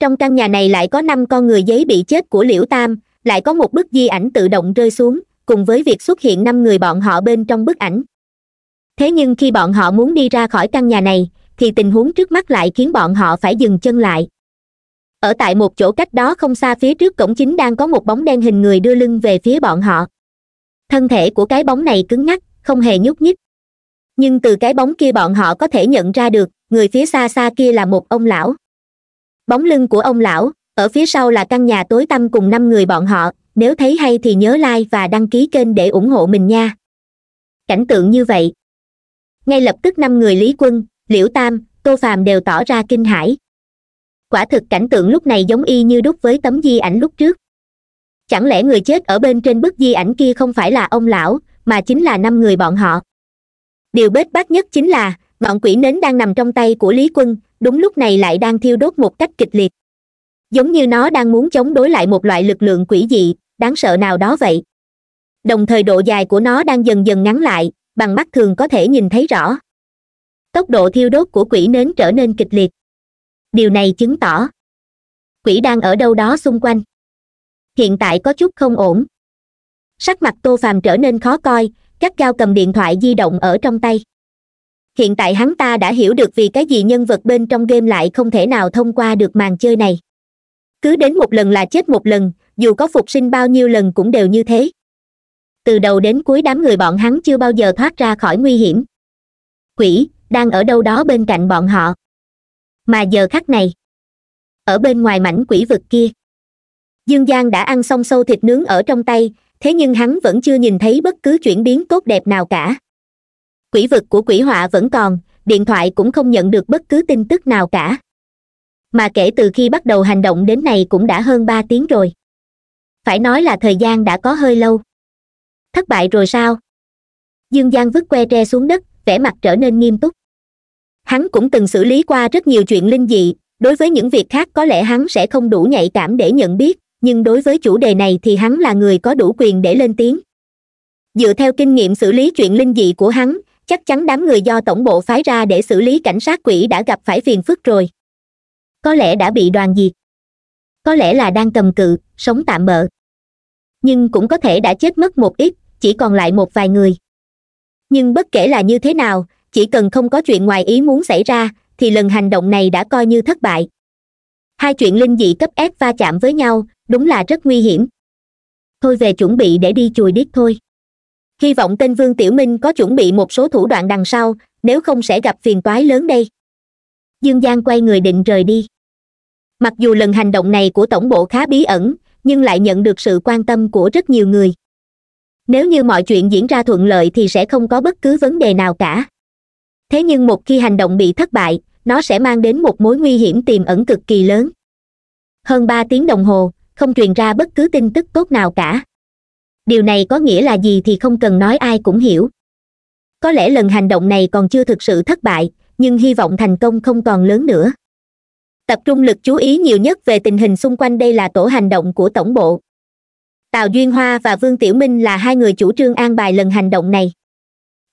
trong căn nhà này lại có năm con người giấy bị chết của liễu tam lại có một bức di ảnh tự động rơi xuống cùng với việc xuất hiện năm người bọn họ bên trong bức ảnh thế nhưng khi bọn họ muốn đi ra khỏi căn nhà này thì tình huống trước mắt lại khiến bọn họ phải dừng chân lại ở tại một chỗ cách đó không xa phía trước cổng chính đang có một bóng đen hình người đưa lưng về phía bọn họ thân thể của cái bóng này cứng ngắc không hề nhúc nhích nhưng từ cái bóng kia bọn họ có thể nhận ra được người phía xa xa kia là một ông lão bóng lưng của ông lão ở phía sau là căn nhà tối tăm cùng năm người bọn họ nếu thấy hay thì nhớ like và đăng ký kênh để ủng hộ mình nha cảnh tượng như vậy ngay lập tức năm người lý quân liễu tam tô phàm đều tỏ ra kinh hãi quả thực cảnh tượng lúc này giống y như đúc với tấm di ảnh lúc trước chẳng lẽ người chết ở bên trên bức di ảnh kia không phải là ông lão mà chính là năm người bọn họ điều bết bát nhất chính là ngọn quỷ nến đang nằm trong tay của lý quân đúng lúc này lại đang thiêu đốt một cách kịch liệt giống như nó đang muốn chống đối lại một loại lực lượng quỷ dị đáng sợ nào đó vậy đồng thời độ dài của nó đang dần dần ngắn lại bằng mắt thường có thể nhìn thấy rõ tốc độ thiêu đốt của quỷ nến trở nên kịch liệt điều này chứng tỏ quỷ đang ở đâu đó xung quanh hiện tại có chút không ổn sắc mặt tô phàm trở nên khó coi gắt gao cầm điện thoại di động ở trong tay hiện tại hắn ta đã hiểu được vì cái gì nhân vật bên trong game lại không thể nào thông qua được màn chơi này cứ đến một lần là chết một lần dù có phục sinh bao nhiêu lần cũng đều như thế từ đầu đến cuối đám người bọn hắn chưa bao giờ thoát ra khỏi nguy hiểm quỷ đang ở đâu đó bên cạnh bọn họ mà giờ khắc này ở bên ngoài mảnh quỷ vực kia dương giang đã ăn xong sâu thịt nướng ở trong tay thế nhưng hắn vẫn chưa nhìn thấy bất cứ chuyển biến tốt đẹp nào cả quỷ vực của quỷ họa vẫn còn điện thoại cũng không nhận được bất cứ tin tức nào cả mà kể từ khi bắt đầu hành động đến này cũng đã hơn ba tiếng rồi phải nói là thời gian đã có hơi lâu thất bại rồi sao dương giang vứt que tre xuống đất vẻ mặt trở nên nghiêm túc hắn cũng từng xử lý qua rất nhiều chuyện linh dị đối với những việc khác có lẽ hắn sẽ không đủ nhạy cảm để nhận biết nhưng đối với chủ đề này thì hắn là người có đủ quyền để lên tiếng dựa theo kinh nghiệm xử lý chuyện linh dị của hắn chắc chắn đám người do tổng bộ phái ra để xử lý cảnh sát quỷ đã gặp phải phiền phức rồi có lẽ đã bị đoàn diệt có lẽ là đang cầm cự sống tạm bợ nhưng cũng có thể đã chết mất một ít chỉ còn lại một vài người nhưng bất kể là như thế nào chỉ cần không có chuyện ngoài ý muốn xảy ra thì lần hành động này đã coi như thất bại hai chuyện linh dị cấp ép va chạm với nhau đúng là rất nguy hiểm thôi về chuẩn bị để đi chùi điếc thôi hy vọng tên vương tiểu minh có chuẩn bị một số thủ đoạn đằng sau nếu không sẽ gặp phiền toái lớn đây dương giang quay người định rời đi mặc dù lần hành động này của tổng bộ khá bí ẩn nhưng lại nhận được sự quan tâm của rất nhiều người nếu như mọi chuyện diễn ra thuận lợi thì sẽ không có bất cứ vấn đề nào cả thế nhưng một khi hành động bị thất bại nó sẽ mang đến một mối nguy hiểm tiềm ẩn cực kỳ lớn hơn ba tiếng đồng hồ không truyền ra bất cứ tin tức tốt nào cả điều này có nghĩa là gì thì không cần nói ai cũng hiểu có lẽ lần hành động này còn chưa thực sự thất bại nhưng hy vọng thành công không còn lớn nữa tập trung lực chú ý nhiều nhất về tình hình xung quanh đây là tổ hành động của tổng bộ tào duyên hoa và vương tiểu minh là hai người chủ trương an bài lần hành động này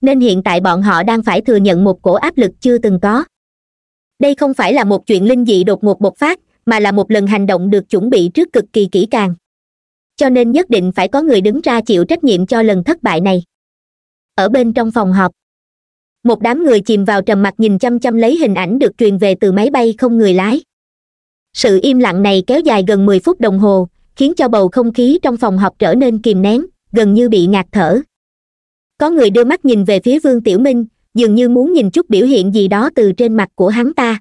nên hiện tại bọn họ đang phải thừa nhận một cổ áp lực chưa từng có đây không phải là một chuyện linh dị đột ngột bộc phát mà là một lần hành động được chuẩn bị trước cực kỳ kỹ càng cho nên nhất định phải có người đứng ra chịu trách nhiệm cho lần thất bại này ở bên trong phòng họp một đám người chìm vào trầm mặc nhìn chăm chăm lấy hình ảnh được truyền về từ máy bay không người lái sự im lặng này kéo dài gần mười phút đồng hồ khiến cho bầu không khí trong phòng họp trở nên kìm nén gần như bị ngạt thở có người đưa mắt nhìn về phía vương tiểu minh dường như muốn nhìn chút biểu hiện gì đó từ trên mặt của hắn ta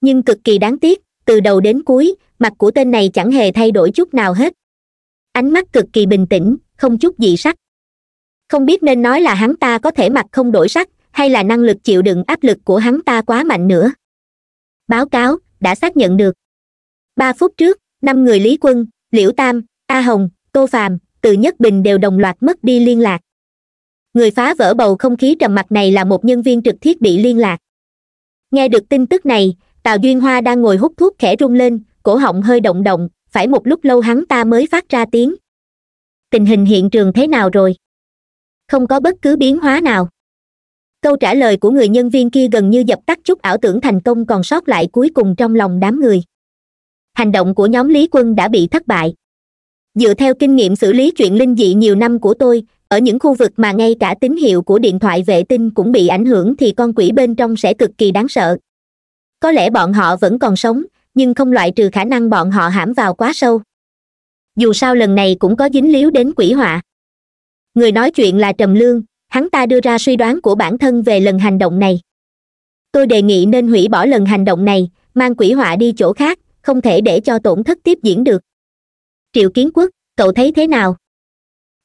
nhưng cực kỳ đáng tiếc từ đầu đến cuối mặt của tên này chẳng hề thay đổi chút nào hết ánh mắt cực kỳ bình tĩnh không chút gì sắc không biết nên nói là hắn ta có thể mặt không đổi sắc hay là năng lực chịu đựng áp lực của hắn ta quá mạnh nữa báo cáo đã xác nhận được ba phút trước năm người lý quân liễu tam a hồng tô phàm từ nhất bình đều đồng loạt mất đi liên lạc người phá vỡ bầu không khí trầm mặc này là một nhân viên trực thiết bị liên lạc nghe được tin tức này tào duyên hoa đang ngồi hút thuốc khẽ rung lên cổ họng hơi động động phải một lúc lâu hắn ta mới phát ra tiếng tình hình hiện trường thế nào rồi không có bất cứ biến hóa nào câu trả lời của người nhân viên kia gần như dập tắt chút ảo tưởng thành công còn sót lại cuối cùng trong lòng đám người hành động của nhóm lý quân đã bị thất bại dựa theo kinh nghiệm xử lý chuyện linh dị nhiều năm của tôi ở những khu vực mà ngay cả tín hiệu của điện thoại vệ tinh cũng bị ảnh hưởng thì con quỷ bên trong sẽ cực kỳ đáng sợ có lẽ bọn họ vẫn còn sống nhưng không loại trừ khả năng bọn họ hãm vào quá sâu dù sao lần này cũng có dính líu đến quỷ họa người nói chuyện là trầm lương hắn ta đưa ra suy đoán của bản thân về lần hành động này tôi đề nghị nên hủy bỏ lần hành động này mang quỷ họa đi chỗ khác không thể để cho tổn thất tiếp diễn được triệu kiến quốc cậu thấy thế nào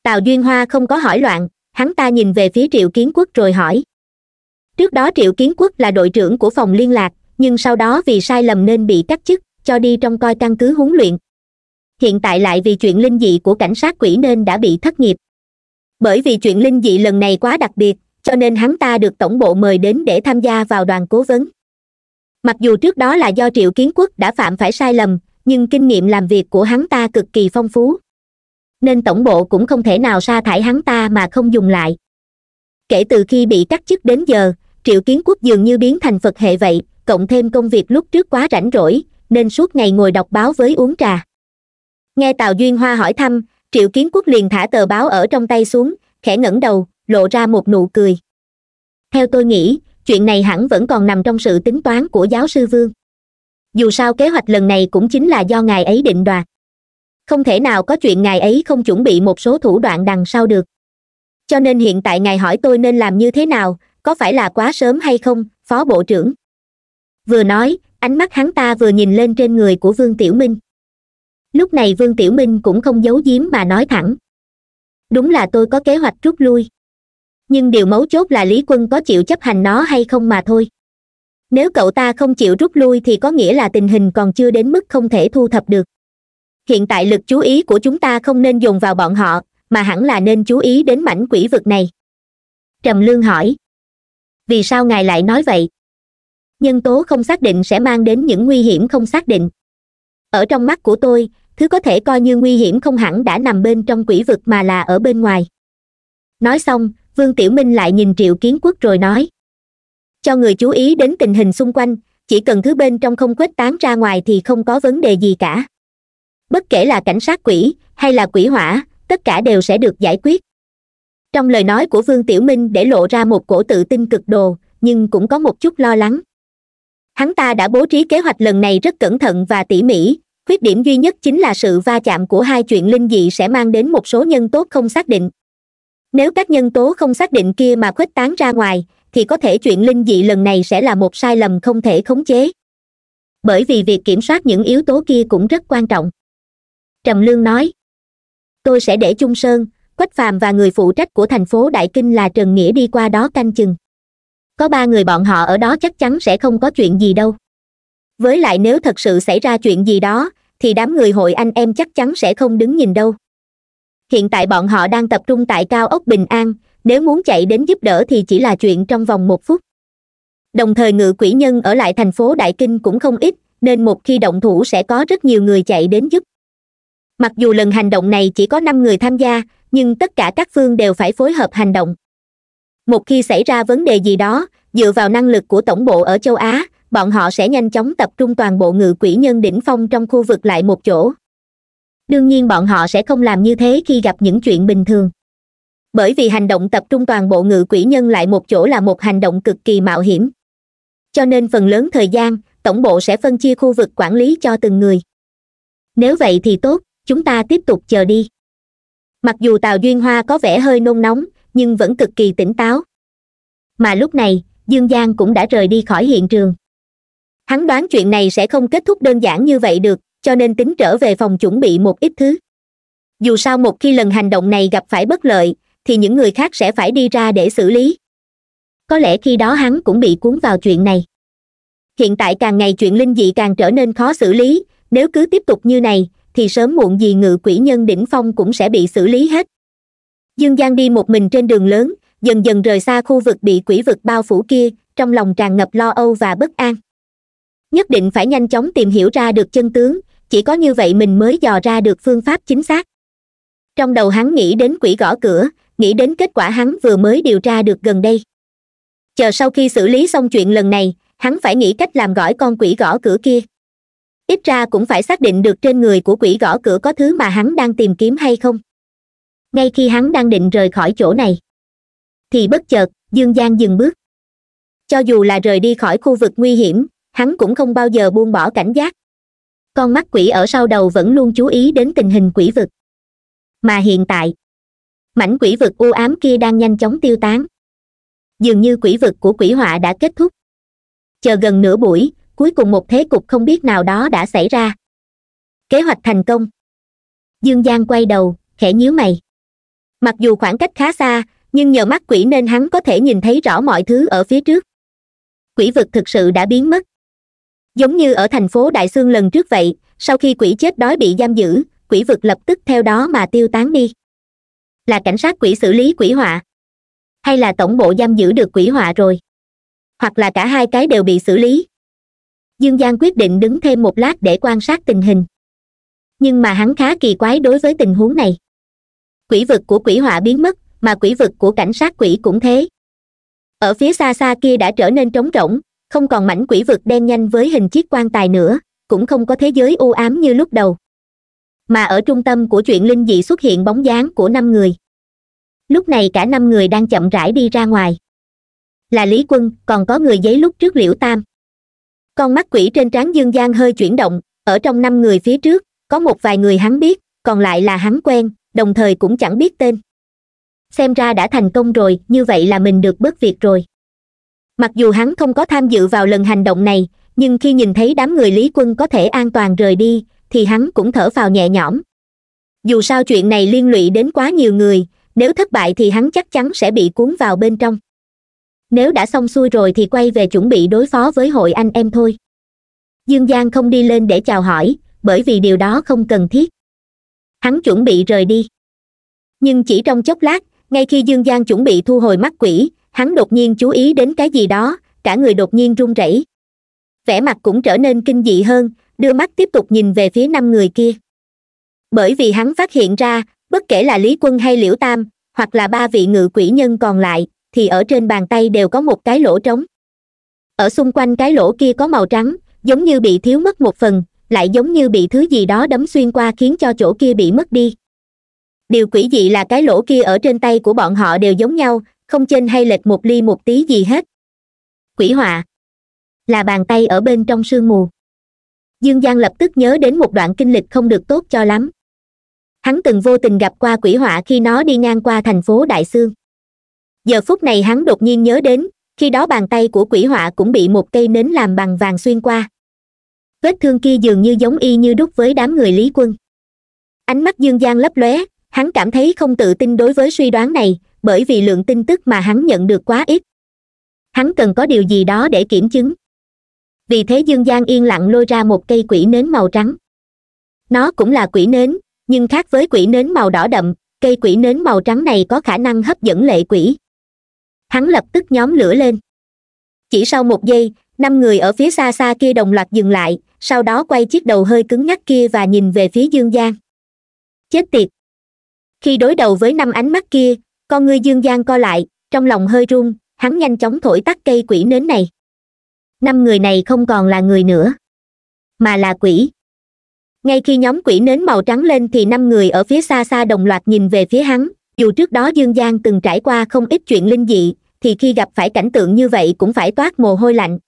tào duyên hoa không có hỏi loạn hắn ta nhìn về phía triệu kiến quốc rồi hỏi trước đó triệu kiến quốc là đội trưởng của phòng liên lạc nhưng sau đó vì sai lầm nên bị cắt chức cho đi trong coi căn cứ huấn luyện hiện tại lại vì chuyện linh dị của cảnh sát quỷ nên đã bị thất nghiệp bởi vì chuyện linh dị lần này quá đặc biệt cho nên hắn ta được tổng bộ mời đến để tham gia vào đoàn cố vấn mặc dù trước đó là do triệu kiến quốc đã phạm phải sai lầm nhưng kinh nghiệm làm việc của hắn ta cực kỳ phong phú nên tổng bộ cũng không thể nào sa thải hắn ta mà không dùng lại kể từ khi bị cắt chức đến giờ triệu kiến quốc dường như biến thành phật hệ vậy cộng thêm công việc lúc trước quá rảnh rỗi nên suốt ngày ngồi đọc báo với uống trà nghe tào duyên hoa hỏi thăm triệu kiến quốc liền thả tờ báo ở trong tay xuống khẽ ngẩng đầu lộ ra một nụ cười theo tôi nghĩ chuyện này hẳn vẫn còn nằm trong sự tính toán của giáo sư vương dù sao kế hoạch lần này cũng chính là do ngài ấy định đoạt không thể nào có chuyện ngài ấy không chuẩn bị một số thủ đoạn đằng sau được cho nên hiện tại ngài hỏi tôi nên làm như thế nào có phải là quá sớm hay không phó bộ trưởng vừa nói ánh mắt hắn ta vừa nhìn lên trên người của vương tiểu minh lúc này vương tiểu minh cũng không giấu giếm mà nói thẳng đúng là tôi có kế hoạch rút lui nhưng điều mấu chốt là lý quân có chịu chấp hành nó hay không mà thôi nếu cậu ta không chịu rút lui thì có nghĩa là tình hình còn chưa đến mức không thể thu thập được hiện tại lực chú ý của chúng ta không nên dùng vào bọn họ mà hẳn là nên chú ý đến mảnh quỷ vực này trầm lương hỏi vì sao ngài lại nói vậy nhân tố không xác định sẽ mang đến những nguy hiểm không xác định ở trong mắt của tôi thứ có thể coi như nguy hiểm không hẳn đã nằm bên trong quỷ vực mà là ở bên ngoài nói xong vương tiểu minh lại nhìn triệu kiến quốc rồi nói cho người chú ý đến tình hình xung quanh chỉ cần thứ bên trong không khuếch tán ra ngoài thì không có vấn đề gì cả bất kể là cảnh sát quỷ hay là quỷ hỏa tất cả đều sẽ được giải quyết trong lời nói của vương tiểu minh để lộ ra một cổ tự tin cực đồ nhưng cũng có một chút lo lắng hắn ta đã bố trí kế hoạch lần này rất cẩn thận và tỉ mỉ khuyết điểm duy nhất chính là sự va chạm của hai chuyện linh dị sẽ mang đến một số nhân tố không xác định nếu các nhân tố không xác định kia mà khuếch tán ra ngoài thì có thể chuyện linh dị lần này sẽ là một sai lầm không thể khống chế bởi vì việc kiểm soát những yếu tố kia cũng rất quan trọng trầm lương nói tôi sẽ để chung sơn quách phàm và người phụ trách của thành phố đại kinh là trần nghĩa đi qua đó canh chừng có ba người bọn họ ở đó chắc chắn sẽ không có chuyện gì đâu với lại nếu thật sự xảy ra chuyện gì đó thì đám người hội anh em chắc chắn sẽ không đứng nhìn đâu hiện tại bọn họ đang tập trung tại cao ốc bình an nếu muốn chạy đến giúp đỡ thì chỉ là chuyện trong vòng một phút đồng thời ngự quỷ nhân ở lại thành phố đại kinh cũng không ít nên một khi động thủ sẽ có rất nhiều người chạy đến giúp mặc dù lần hành động này chỉ có năm người tham gia nhưng tất cả các phương đều phải phối hợp hành động một khi xảy ra vấn đề gì đó dựa vào năng lực của tổng bộ ở châu á bọn họ sẽ nhanh chóng tập trung toàn bộ ngự quỷ nhân đỉnh phong trong khu vực lại một chỗ đương nhiên bọn họ sẽ không làm như thế khi gặp những chuyện bình thường bởi vì hành động tập trung toàn bộ ngự quỷ nhân lại một chỗ là một hành động cực kỳ mạo hiểm cho nên phần lớn thời gian tổng bộ sẽ phân chia khu vực quản lý cho từng người nếu vậy thì tốt chúng ta tiếp tục chờ đi mặc dù tàu duyên hoa có vẻ hơi nôn nóng nhưng vẫn cực kỳ tỉnh táo mà lúc này dương giang cũng đã rời đi khỏi hiện trường hắn đoán chuyện này sẽ không kết thúc đơn giản như vậy được cho nên tính trở về phòng chuẩn bị một ít thứ dù sao một khi lần hành động này gặp phải bất lợi thì những người khác sẽ phải đi ra để xử lý có lẽ khi đó hắn cũng bị cuốn vào chuyện này hiện tại càng ngày chuyện linh dị càng trở nên khó xử lý nếu cứ tiếp tục như này thì sớm muộn gì ngự quỷ nhân đỉnh phong cũng sẽ bị xử lý hết dương giang đi một mình trên đường lớn dần dần rời xa khu vực bị quỷ vực bao phủ kia trong lòng tràn ngập lo âu và bất an nhất định phải nhanh chóng tìm hiểu ra được chân tướng chỉ có như vậy mình mới dò ra được phương pháp chính xác trong đầu hắn nghĩ đến quỷ gõ cửa nghĩ đến kết quả hắn vừa mới điều tra được gần đây chờ sau khi xử lý xong chuyện lần này hắn phải nghĩ cách làm gỏi con quỷ gõ cửa kia ít ra cũng phải xác định được trên người của quỷ gõ cửa có thứ mà hắn đang tìm kiếm hay không ngay khi hắn đang định rời khỏi chỗ này thì bất chợt dương giang dừng bước cho dù là rời đi khỏi khu vực nguy hiểm hắn cũng không bao giờ buông bỏ cảnh giác con mắt quỷ ở sau đầu vẫn luôn chú ý đến tình hình quỷ vực mà hiện tại mảnh quỷ vực u ám kia đang nhanh chóng tiêu tán dường như quỷ vực của quỷ họa đã kết thúc chờ gần nửa buổi cuối cùng một thế cục không biết nào đó đã xảy ra kế hoạch thành công dương giang quay đầu khẽ nhíu mày mặc dù khoảng cách khá xa nhưng nhờ mắt quỷ nên hắn có thể nhìn thấy rõ mọi thứ ở phía trước quỷ vực thực sự đã biến mất giống như ở thành phố đại xương lần trước vậy sau khi quỷ chết đói bị giam giữ quỷ vực lập tức theo đó mà tiêu tán đi là cảnh sát quỷ xử lý quỷ họa hay là tổng bộ giam giữ được quỷ họa rồi hoặc là cả hai cái đều bị xử lý dương giang quyết định đứng thêm một lát để quan sát tình hình nhưng mà hắn khá kỳ quái đối với tình huống này quỷ vực của quỷ họa biến mất mà quỷ vực của cảnh sát quỷ cũng thế ở phía xa xa kia đã trở nên trống rỗng không còn mảnh quỷ vực đen nhanh với hình chiếc quan tài nữa cũng không có thế giới u ám như lúc đầu mà ở trung tâm của chuyện linh dị xuất hiện bóng dáng của năm người lúc này cả năm người đang chậm rãi đi ra ngoài là lý quân còn có người giấy lúc trước liễu tam con mắt quỷ trên trán dương giang hơi chuyển động ở trong năm người phía trước có một vài người hắn biết còn lại là hắn quen đồng thời cũng chẳng biết tên xem ra đã thành công rồi như vậy là mình được bớt việc rồi mặc dù hắn không có tham dự vào lần hành động này nhưng khi nhìn thấy đám người lý quân có thể an toàn rời đi thì hắn cũng thở vào nhẹ nhõm dù sao chuyện này liên lụy đến quá nhiều người nếu thất bại thì hắn chắc chắn sẽ bị cuốn vào bên trong nếu đã xong xuôi rồi thì quay về chuẩn bị đối phó với hội anh em thôi dương giang không đi lên để chào hỏi bởi vì điều đó không cần thiết hắn chuẩn bị rời đi nhưng chỉ trong chốc lát ngay khi dương giang chuẩn bị thu hồi mắt quỷ hắn đột nhiên chú ý đến cái gì đó cả người đột nhiên run rẩy vẻ mặt cũng trở nên kinh dị hơn đưa mắt tiếp tục nhìn về phía năm người kia bởi vì hắn phát hiện ra bất kể là lý quân hay liễu tam hoặc là ba vị ngự quỷ nhân còn lại thì ở trên bàn tay đều có một cái lỗ trống ở xung quanh cái lỗ kia có màu trắng giống như bị thiếu mất một phần lại giống như bị thứ gì đó đấm xuyên qua khiến cho chỗ kia bị mất đi điều quỷ dị là cái lỗ kia ở trên tay của bọn họ đều giống nhau không chênh hay lệch một ly một tí gì hết quỷ họa là bàn tay ở bên trong sương mù dương giang lập tức nhớ đến một đoạn kinh lịch không được tốt cho lắm hắn từng vô tình gặp qua quỷ họa khi nó đi ngang qua thành phố đại sương giờ phút này hắn đột nhiên nhớ đến khi đó bàn tay của quỷ họa cũng bị một cây nến làm bằng vàng xuyên qua vết thương kia dường như giống y như đúc với đám người lý quân ánh mắt dương gian lấp lóe hắn cảm thấy không tự tin đối với suy đoán này bởi vì lượng tin tức mà hắn nhận được quá ít hắn cần có điều gì đó để kiểm chứng vì thế dương gian yên lặng lôi ra một cây quỷ nến màu trắng nó cũng là quỷ nến nhưng khác với quỷ nến màu đỏ đậm cây quỷ nến màu trắng này có khả năng hấp dẫn lệ quỷ hắn lập tức nhóm lửa lên chỉ sau một giây năm người ở phía xa xa kia đồng loạt dừng lại sau đó quay chiếc đầu hơi cứng nhắc kia và nhìn về phía dương giang chết tiệt khi đối đầu với năm ánh mắt kia con ngươi dương giang co lại trong lòng hơi run hắn nhanh chóng thổi tắt cây quỷ nến này năm người này không còn là người nữa mà là quỷ ngay khi nhóm quỷ nến màu trắng lên thì năm người ở phía xa xa đồng loạt nhìn về phía hắn dù trước đó dương giang từng trải qua không ít chuyện linh dị thì khi gặp phải cảnh tượng như vậy cũng phải toát mồ hôi lạnh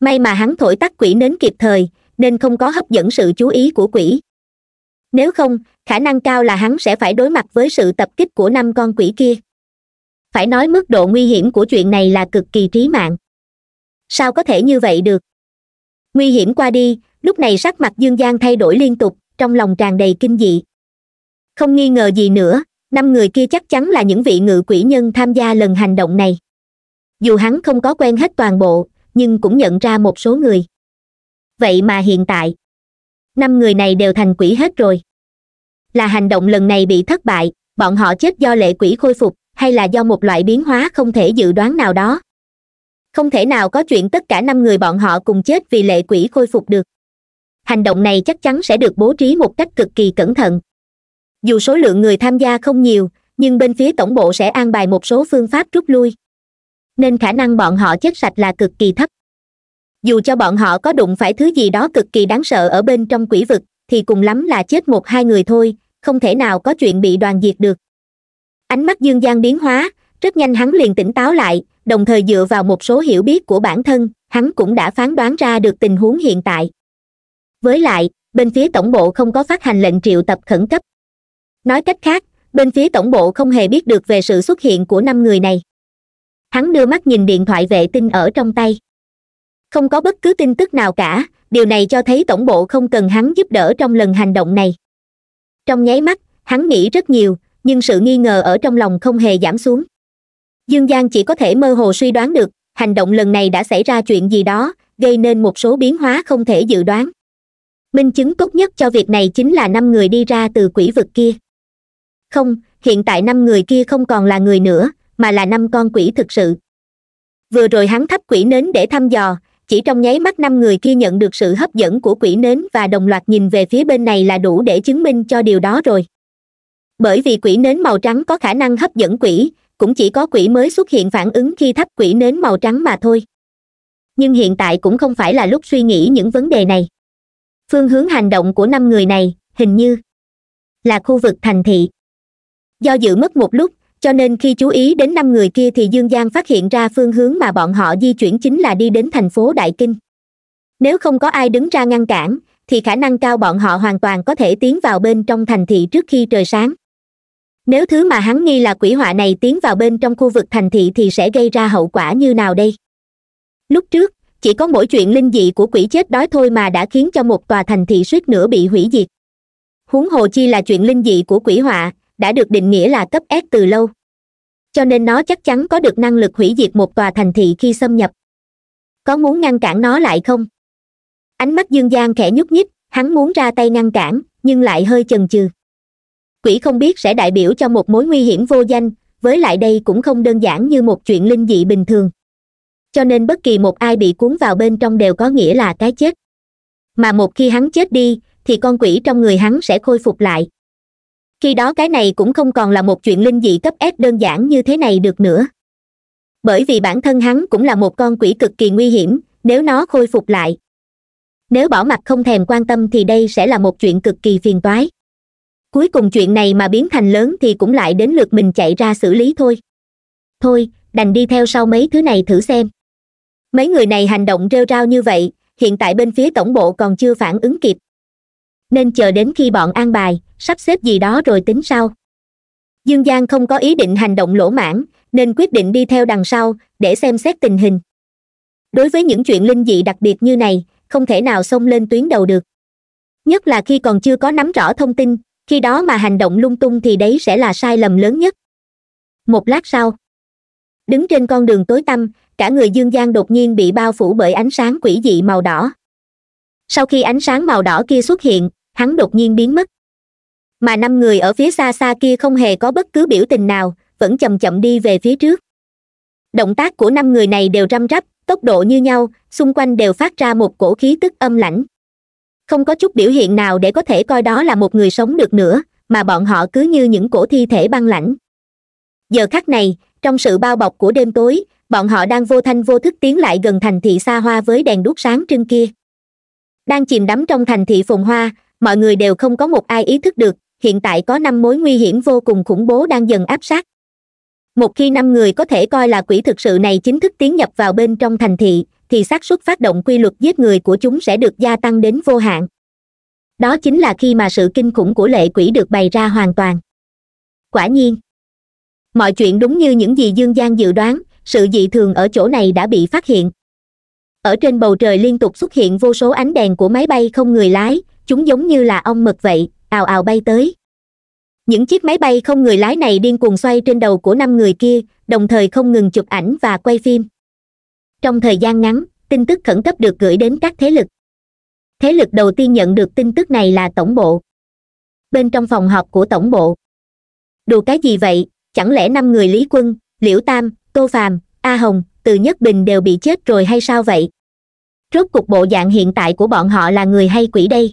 may mà hắn thổi tắt quỷ nến kịp thời nên không có hấp dẫn sự chú ý của quỷ nếu không khả năng cao là hắn sẽ phải đối mặt với sự tập kích của năm con quỷ kia phải nói mức độ nguy hiểm của chuyện này là cực kỳ trí mạng sao có thể như vậy được nguy hiểm qua đi lúc này sắc mặt dương giang thay đổi liên tục trong lòng tràn đầy kinh dị không nghi ngờ gì nữa năm người kia chắc chắn là những vị ngự quỷ nhân tham gia lần hành động này dù hắn không có quen hết toàn bộ nhưng cũng nhận ra một số người vậy mà hiện tại năm người này đều thành quỷ hết rồi là hành động lần này bị thất bại bọn họ chết do lệ quỷ khôi phục hay là do một loại biến hóa không thể dự đoán nào đó không thể nào có chuyện tất cả năm người bọn họ cùng chết vì lệ quỷ khôi phục được hành động này chắc chắn sẽ được bố trí một cách cực kỳ cẩn thận dù số lượng người tham gia không nhiều nhưng bên phía tổng bộ sẽ an bài một số phương pháp rút lui nên khả năng bọn họ chết sạch là cực kỳ thấp dù cho bọn họ có đụng phải thứ gì đó cực kỳ đáng sợ ở bên trong quỷ vực thì cùng lắm là chết một hai người thôi không thể nào có chuyện bị đoàn diệt được ánh mắt dương gian biến hóa rất nhanh hắn liền tỉnh táo lại đồng thời dựa vào một số hiểu biết của bản thân hắn cũng đã phán đoán ra được tình huống hiện tại với lại bên phía tổng bộ không có phát hành lệnh triệu tập khẩn cấp nói cách khác bên phía tổng bộ không hề biết được về sự xuất hiện của năm người này hắn đưa mắt nhìn điện thoại vệ tinh ở trong tay không có bất cứ tin tức nào cả điều này cho thấy tổng bộ không cần hắn giúp đỡ trong lần hành động này trong nháy mắt hắn nghĩ rất nhiều nhưng sự nghi ngờ ở trong lòng không hề giảm xuống dương giang chỉ có thể mơ hồ suy đoán được hành động lần này đã xảy ra chuyện gì đó gây nên một số biến hóa không thể dự đoán minh chứng tốt nhất cho việc này chính là năm người đi ra từ quỷ vực kia không hiện tại năm người kia không còn là người nữa mà là năm con quỷ thực sự vừa rồi hắn thắp quỷ nến để thăm dò chỉ trong nháy mắt năm người kia nhận được sự hấp dẫn của quỷ nến và đồng loạt nhìn về phía bên này là đủ để chứng minh cho điều đó rồi bởi vì quỷ nến màu trắng có khả năng hấp dẫn quỷ cũng chỉ có quỷ mới xuất hiện phản ứng khi thắp quỷ nến màu trắng mà thôi nhưng hiện tại cũng không phải là lúc suy nghĩ những vấn đề này phương hướng hành động của năm người này hình như là khu vực thành thị do dự mất một lúc cho nên khi chú ý đến năm người kia thì dương giang phát hiện ra phương hướng mà bọn họ di chuyển chính là đi đến thành phố đại kinh nếu không có ai đứng ra ngăn cản thì khả năng cao bọn họ hoàn toàn có thể tiến vào bên trong thành thị trước khi trời sáng nếu thứ mà hắn nghi là quỷ họa này tiến vào bên trong khu vực thành thị thì sẽ gây ra hậu quả như nào đây lúc trước chỉ có mỗi chuyện linh dị của quỷ chết đói thôi mà đã khiến cho một tòa thành thị suýt nữa bị hủy diệt huống hồ chi là chuyện linh dị của quỷ họa đã được định nghĩa là cấp s từ lâu cho nên nó chắc chắn có được năng lực hủy diệt một tòa thành thị khi xâm nhập có muốn ngăn cản nó lại không ánh mắt dương giang khẽ nhúc nhích hắn muốn ra tay ngăn cản nhưng lại hơi chần chừ quỷ không biết sẽ đại biểu cho một mối nguy hiểm vô danh với lại đây cũng không đơn giản như một chuyện linh dị bình thường cho nên bất kỳ một ai bị cuốn vào bên trong đều có nghĩa là cái chết mà một khi hắn chết đi thì con quỷ trong người hắn sẽ khôi phục lại khi đó cái này cũng không còn là một chuyện linh dị cấp s đơn giản như thế này được nữa bởi vì bản thân hắn cũng là một con quỷ cực kỳ nguy hiểm nếu nó khôi phục lại nếu bỏ mặt không thèm quan tâm thì đây sẽ là một chuyện cực kỳ phiền toái cuối cùng chuyện này mà biến thành lớn thì cũng lại đến lượt mình chạy ra xử lý thôi thôi đành đi theo sau mấy thứ này thử xem mấy người này hành động rêu rao như vậy hiện tại bên phía tổng bộ còn chưa phản ứng kịp nên chờ đến khi bọn an bài sắp xếp gì đó rồi tính sau dương giang không có ý định hành động lỗ mãn nên quyết định đi theo đằng sau để xem xét tình hình đối với những chuyện linh dị đặc biệt như này không thể nào xông lên tuyến đầu được nhất là khi còn chưa có nắm rõ thông tin khi đó mà hành động lung tung thì đấy sẽ là sai lầm lớn nhất một lát sau đứng trên con đường tối tăm cả người dương gian đột nhiên bị bao phủ bởi ánh sáng quỷ dị màu đỏ sau khi ánh sáng màu đỏ kia xuất hiện hắn đột nhiên biến mất mà năm người ở phía xa xa kia không hề có bất cứ biểu tình nào vẫn chậm chậm đi về phía trước động tác của năm người này đều răm rắp tốc độ như nhau xung quanh đều phát ra một cổ khí tức âm lãnh không có chút biểu hiện nào để có thể coi đó là một người sống được nữa mà bọn họ cứ như những cổ thi thể băng lãnh giờ khắc này trong sự bao bọc của đêm tối bọn họ đang vô thanh vô thức tiến lại gần thành thị xa hoa với đèn đuốc sáng trưng kia đang chìm đắm trong thành thị phồn hoa mọi người đều không có một ai ý thức được hiện tại có năm mối nguy hiểm vô cùng khủng bố đang dần áp sát một khi năm người có thể coi là quỷ thực sự này chính thức tiến nhập vào bên trong thành thị thì xác suất phát động quy luật giết người của chúng sẽ được gia tăng đến vô hạn đó chính là khi mà sự kinh khủng của lệ quỷ được bày ra hoàn toàn quả nhiên mọi chuyện đúng như những gì dương giang dự đoán sự dị thường ở chỗ này đã bị phát hiện ở trên bầu trời liên tục xuất hiện vô số ánh đèn của máy bay không người lái chúng giống như là ong mật vậy ào ào bay tới những chiếc máy bay không người lái này điên cuồng xoay trên đầu của năm người kia đồng thời không ngừng chụp ảnh và quay phim trong thời gian ngắn tin tức khẩn cấp được gửi đến các thế lực thế lực đầu tiên nhận được tin tức này là tổng bộ bên trong phòng họp của tổng bộ đồ cái gì vậy chẳng lẽ năm người lý quân liễu tam tô phàm a hồng từ nhất bình đều bị chết rồi hay sao vậy rốt cuộc bộ dạng hiện tại của bọn họ là người hay quỷ đây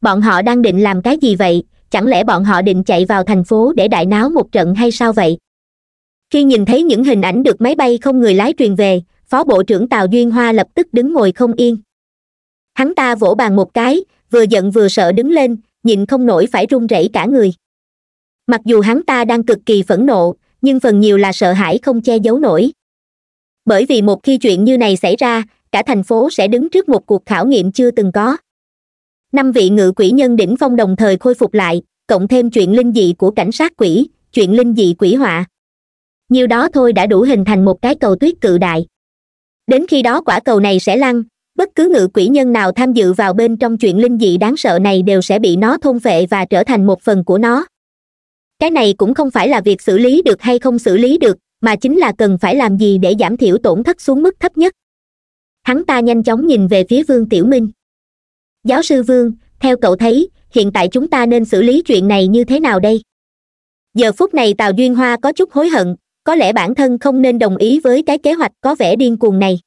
bọn họ đang định làm cái gì vậy chẳng lẽ bọn họ định chạy vào thành phố để đại náo một trận hay sao vậy khi nhìn thấy những hình ảnh được máy bay không người lái truyền về phó bộ trưởng tào duyên hoa lập tức đứng ngồi không yên hắn ta vỗ bàn một cái vừa giận vừa sợ đứng lên nhịn không nổi phải run rẩy cả người mặc dù hắn ta đang cực kỳ phẫn nộ nhưng phần nhiều là sợ hãi không che giấu nổi bởi vì một khi chuyện như này xảy ra cả thành phố sẽ đứng trước một cuộc khảo nghiệm chưa từng có năm vị ngự quỷ nhân đỉnh phong đồng thời khôi phục lại cộng thêm chuyện linh dị của cảnh sát quỷ chuyện linh dị quỷ họa nhiều đó thôi đã đủ hình thành một cái cầu tuyết cự đại đến khi đó quả cầu này sẽ lăn bất cứ ngự quỷ nhân nào tham dự vào bên trong chuyện linh dị đáng sợ này đều sẽ bị nó thôn phệ và trở thành một phần của nó cái này cũng không phải là việc xử lý được hay không xử lý được mà chính là cần phải làm gì để giảm thiểu tổn thất xuống mức thấp nhất hắn ta nhanh chóng nhìn về phía vương tiểu minh giáo sư vương theo cậu thấy hiện tại chúng ta nên xử lý chuyện này như thế nào đây giờ phút này tào duyên hoa có chút hối hận có lẽ bản thân không nên đồng ý với cái kế hoạch có vẻ điên cuồng này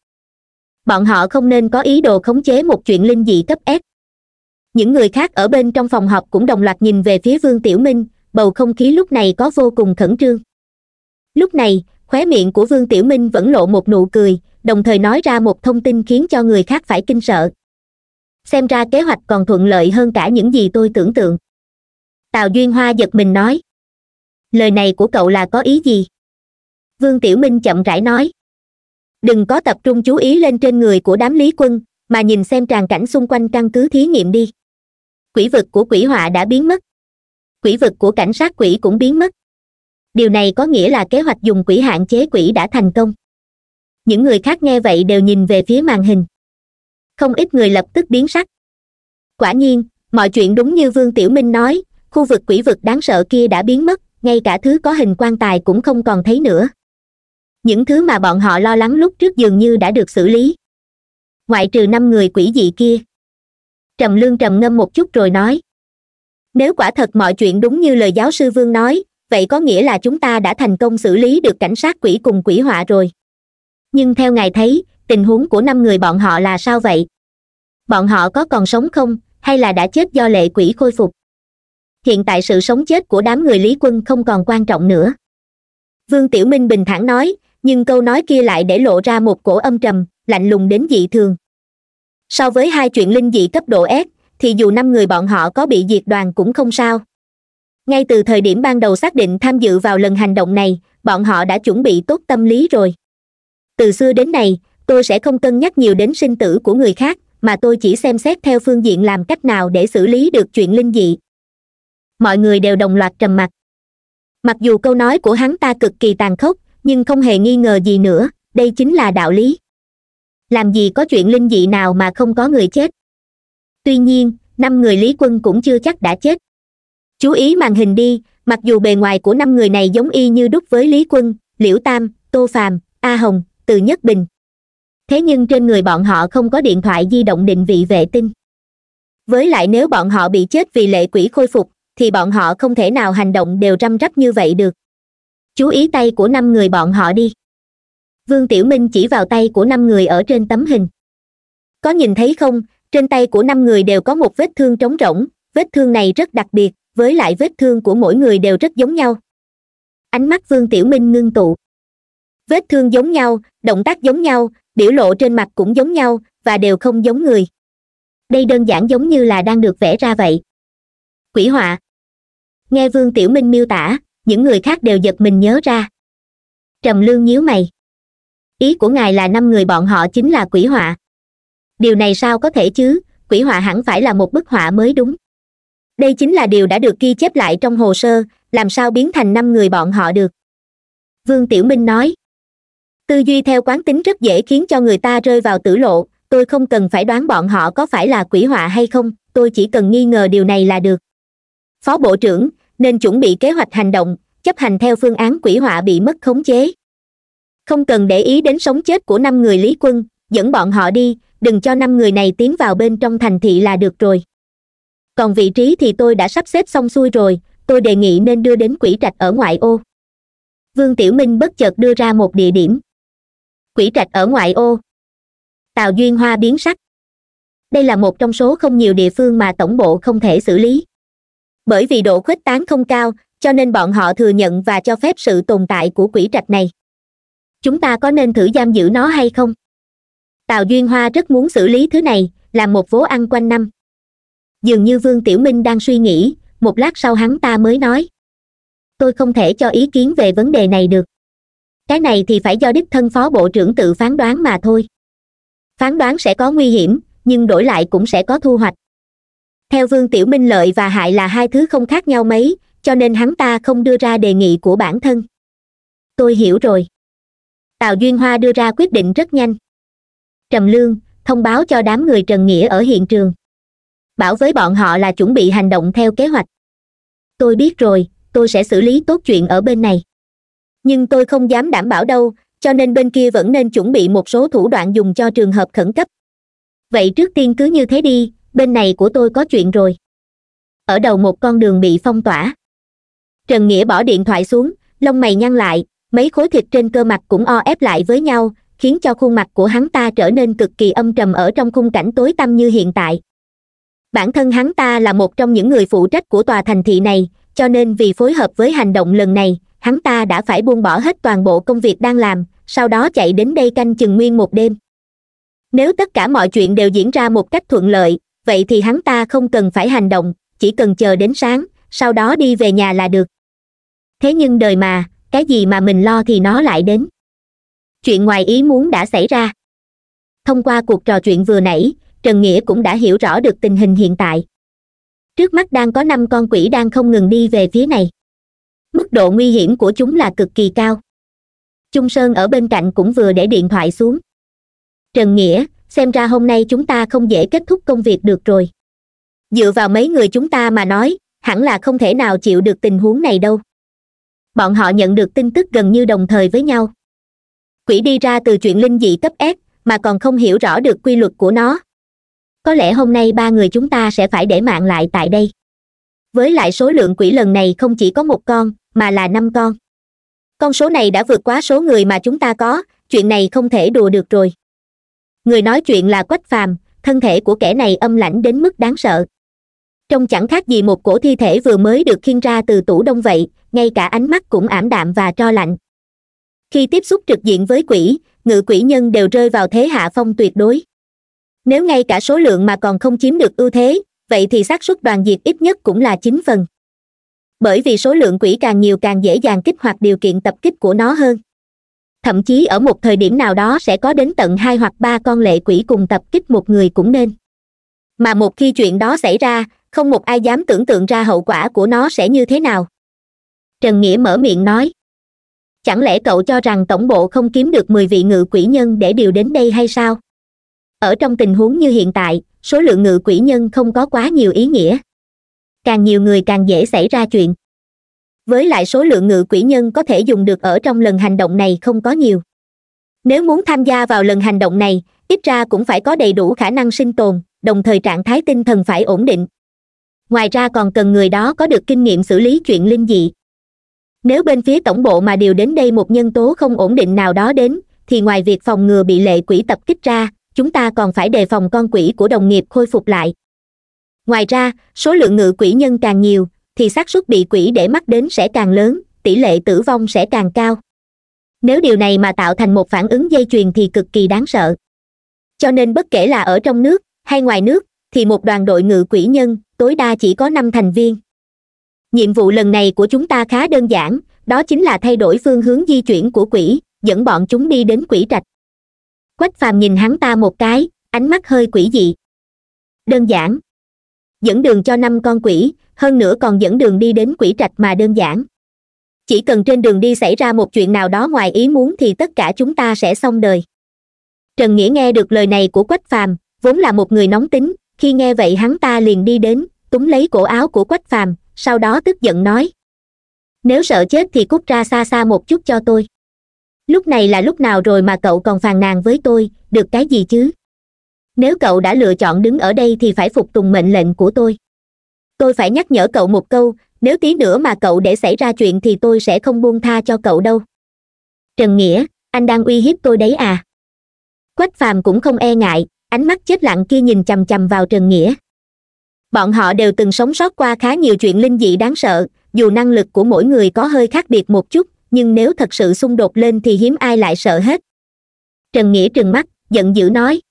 bọn họ không nên có ý đồ khống chế một chuyện linh dị cấp ép những người khác ở bên trong phòng học cũng đồng loạt nhìn về phía vương tiểu minh bầu không khí lúc này có vô cùng khẩn trương lúc này khóe miệng của vương tiểu minh vẫn lộ một nụ cười đồng thời nói ra một thông tin khiến cho người khác phải kinh sợ xem ra kế hoạch còn thuận lợi hơn cả những gì tôi tưởng tượng tào duyên hoa giật mình nói lời này của cậu là có ý gì vương tiểu minh chậm rãi nói đừng có tập trung chú ý lên trên người của đám lý quân mà nhìn xem tràn cảnh xung quanh căn cứ thí nghiệm đi quỷ vực của quỷ họa đã biến mất quỷ vực của cảnh sát quỷ cũng biến mất điều này có nghĩa là kế hoạch dùng quỷ hạn chế quỷ đã thành công những người khác nghe vậy đều nhìn về phía màn hình không ít người lập tức biến sắc quả nhiên mọi chuyện đúng như vương tiểu minh nói khu vực quỷ vực đáng sợ kia đã biến mất ngay cả thứ có hình quan tài cũng không còn thấy nữa những thứ mà bọn họ lo lắng lúc trước dường như đã được xử lý ngoại trừ năm người quỷ dị kia trầm lương trầm ngâm một chút rồi nói nếu quả thật mọi chuyện đúng như lời giáo sư vương nói vậy có nghĩa là chúng ta đã thành công xử lý được cảnh sát quỷ cùng quỷ họa rồi nhưng theo ngài thấy tình huống của năm người bọn họ là sao vậy bọn họ có còn sống không hay là đã chết do lệ quỷ khôi phục hiện tại sự sống chết của đám người lý quân không còn quan trọng nữa vương tiểu minh bình thản nói nhưng câu nói kia lại để lộ ra một cổ âm trầm lạnh lùng đến dị thường so với hai chuyện linh dị cấp độ s thì dù năm người bọn họ có bị diệt đoàn cũng không sao ngay từ thời điểm ban đầu xác định tham dự vào lần hành động này bọn họ đã chuẩn bị tốt tâm lý rồi từ xưa đến nay tôi sẽ không cân nhắc nhiều đến sinh tử của người khác mà tôi chỉ xem xét theo phương diện làm cách nào để xử lý được chuyện linh dị mọi người đều đồng loạt trầm mặc mặc dù câu nói của hắn ta cực kỳ tàn khốc nhưng không hề nghi ngờ gì nữa đây chính là đạo lý làm gì có chuyện linh dị nào mà không có người chết tuy nhiên năm người lý quân cũng chưa chắc đã chết chú ý màn hình đi mặc dù bề ngoài của năm người này giống y như đúc với lý quân liễu tam tô phàm a hồng từ nhất bình thế nhưng trên người bọn họ không có điện thoại di động định vị vệ tinh với lại nếu bọn họ bị chết vì lệ quỷ khôi phục thì bọn họ không thể nào hành động đều răm rắp như vậy được chú ý tay của năm người bọn họ đi vương tiểu minh chỉ vào tay của năm người ở trên tấm hình có nhìn thấy không trên tay của năm người đều có một vết thương trống rỗng vết thương này rất đặc biệt với lại vết thương của mỗi người đều rất giống nhau ánh mắt vương tiểu minh ngưng tụ vết thương giống nhau động tác giống nhau biểu lộ trên mặt cũng giống nhau và đều không giống người đây đơn giản giống như là đang được vẽ ra vậy quỷ họa nghe vương tiểu minh miêu tả những người khác đều giật mình nhớ ra trầm lương nhíu mày ý của ngài là năm người bọn họ chính là quỷ họa điều này sao có thể chứ quỷ họa hẳn phải là một bức họa mới đúng đây chính là điều đã được ghi chép lại trong hồ sơ làm sao biến thành năm người bọn họ được vương tiểu minh nói tư duy theo quán tính rất dễ khiến cho người ta rơi vào tử lộ tôi không cần phải đoán bọn họ có phải là quỷ họa hay không tôi chỉ cần nghi ngờ điều này là được phó bộ trưởng nên chuẩn bị kế hoạch hành động chấp hành theo phương án quỷ họa bị mất khống chế không cần để ý đến sống chết của năm người lý quân dẫn bọn họ đi đừng cho năm người này tiến vào bên trong thành thị là được rồi còn vị trí thì tôi đã sắp xếp xong xuôi rồi tôi đề nghị nên đưa đến quỷ trạch ở ngoại ô vương tiểu minh bất chợt đưa ra một địa điểm quỷ trạch ở ngoại ô tào duyên hoa biến sắc đây là một trong số không nhiều địa phương mà tổng bộ không thể xử lý bởi vì độ khuếch tán không cao cho nên bọn họ thừa nhận và cho phép sự tồn tại của quỷ trạch này chúng ta có nên thử giam giữ nó hay không tào duyên hoa rất muốn xử lý thứ này làm một vố ăn quanh năm dường như vương tiểu minh đang suy nghĩ một lát sau hắn ta mới nói tôi không thể cho ý kiến về vấn đề này được cái này thì phải do đích thân phó bộ trưởng tự phán đoán mà thôi phán đoán sẽ có nguy hiểm nhưng đổi lại cũng sẽ có thu hoạch theo vương tiểu minh lợi và hại là hai thứ không khác nhau mấy cho nên hắn ta không đưa ra đề nghị của bản thân tôi hiểu rồi tào duyên hoa đưa ra quyết định rất nhanh trầm lương thông báo cho đám người trần nghĩa ở hiện trường bảo với bọn họ là chuẩn bị hành động theo kế hoạch tôi biết rồi tôi sẽ xử lý tốt chuyện ở bên này nhưng tôi không dám đảm bảo đâu cho nên bên kia vẫn nên chuẩn bị một số thủ đoạn dùng cho trường hợp khẩn cấp vậy trước tiên cứ như thế đi bên này của tôi có chuyện rồi ở đầu một con đường bị phong tỏa trần nghĩa bỏ điện thoại xuống lông mày nhăn lại mấy khối thịt trên cơ mặt cũng o ép lại với nhau khiến cho khuôn mặt của hắn ta trở nên cực kỳ âm trầm ở trong khung cảnh tối tăm như hiện tại bản thân hắn ta là một trong những người phụ trách của tòa thành thị này cho nên vì phối hợp với hành động lần này hắn ta đã phải buông bỏ hết toàn bộ công việc đang làm sau đó chạy đến đây canh chừng nguyên một đêm nếu tất cả mọi chuyện đều diễn ra một cách thuận lợi vậy thì hắn ta không cần phải hành động chỉ cần chờ đến sáng sau đó đi về nhà là được thế nhưng đời mà cái gì mà mình lo thì nó lại đến chuyện ngoài ý muốn đã xảy ra thông qua cuộc trò chuyện vừa nãy trần nghĩa cũng đã hiểu rõ được tình hình hiện tại trước mắt đang có năm con quỷ đang không ngừng đi về phía này mức độ nguy hiểm của chúng là cực kỳ cao trung sơn ở bên cạnh cũng vừa để điện thoại xuống trần nghĩa xem ra hôm nay chúng ta không dễ kết thúc công việc được rồi dựa vào mấy người chúng ta mà nói hẳn là không thể nào chịu được tình huống này đâu bọn họ nhận được tin tức gần như đồng thời với nhau quỷ đi ra từ chuyện linh dị cấp s mà còn không hiểu rõ được quy luật của nó có lẽ hôm nay ba người chúng ta sẽ phải để mạng lại tại đây với lại số lượng quỷ lần này không chỉ có một con mà là năm con con số này đã vượt quá số người mà chúng ta có chuyện này không thể đùa được rồi người nói chuyện là quách phàm thân thể của kẻ này âm lãnh đến mức đáng sợ trông chẳng khác gì một cổ thi thể vừa mới được khiêng ra từ tủ đông vậy ngay cả ánh mắt cũng ảm đạm và tro lạnh khi tiếp xúc trực diện với quỷ ngự quỷ nhân đều rơi vào thế hạ phong tuyệt đối nếu ngay cả số lượng mà còn không chiếm được ưu thế vậy thì xác suất đoàn diệt ít nhất cũng là chín phần bởi vì số lượng quỷ càng nhiều càng dễ dàng kích hoạt điều kiện tập kích của nó hơn thậm chí ở một thời điểm nào đó sẽ có đến tận hai hoặc ba con lệ quỷ cùng tập kích một người cũng nên mà một khi chuyện đó xảy ra không một ai dám tưởng tượng ra hậu quả của nó sẽ như thế nào trần nghĩa mở miệng nói chẳng lẽ cậu cho rằng tổng bộ không kiếm được mười vị ngự quỷ nhân để điều đến đây hay sao ở trong tình huống như hiện tại số lượng ngự quỷ nhân không có quá nhiều ý nghĩa càng nhiều người càng dễ xảy ra chuyện với lại số lượng ngự quỷ nhân có thể dùng được ở trong lần hành động này không có nhiều nếu muốn tham gia vào lần hành động này ít ra cũng phải có đầy đủ khả năng sinh tồn đồng thời trạng thái tinh thần phải ổn định ngoài ra còn cần người đó có được kinh nghiệm xử lý chuyện linh dị nếu bên phía tổng bộ mà điều đến đây một nhân tố không ổn định nào đó đến thì ngoài việc phòng ngừa bị lệ quỷ tập kích ra chúng ta còn phải đề phòng con quỷ của đồng nghiệp khôi phục lại ngoài ra số lượng ngự quỷ nhân càng nhiều thì xác suất bị quỷ để mắt đến sẽ càng lớn tỷ lệ tử vong sẽ càng cao nếu điều này mà tạo thành một phản ứng dây chuyền thì cực kỳ đáng sợ cho nên bất kể là ở trong nước hay ngoài nước thì một đoàn đội ngự quỷ nhân tối đa chỉ có năm thành viên nhiệm vụ lần này của chúng ta khá đơn giản đó chính là thay đổi phương hướng di chuyển của quỷ dẫn bọn chúng đi đến quỷ trạch quách phàm nhìn hắn ta một cái ánh mắt hơi quỷ dị đơn giản dẫn đường cho năm con quỷ hơn nữa còn dẫn đường đi đến quỷ trạch mà đơn giản chỉ cần trên đường đi xảy ra một chuyện nào đó ngoài ý muốn thì tất cả chúng ta sẽ xong đời trần nghĩa nghe được lời này của quách phàm vốn là một người nóng tính khi nghe vậy hắn ta liền đi đến túm lấy cổ áo của quách phàm sau đó tức giận nói nếu sợ chết thì cút ra xa xa một chút cho tôi lúc này là lúc nào rồi mà cậu còn phàn nàn với tôi được cái gì chứ nếu cậu đã lựa chọn đứng ở đây thì phải phục tùng mệnh lệnh của tôi tôi phải nhắc nhở cậu một câu nếu tí nữa mà cậu để xảy ra chuyện thì tôi sẽ không buông tha cho cậu đâu trần nghĩa anh đang uy hiếp tôi đấy à quách phàm cũng không e ngại ánh mắt chết lặng kia nhìn chằm chằm vào trần nghĩa bọn họ đều từng sống sót qua khá nhiều chuyện linh dị đáng sợ dù năng lực của mỗi người có hơi khác biệt một chút nhưng nếu thật sự xung đột lên thì hiếm ai lại sợ hết trần nghĩa trừng mắt giận dữ nói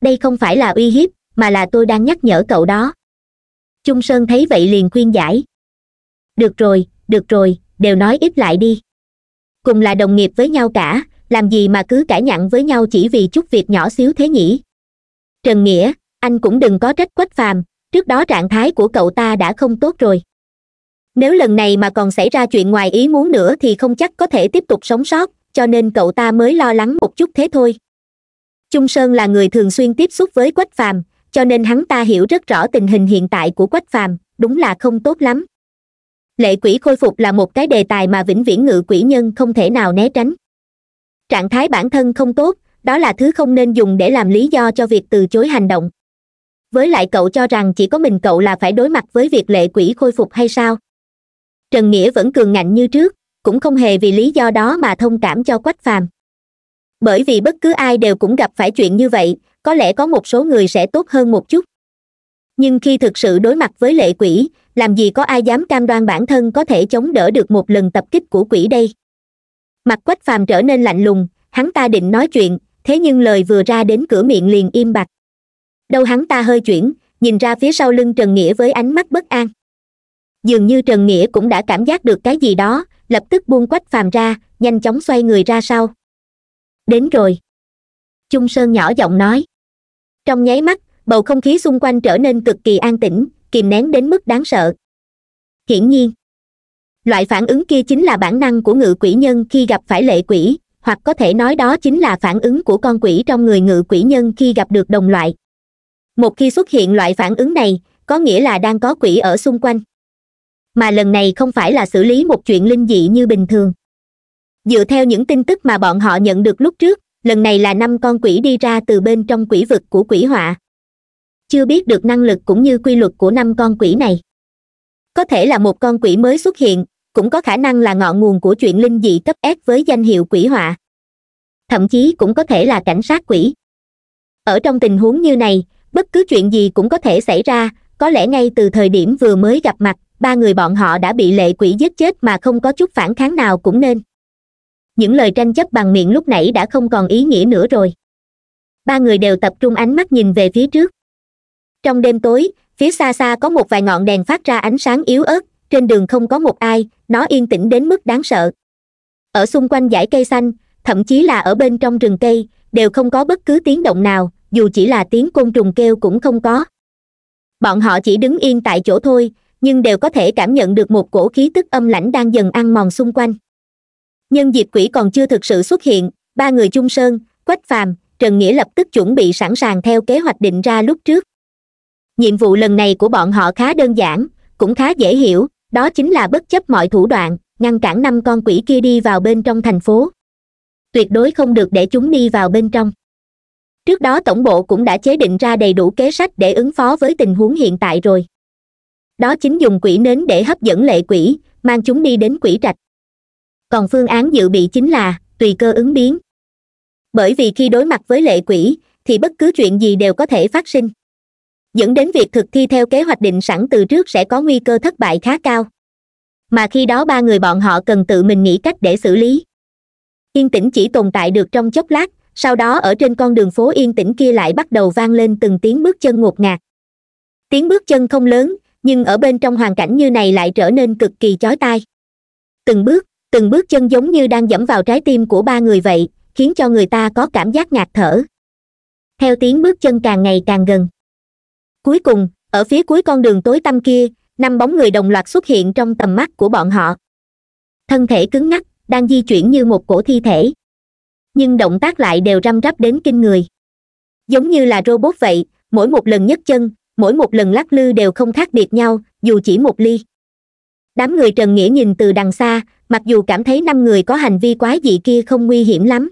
đây không phải là uy hiếp mà là tôi đang nhắc nhở cậu đó Trung sơn thấy vậy liền khuyên giải được rồi được rồi đều nói ít lại đi cùng là đồng nghiệp với nhau cả làm gì mà cứ cãi nhặn với nhau chỉ vì chút việc nhỏ xíu thế nhỉ trần nghĩa anh cũng đừng có trách quách phàm trước đó trạng thái của cậu ta đã không tốt rồi nếu lần này mà còn xảy ra chuyện ngoài ý muốn nữa thì không chắc có thể tiếp tục sống sót cho nên cậu ta mới lo lắng một chút thế thôi Trung sơn là người thường xuyên tiếp xúc với quách phàm cho nên hắn ta hiểu rất rõ tình hình hiện tại của quách phàm đúng là không tốt lắm lệ quỷ khôi phục là một cái đề tài mà vĩnh viễn ngự quỷ nhân không thể nào né tránh trạng thái bản thân không tốt đó là thứ không nên dùng để làm lý do cho việc từ chối hành động với lại cậu cho rằng chỉ có mình cậu là phải đối mặt với việc lệ quỷ khôi phục hay sao trần nghĩa vẫn cường ngạnh như trước cũng không hề vì lý do đó mà thông cảm cho quách phàm bởi vì bất cứ ai đều cũng gặp phải chuyện như vậy có lẽ có một số người sẽ tốt hơn một chút nhưng khi thực sự đối mặt với lệ quỷ làm gì có ai dám cam đoan bản thân có thể chống đỡ được một lần tập kích của quỷ đây mặt quách phàm trở nên lạnh lùng hắn ta định nói chuyện thế nhưng lời vừa ra đến cửa miệng liền im bặt đâu hắn ta hơi chuyển nhìn ra phía sau lưng trần nghĩa với ánh mắt bất an dường như trần nghĩa cũng đã cảm giác được cái gì đó lập tức buông quách phàm ra nhanh chóng xoay người ra sau đến rồi chung sơn nhỏ giọng nói trong nháy mắt bầu không khí xung quanh trở nên cực kỳ an tĩnh kìm nén đến mức đáng sợ hiển nhiên loại phản ứng kia chính là bản năng của ngự quỷ nhân khi gặp phải lệ quỷ hoặc có thể nói đó chính là phản ứng của con quỷ trong người ngự quỷ nhân khi gặp được đồng loại một khi xuất hiện loại phản ứng này có nghĩa là đang có quỷ ở xung quanh mà lần này không phải là xử lý một chuyện linh dị như bình thường dựa theo những tin tức mà bọn họ nhận được lúc trước lần này là năm con quỷ đi ra từ bên trong quỷ vực của quỷ họa chưa biết được năng lực cũng như quy luật của năm con quỷ này có thể là một con quỷ mới xuất hiện cũng có khả năng là ngọn nguồn của chuyện linh dị cấp ép với danh hiệu quỷ họa thậm chí cũng có thể là cảnh sát quỷ ở trong tình huống như này bất cứ chuyện gì cũng có thể xảy ra có lẽ ngay từ thời điểm vừa mới gặp mặt ba người bọn họ đã bị lệ quỷ giết chết mà không có chút phản kháng nào cũng nên những lời tranh chấp bằng miệng lúc nãy đã không còn ý nghĩa nữa rồi ba người đều tập trung ánh mắt nhìn về phía trước trong đêm tối phía xa xa có một vài ngọn đèn phát ra ánh sáng yếu ớt trên đường không có một ai nó yên tĩnh đến mức đáng sợ ở xung quanh dãy cây xanh thậm chí là ở bên trong rừng cây đều không có bất cứ tiếng động nào dù chỉ là tiếng côn trùng kêu cũng không có bọn họ chỉ đứng yên tại chỗ thôi nhưng đều có thể cảm nhận được một cổ khí tức âm lãnh đang dần ăn mòn xung quanh nhân dịp quỷ còn chưa thực sự xuất hiện ba người trung sơn quách phàm trần nghĩa lập tức chuẩn bị sẵn sàng theo kế hoạch định ra lúc trước nhiệm vụ lần này của bọn họ khá đơn giản cũng khá dễ hiểu đó chính là bất chấp mọi thủ đoạn ngăn cản năm con quỷ kia đi vào bên trong thành phố tuyệt đối không được để chúng đi vào bên trong trước đó tổng bộ cũng đã chế định ra đầy đủ kế sách để ứng phó với tình huống hiện tại rồi đó chính dùng quỷ nến để hấp dẫn lệ quỷ mang chúng đi đến quỷ trạch còn phương án dự bị chính là tùy cơ ứng biến bởi vì khi đối mặt với lệ quỷ thì bất cứ chuyện gì đều có thể phát sinh dẫn đến việc thực thi theo kế hoạch định sẵn từ trước sẽ có nguy cơ thất bại khá cao mà khi đó ba người bọn họ cần tự mình nghĩ cách để xử lý yên tĩnh chỉ tồn tại được trong chốc lát sau đó ở trên con đường phố yên tĩnh kia lại bắt đầu vang lên từng tiếng bước chân ngột ngạt tiếng bước chân không lớn nhưng ở bên trong hoàn cảnh như này lại trở nên cực kỳ chói tai từng bước từng bước chân giống như đang dẫm vào trái tim của ba người vậy khiến cho người ta có cảm giác ngạt thở theo tiếng bước chân càng ngày càng gần cuối cùng ở phía cuối con đường tối tăm kia năm bóng người đồng loạt xuất hiện trong tầm mắt của bọn họ thân thể cứng ngắc đang di chuyển như một cổ thi thể nhưng động tác lại đều răm rắp đến kinh người giống như là robot vậy mỗi một lần nhấc chân mỗi một lần lắc lư đều không khác biệt nhau dù chỉ một ly đám người trần nghĩa nhìn từ đằng xa mặc dù cảm thấy năm người có hành vi quái dị kia không nguy hiểm lắm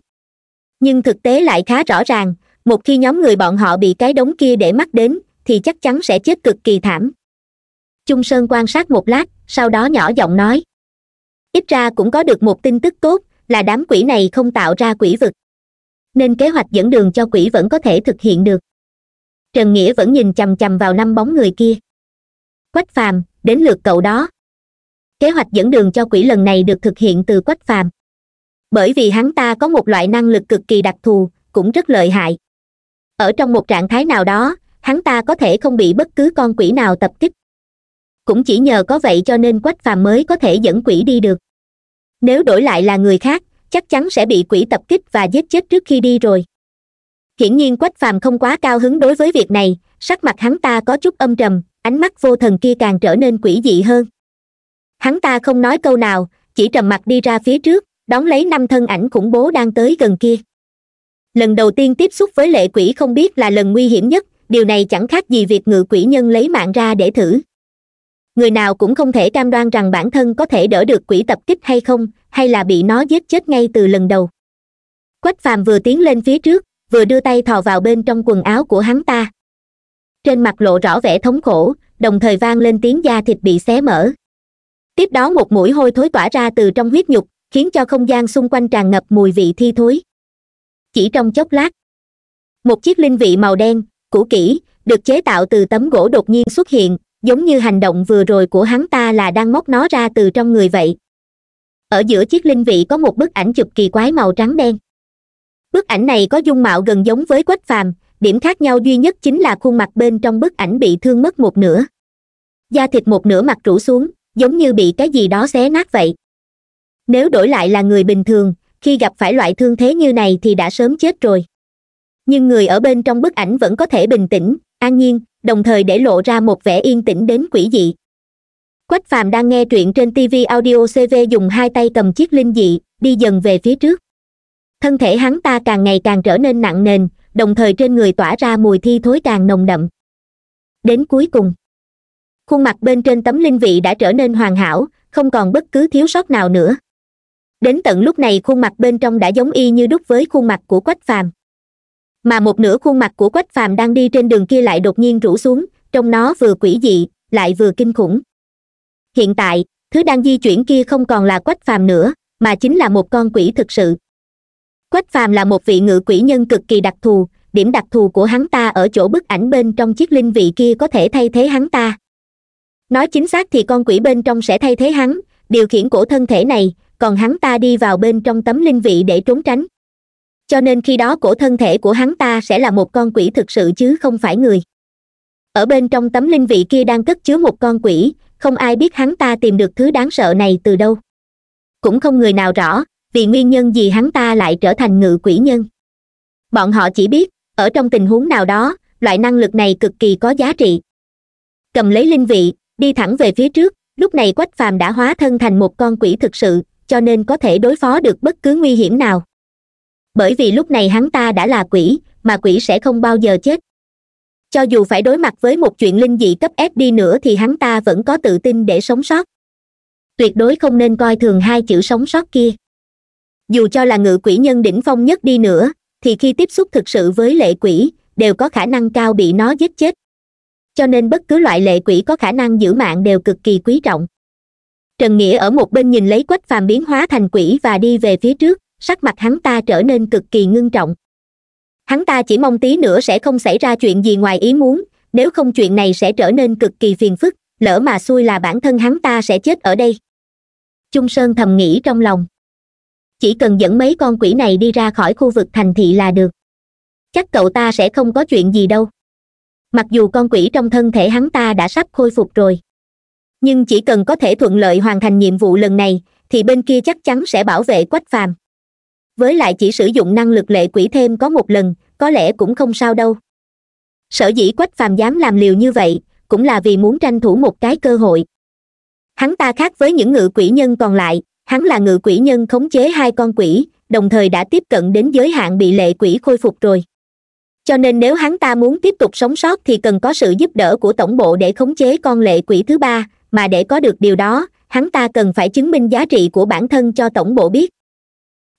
nhưng thực tế lại khá rõ ràng một khi nhóm người bọn họ bị cái đống kia để mắt đến thì chắc chắn sẽ chết cực kỳ thảm trung sơn quan sát một lát sau đó nhỏ giọng nói ít ra cũng có được một tin tức tốt là đám quỷ này không tạo ra quỷ vực nên kế hoạch dẫn đường cho quỷ vẫn có thể thực hiện được trần nghĩa vẫn nhìn chằm chằm vào năm bóng người kia quách phàm đến lượt cậu đó kế hoạch dẫn đường cho quỷ lần này được thực hiện từ quách phàm bởi vì hắn ta có một loại năng lực cực kỳ đặc thù cũng rất lợi hại ở trong một trạng thái nào đó hắn ta có thể không bị bất cứ con quỷ nào tập kích cũng chỉ nhờ có vậy cho nên quách phàm mới có thể dẫn quỷ đi được nếu đổi lại là người khác chắc chắn sẽ bị quỷ tập kích và giết chết trước khi đi rồi hiển nhiên quách phàm không quá cao hứng đối với việc này sắc mặt hắn ta có chút âm trầm ánh mắt vô thần kia càng trở nên quỷ dị hơn hắn ta không nói câu nào chỉ trầm mặt đi ra phía trước đón lấy năm thân ảnh khủng bố đang tới gần kia lần đầu tiên tiếp xúc với lệ quỷ không biết là lần nguy hiểm nhất điều này chẳng khác gì việc ngự quỷ nhân lấy mạng ra để thử người nào cũng không thể cam đoan rằng bản thân có thể đỡ được quỷ tập kích hay không hay là bị nó giết chết ngay từ lần đầu quách phàm vừa tiến lên phía trước vừa đưa tay thò vào bên trong quần áo của hắn ta trên mặt lộ rõ vẻ thống khổ đồng thời vang lên tiếng da thịt bị xé mở tiếp đó một mũi hôi thối tỏa ra từ trong huyết nhục khiến cho không gian xung quanh tràn ngập mùi vị thi thối chỉ trong chốc lát một chiếc linh vị màu đen cũ kỹ được chế tạo từ tấm gỗ đột nhiên xuất hiện giống như hành động vừa rồi của hắn ta là đang móc nó ra từ trong người vậy ở giữa chiếc linh vị có một bức ảnh chụp kỳ quái màu trắng đen bức ảnh này có dung mạo gần giống với quách phàm điểm khác nhau duy nhất chính là khuôn mặt bên trong bức ảnh bị thương mất một nửa da thịt một nửa mặt rũ xuống giống như bị cái gì đó xé nát vậy nếu đổi lại là người bình thường khi gặp phải loại thương thế như này thì đã sớm chết rồi nhưng người ở bên trong bức ảnh vẫn có thể bình tĩnh an nhiên đồng thời để lộ ra một vẻ yên tĩnh đến quỷ dị quách phàm đang nghe truyện trên tv audio cv dùng hai tay cầm chiếc linh dị đi dần về phía trước thân thể hắn ta càng ngày càng trở nên nặng nề đồng thời trên người tỏa ra mùi thi thối càng nồng đậm đến cuối cùng khuôn mặt bên trên tấm linh vị đã trở nên hoàn hảo không còn bất cứ thiếu sót nào nữa đến tận lúc này khuôn mặt bên trong đã giống y như đúc với khuôn mặt của quách phàm mà một nửa khuôn mặt của quách phàm đang đi trên đường kia lại đột nhiên rũ xuống trong nó vừa quỷ dị lại vừa kinh khủng hiện tại thứ đang di chuyển kia không còn là quách phàm nữa mà chính là một con quỷ thực sự quách phàm là một vị ngự quỷ nhân cực kỳ đặc thù điểm đặc thù của hắn ta ở chỗ bức ảnh bên trong chiếc linh vị kia có thể thay thế hắn ta nói chính xác thì con quỷ bên trong sẽ thay thế hắn điều khiển cổ thân thể này còn hắn ta đi vào bên trong tấm linh vị để trốn tránh cho nên khi đó cổ thân thể của hắn ta sẽ là một con quỷ thực sự chứ không phải người ở bên trong tấm linh vị kia đang cất chứa một con quỷ không ai biết hắn ta tìm được thứ đáng sợ này từ đâu cũng không người nào rõ vì nguyên nhân gì hắn ta lại trở thành ngự quỷ nhân bọn họ chỉ biết ở trong tình huống nào đó loại năng lực này cực kỳ có giá trị cầm lấy linh vị đi thẳng về phía trước lúc này quách phàm đã hóa thân thành một con quỷ thực sự cho nên có thể đối phó được bất cứ nguy hiểm nào bởi vì lúc này hắn ta đã là quỷ mà quỷ sẽ không bao giờ chết cho dù phải đối mặt với một chuyện linh dị cấp ép đi nữa thì hắn ta vẫn có tự tin để sống sót tuyệt đối không nên coi thường hai chữ sống sót kia dù cho là ngự quỷ nhân đỉnh phong nhất đi nữa thì khi tiếp xúc thực sự với lệ quỷ đều có khả năng cao bị nó giết chết cho nên bất cứ loại lệ quỷ có khả năng giữ mạng đều cực kỳ quý trọng trần nghĩa ở một bên nhìn lấy quách phàm biến hóa thành quỷ và đi về phía trước sắc mặt hắn ta trở nên cực kỳ ngưng trọng hắn ta chỉ mong tí nữa sẽ không xảy ra chuyện gì ngoài ý muốn nếu không chuyện này sẽ trở nên cực kỳ phiền phức lỡ mà xui là bản thân hắn ta sẽ chết ở đây trung sơn thầm nghĩ trong lòng chỉ cần dẫn mấy con quỷ này đi ra khỏi khu vực thành thị là được chắc cậu ta sẽ không có chuyện gì đâu mặc dù con quỷ trong thân thể hắn ta đã sắp khôi phục rồi nhưng chỉ cần có thể thuận lợi hoàn thành nhiệm vụ lần này thì bên kia chắc chắn sẽ bảo vệ quách phàm với lại chỉ sử dụng năng lực lệ quỷ thêm có một lần có lẽ cũng không sao đâu sở dĩ quách phàm dám làm liều như vậy cũng là vì muốn tranh thủ một cái cơ hội hắn ta khác với những ngự quỷ nhân còn lại hắn là ngự quỷ nhân khống chế hai con quỷ đồng thời đã tiếp cận đến giới hạn bị lệ quỷ khôi phục rồi cho nên nếu hắn ta muốn tiếp tục sống sót thì cần có sự giúp đỡ của tổng bộ để khống chế con lệ quỷ thứ ba mà để có được điều đó hắn ta cần phải chứng minh giá trị của bản thân cho tổng bộ biết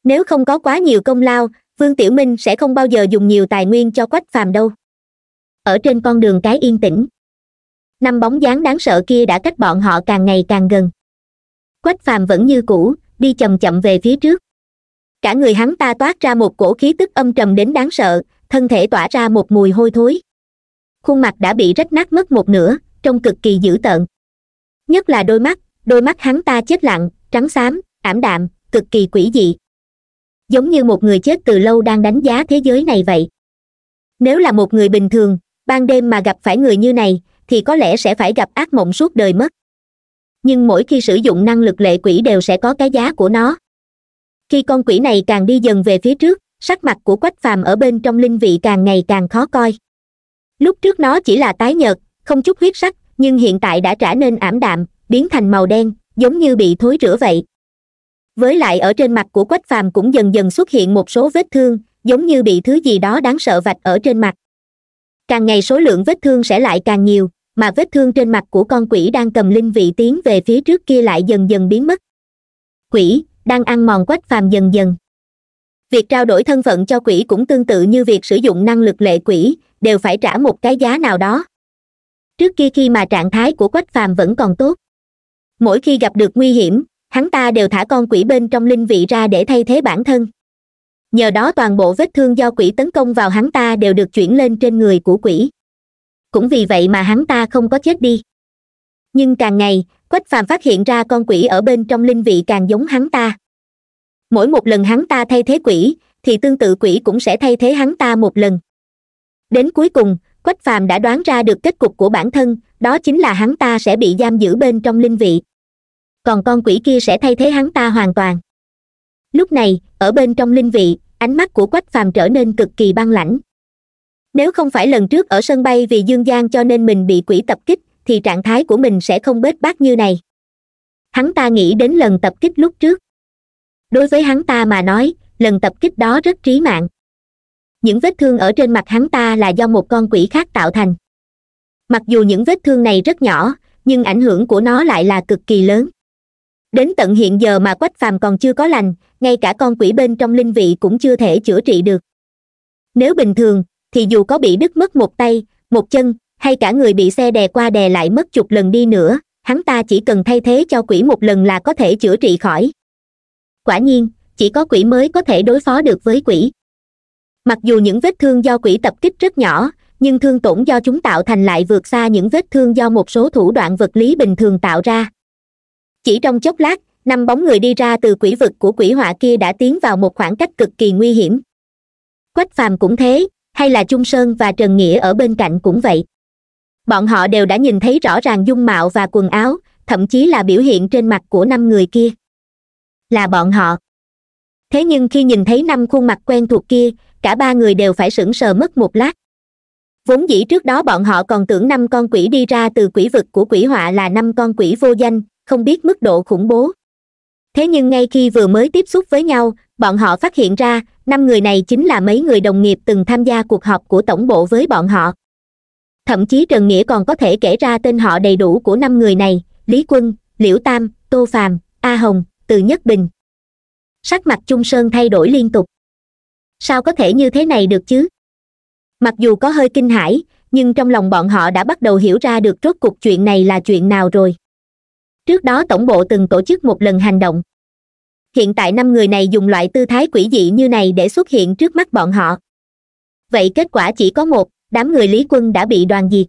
nếu không có quá nhiều công lao vương tiểu minh sẽ không bao giờ dùng nhiều tài nguyên cho quách phàm đâu ở trên con đường cái yên tĩnh năm bóng dáng đáng sợ kia đã cách bọn họ càng ngày càng gần quách phàm vẫn như cũ đi chậm chậm về phía trước cả người hắn ta toát ra một cổ khí tức âm trầm đến đáng sợ thân thể tỏa ra một mùi hôi thối khuôn mặt đã bị rách nát mất một nửa trông cực kỳ dữ tợn nhất là đôi mắt đôi mắt hắn ta chết lặng trắng xám ảm đạm cực kỳ quỷ dị giống như một người chết từ lâu đang đánh giá thế giới này vậy nếu là một người bình thường ban đêm mà gặp phải người như này thì có lẽ sẽ phải gặp ác mộng suốt đời mất nhưng mỗi khi sử dụng năng lực lệ quỷ đều sẽ có cái giá của nó khi con quỷ này càng đi dần về phía trước sắc mặt của quách phàm ở bên trong linh vị càng ngày càng khó coi lúc trước nó chỉ là tái nhợt không chút huyết sắc nhưng hiện tại đã trở nên ảm đạm biến thành màu đen giống như bị thối rửa vậy với lại ở trên mặt của quách phàm cũng dần dần xuất hiện một số vết thương giống như bị thứ gì đó đáng sợ vạch ở trên mặt càng ngày số lượng vết thương sẽ lại càng nhiều mà vết thương trên mặt của con quỷ đang cầm linh vị tiến về phía trước kia lại dần dần biến mất quỷ đang ăn mòn quách phàm dần dần việc trao đổi thân phận cho quỷ cũng tương tự như việc sử dụng năng lực lệ quỷ đều phải trả một cái giá nào đó trước kia khi mà trạng thái của quách phàm vẫn còn tốt mỗi khi gặp được nguy hiểm hắn ta đều thả con quỷ bên trong linh vị ra để thay thế bản thân nhờ đó toàn bộ vết thương do quỷ tấn công vào hắn ta đều được chuyển lên trên người của quỷ cũng vì vậy mà hắn ta không có chết đi nhưng càng ngày quách phàm phát hiện ra con quỷ ở bên trong linh vị càng giống hắn ta mỗi một lần hắn ta thay thế quỷ thì tương tự quỷ cũng sẽ thay thế hắn ta một lần đến cuối cùng quách phàm đã đoán ra được kết cục của bản thân đó chính là hắn ta sẽ bị giam giữ bên trong linh vị còn con quỷ kia sẽ thay thế hắn ta hoàn toàn lúc này ở bên trong linh vị ánh mắt của quách phàm trở nên cực kỳ băng lãnh nếu không phải lần trước ở sân bay vì dương gian cho nên mình bị quỷ tập kích thì trạng thái của mình sẽ không bết bát như này hắn ta nghĩ đến lần tập kích lúc trước đối với hắn ta mà nói lần tập kích đó rất trí mạng những vết thương ở trên mặt hắn ta là do một con quỷ khác tạo thành mặc dù những vết thương này rất nhỏ nhưng ảnh hưởng của nó lại là cực kỳ lớn đến tận hiện giờ mà quách phàm còn chưa có lành ngay cả con quỷ bên trong linh vị cũng chưa thể chữa trị được nếu bình thường thì dù có bị đứt mất một tay một chân hay cả người bị xe đè qua đè lại mất chục lần đi nữa hắn ta chỉ cần thay thế cho quỷ một lần là có thể chữa trị khỏi quả nhiên chỉ có quỷ mới có thể đối phó được với quỷ mặc dù những vết thương do quỷ tập kích rất nhỏ nhưng thương tổn do chúng tạo thành lại vượt xa những vết thương do một số thủ đoạn vật lý bình thường tạo ra chỉ trong chốc lát năm bóng người đi ra từ quỷ vực của quỷ họa kia đã tiến vào một khoảng cách cực kỳ nguy hiểm quách phàm cũng thế hay là trung sơn và trần nghĩa ở bên cạnh cũng vậy bọn họ đều đã nhìn thấy rõ ràng dung mạo và quần áo thậm chí là biểu hiện trên mặt của năm người kia là bọn họ thế nhưng khi nhìn thấy năm khuôn mặt quen thuộc kia cả ba người đều phải sững sờ mất một lát vốn dĩ trước đó bọn họ còn tưởng năm con quỷ đi ra từ quỷ vực của quỷ họa là năm con quỷ vô danh không biết mức độ khủng bố thế nhưng ngay khi vừa mới tiếp xúc với nhau bọn họ phát hiện ra năm người này chính là mấy người đồng nghiệp từng tham gia cuộc họp của tổng bộ với bọn họ thậm chí trần nghĩa còn có thể kể ra tên họ đầy đủ của năm người này lý quân liễu tam tô phàm a hồng từ nhất bình sắc mặt chung sơn thay đổi liên tục sao có thể như thế này được chứ mặc dù có hơi kinh hãi nhưng trong lòng bọn họ đã bắt đầu hiểu ra được rốt cuộc chuyện này là chuyện nào rồi trước đó tổng bộ từng tổ chức một lần hành động hiện tại năm người này dùng loại tư thái quỷ dị như này để xuất hiện trước mắt bọn họ vậy kết quả chỉ có một đám người lý quân đã bị đoàn diệt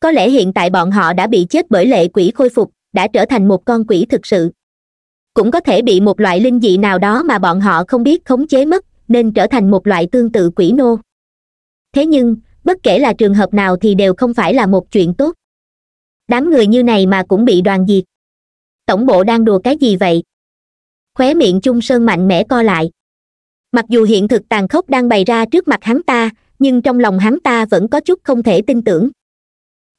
có lẽ hiện tại bọn họ đã bị chết bởi lệ quỷ khôi phục đã trở thành một con quỷ thực sự cũng có thể bị một loại linh dị nào đó mà bọn họ không biết khống chế mất nên trở thành một loại tương tự quỷ nô thế nhưng bất kể là trường hợp nào thì đều không phải là một chuyện tốt đám người như này mà cũng bị đoàn diệt tổng bộ đang đùa cái gì vậy khóe miệng trung sơn mạnh mẽ co lại mặc dù hiện thực tàn khốc đang bày ra trước mặt hắn ta nhưng trong lòng hắn ta vẫn có chút không thể tin tưởng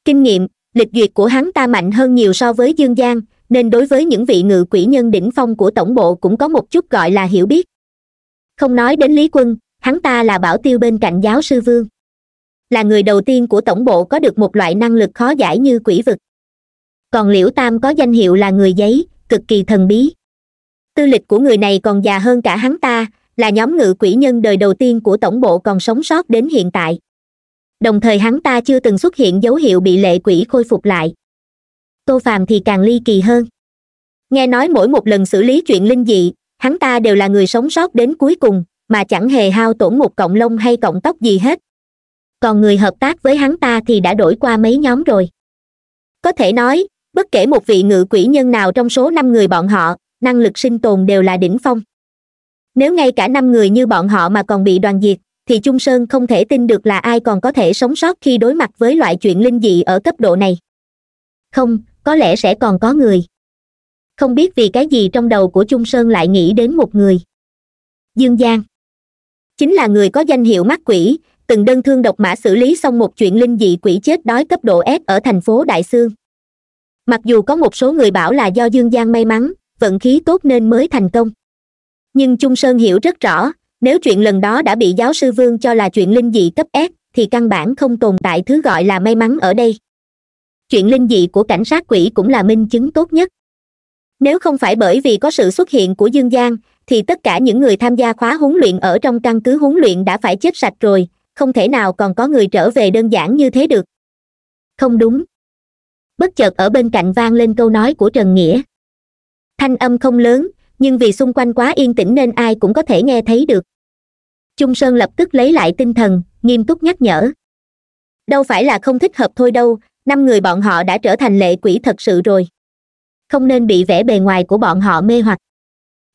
kinh nghiệm lịch duyệt của hắn ta mạnh hơn nhiều so với dương giang nên đối với những vị ngự quỷ nhân đỉnh phong của tổng bộ cũng có một chút gọi là hiểu biết không nói đến lý quân hắn ta là bảo tiêu bên cạnh giáo sư vương là người đầu tiên của tổng bộ có được một loại năng lực khó giải như quỷ vực còn liễu tam có danh hiệu là người giấy cực kỳ thần bí tư lịch của người này còn già hơn cả hắn ta là nhóm ngự quỷ nhân đời đầu tiên của tổng bộ còn sống sót đến hiện tại đồng thời hắn ta chưa từng xuất hiện dấu hiệu bị lệ quỷ khôi phục lại tô phàm thì càng ly kỳ hơn nghe nói mỗi một lần xử lý chuyện linh dị hắn ta đều là người sống sót đến cuối cùng mà chẳng hề hao tổn một cọng lông hay cọng tóc gì hết còn người hợp tác với hắn ta thì đã đổi qua mấy nhóm rồi có thể nói bất kể một vị ngự quỷ nhân nào trong số năm người bọn họ năng lực sinh tồn đều là đỉnh phong nếu ngay cả năm người như bọn họ mà còn bị đoàn diệt thì trung sơn không thể tin được là ai còn có thể sống sót khi đối mặt với loại chuyện linh dị ở cấp độ này không có lẽ sẽ còn có người không biết vì cái gì trong đầu của trung sơn lại nghĩ đến một người dương giang chính là người có danh hiệu mắt quỷ từng đơn thương độc mã xử lý xong một chuyện linh dị quỷ chết đói cấp độ s ở thành phố đại sương mặc dù có một số người bảo là do dương giang may mắn vận khí tốt nên mới thành công nhưng trung sơn hiểu rất rõ nếu chuyện lần đó đã bị giáo sư vương cho là chuyện linh dị cấp s thì căn bản không tồn tại thứ gọi là may mắn ở đây chuyện linh dị của cảnh sát quỷ cũng là minh chứng tốt nhất nếu không phải bởi vì có sự xuất hiện của dương giang thì tất cả những người tham gia khóa huấn luyện ở trong căn cứ huấn luyện đã phải chết sạch rồi không thể nào còn có người trở về đơn giản như thế được không đúng bất chợt ở bên cạnh vang lên câu nói của trần nghĩa thanh âm không lớn nhưng vì xung quanh quá yên tĩnh nên ai cũng có thể nghe thấy được trung sơn lập tức lấy lại tinh thần nghiêm túc nhắc nhở đâu phải là không thích hợp thôi đâu năm người bọn họ đã trở thành lệ quỷ thật sự rồi không nên bị vẻ bề ngoài của bọn họ mê hoặc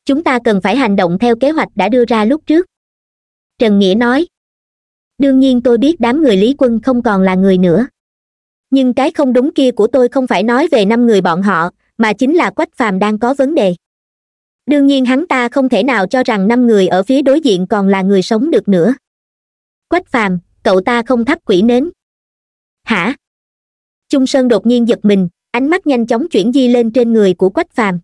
chúng ta cần phải hành động theo kế hoạch đã đưa ra lúc trước trần nghĩa nói đương nhiên tôi biết đám người lý quân không còn là người nữa nhưng cái không đúng kia của tôi không phải nói về năm người bọn họ mà chính là quách phàm đang có vấn đề đương nhiên hắn ta không thể nào cho rằng năm người ở phía đối diện còn là người sống được nữa quách phàm cậu ta không thắp quỷ nến hả Trung sơn đột nhiên giật mình ánh mắt nhanh chóng chuyển di lên trên người của quách phàm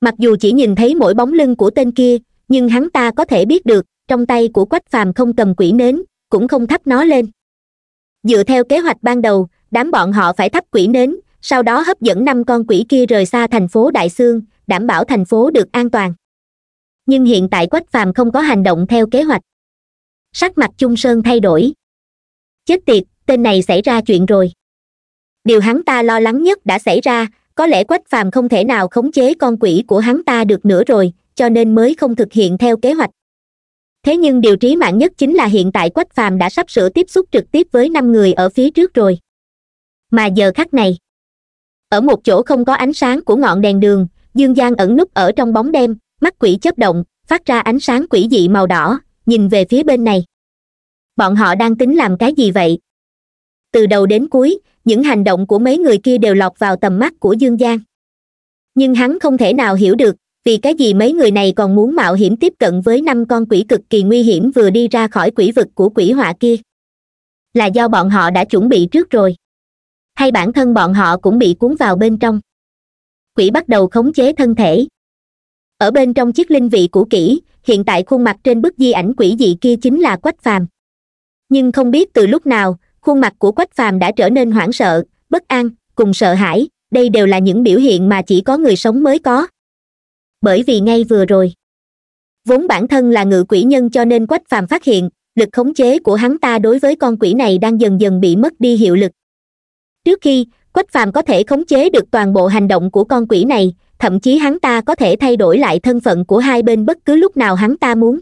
mặc dù chỉ nhìn thấy mỗi bóng lưng của tên kia nhưng hắn ta có thể biết được trong tay của quách phàm không cầm quỷ nến cũng không thắp nó lên dựa theo kế hoạch ban đầu đám bọn họ phải thắp quỷ nến sau đó hấp dẫn năm con quỷ kia rời xa thành phố đại sương đảm bảo thành phố được an toàn nhưng hiện tại quách phàm không có hành động theo kế hoạch sắc mặt Trung sơn thay đổi chết tiệt tên này xảy ra chuyện rồi điều hắn ta lo lắng nhất đã xảy ra có lẽ quách phàm không thể nào khống chế con quỷ của hắn ta được nữa rồi cho nên mới không thực hiện theo kế hoạch thế nhưng điều trí mạng nhất chính là hiện tại quách phàm đã sắp sửa tiếp xúc trực tiếp với năm người ở phía trước rồi mà giờ khắc này ở một chỗ không có ánh sáng của ngọn đèn đường dương Giang ẩn núp ở trong bóng đêm mắt quỷ chớp động phát ra ánh sáng quỷ dị màu đỏ nhìn về phía bên này bọn họ đang tính làm cái gì vậy từ đầu đến cuối những hành động của mấy người kia đều lọt vào tầm mắt của dương giang nhưng hắn không thể nào hiểu được vì cái gì mấy người này còn muốn mạo hiểm tiếp cận với năm con quỷ cực kỳ nguy hiểm vừa đi ra khỏi quỷ vực của quỷ họa kia là do bọn họ đã chuẩn bị trước rồi hay bản thân bọn họ cũng bị cuốn vào bên trong quỷ bắt đầu khống chế thân thể ở bên trong chiếc linh vị của kỹ hiện tại khuôn mặt trên bức di ảnh quỷ dị kia chính là quách phàm nhưng không biết từ lúc nào khuôn mặt của quách phàm đã trở nên hoảng sợ bất an cùng sợ hãi đây đều là những biểu hiện mà chỉ có người sống mới có bởi vì ngay vừa rồi vốn bản thân là ngự quỷ nhân cho nên quách phàm phát hiện lực khống chế của hắn ta đối với con quỷ này đang dần dần bị mất đi hiệu lực trước khi quách phàm có thể khống chế được toàn bộ hành động của con quỷ này thậm chí hắn ta có thể thay đổi lại thân phận của hai bên bất cứ lúc nào hắn ta muốn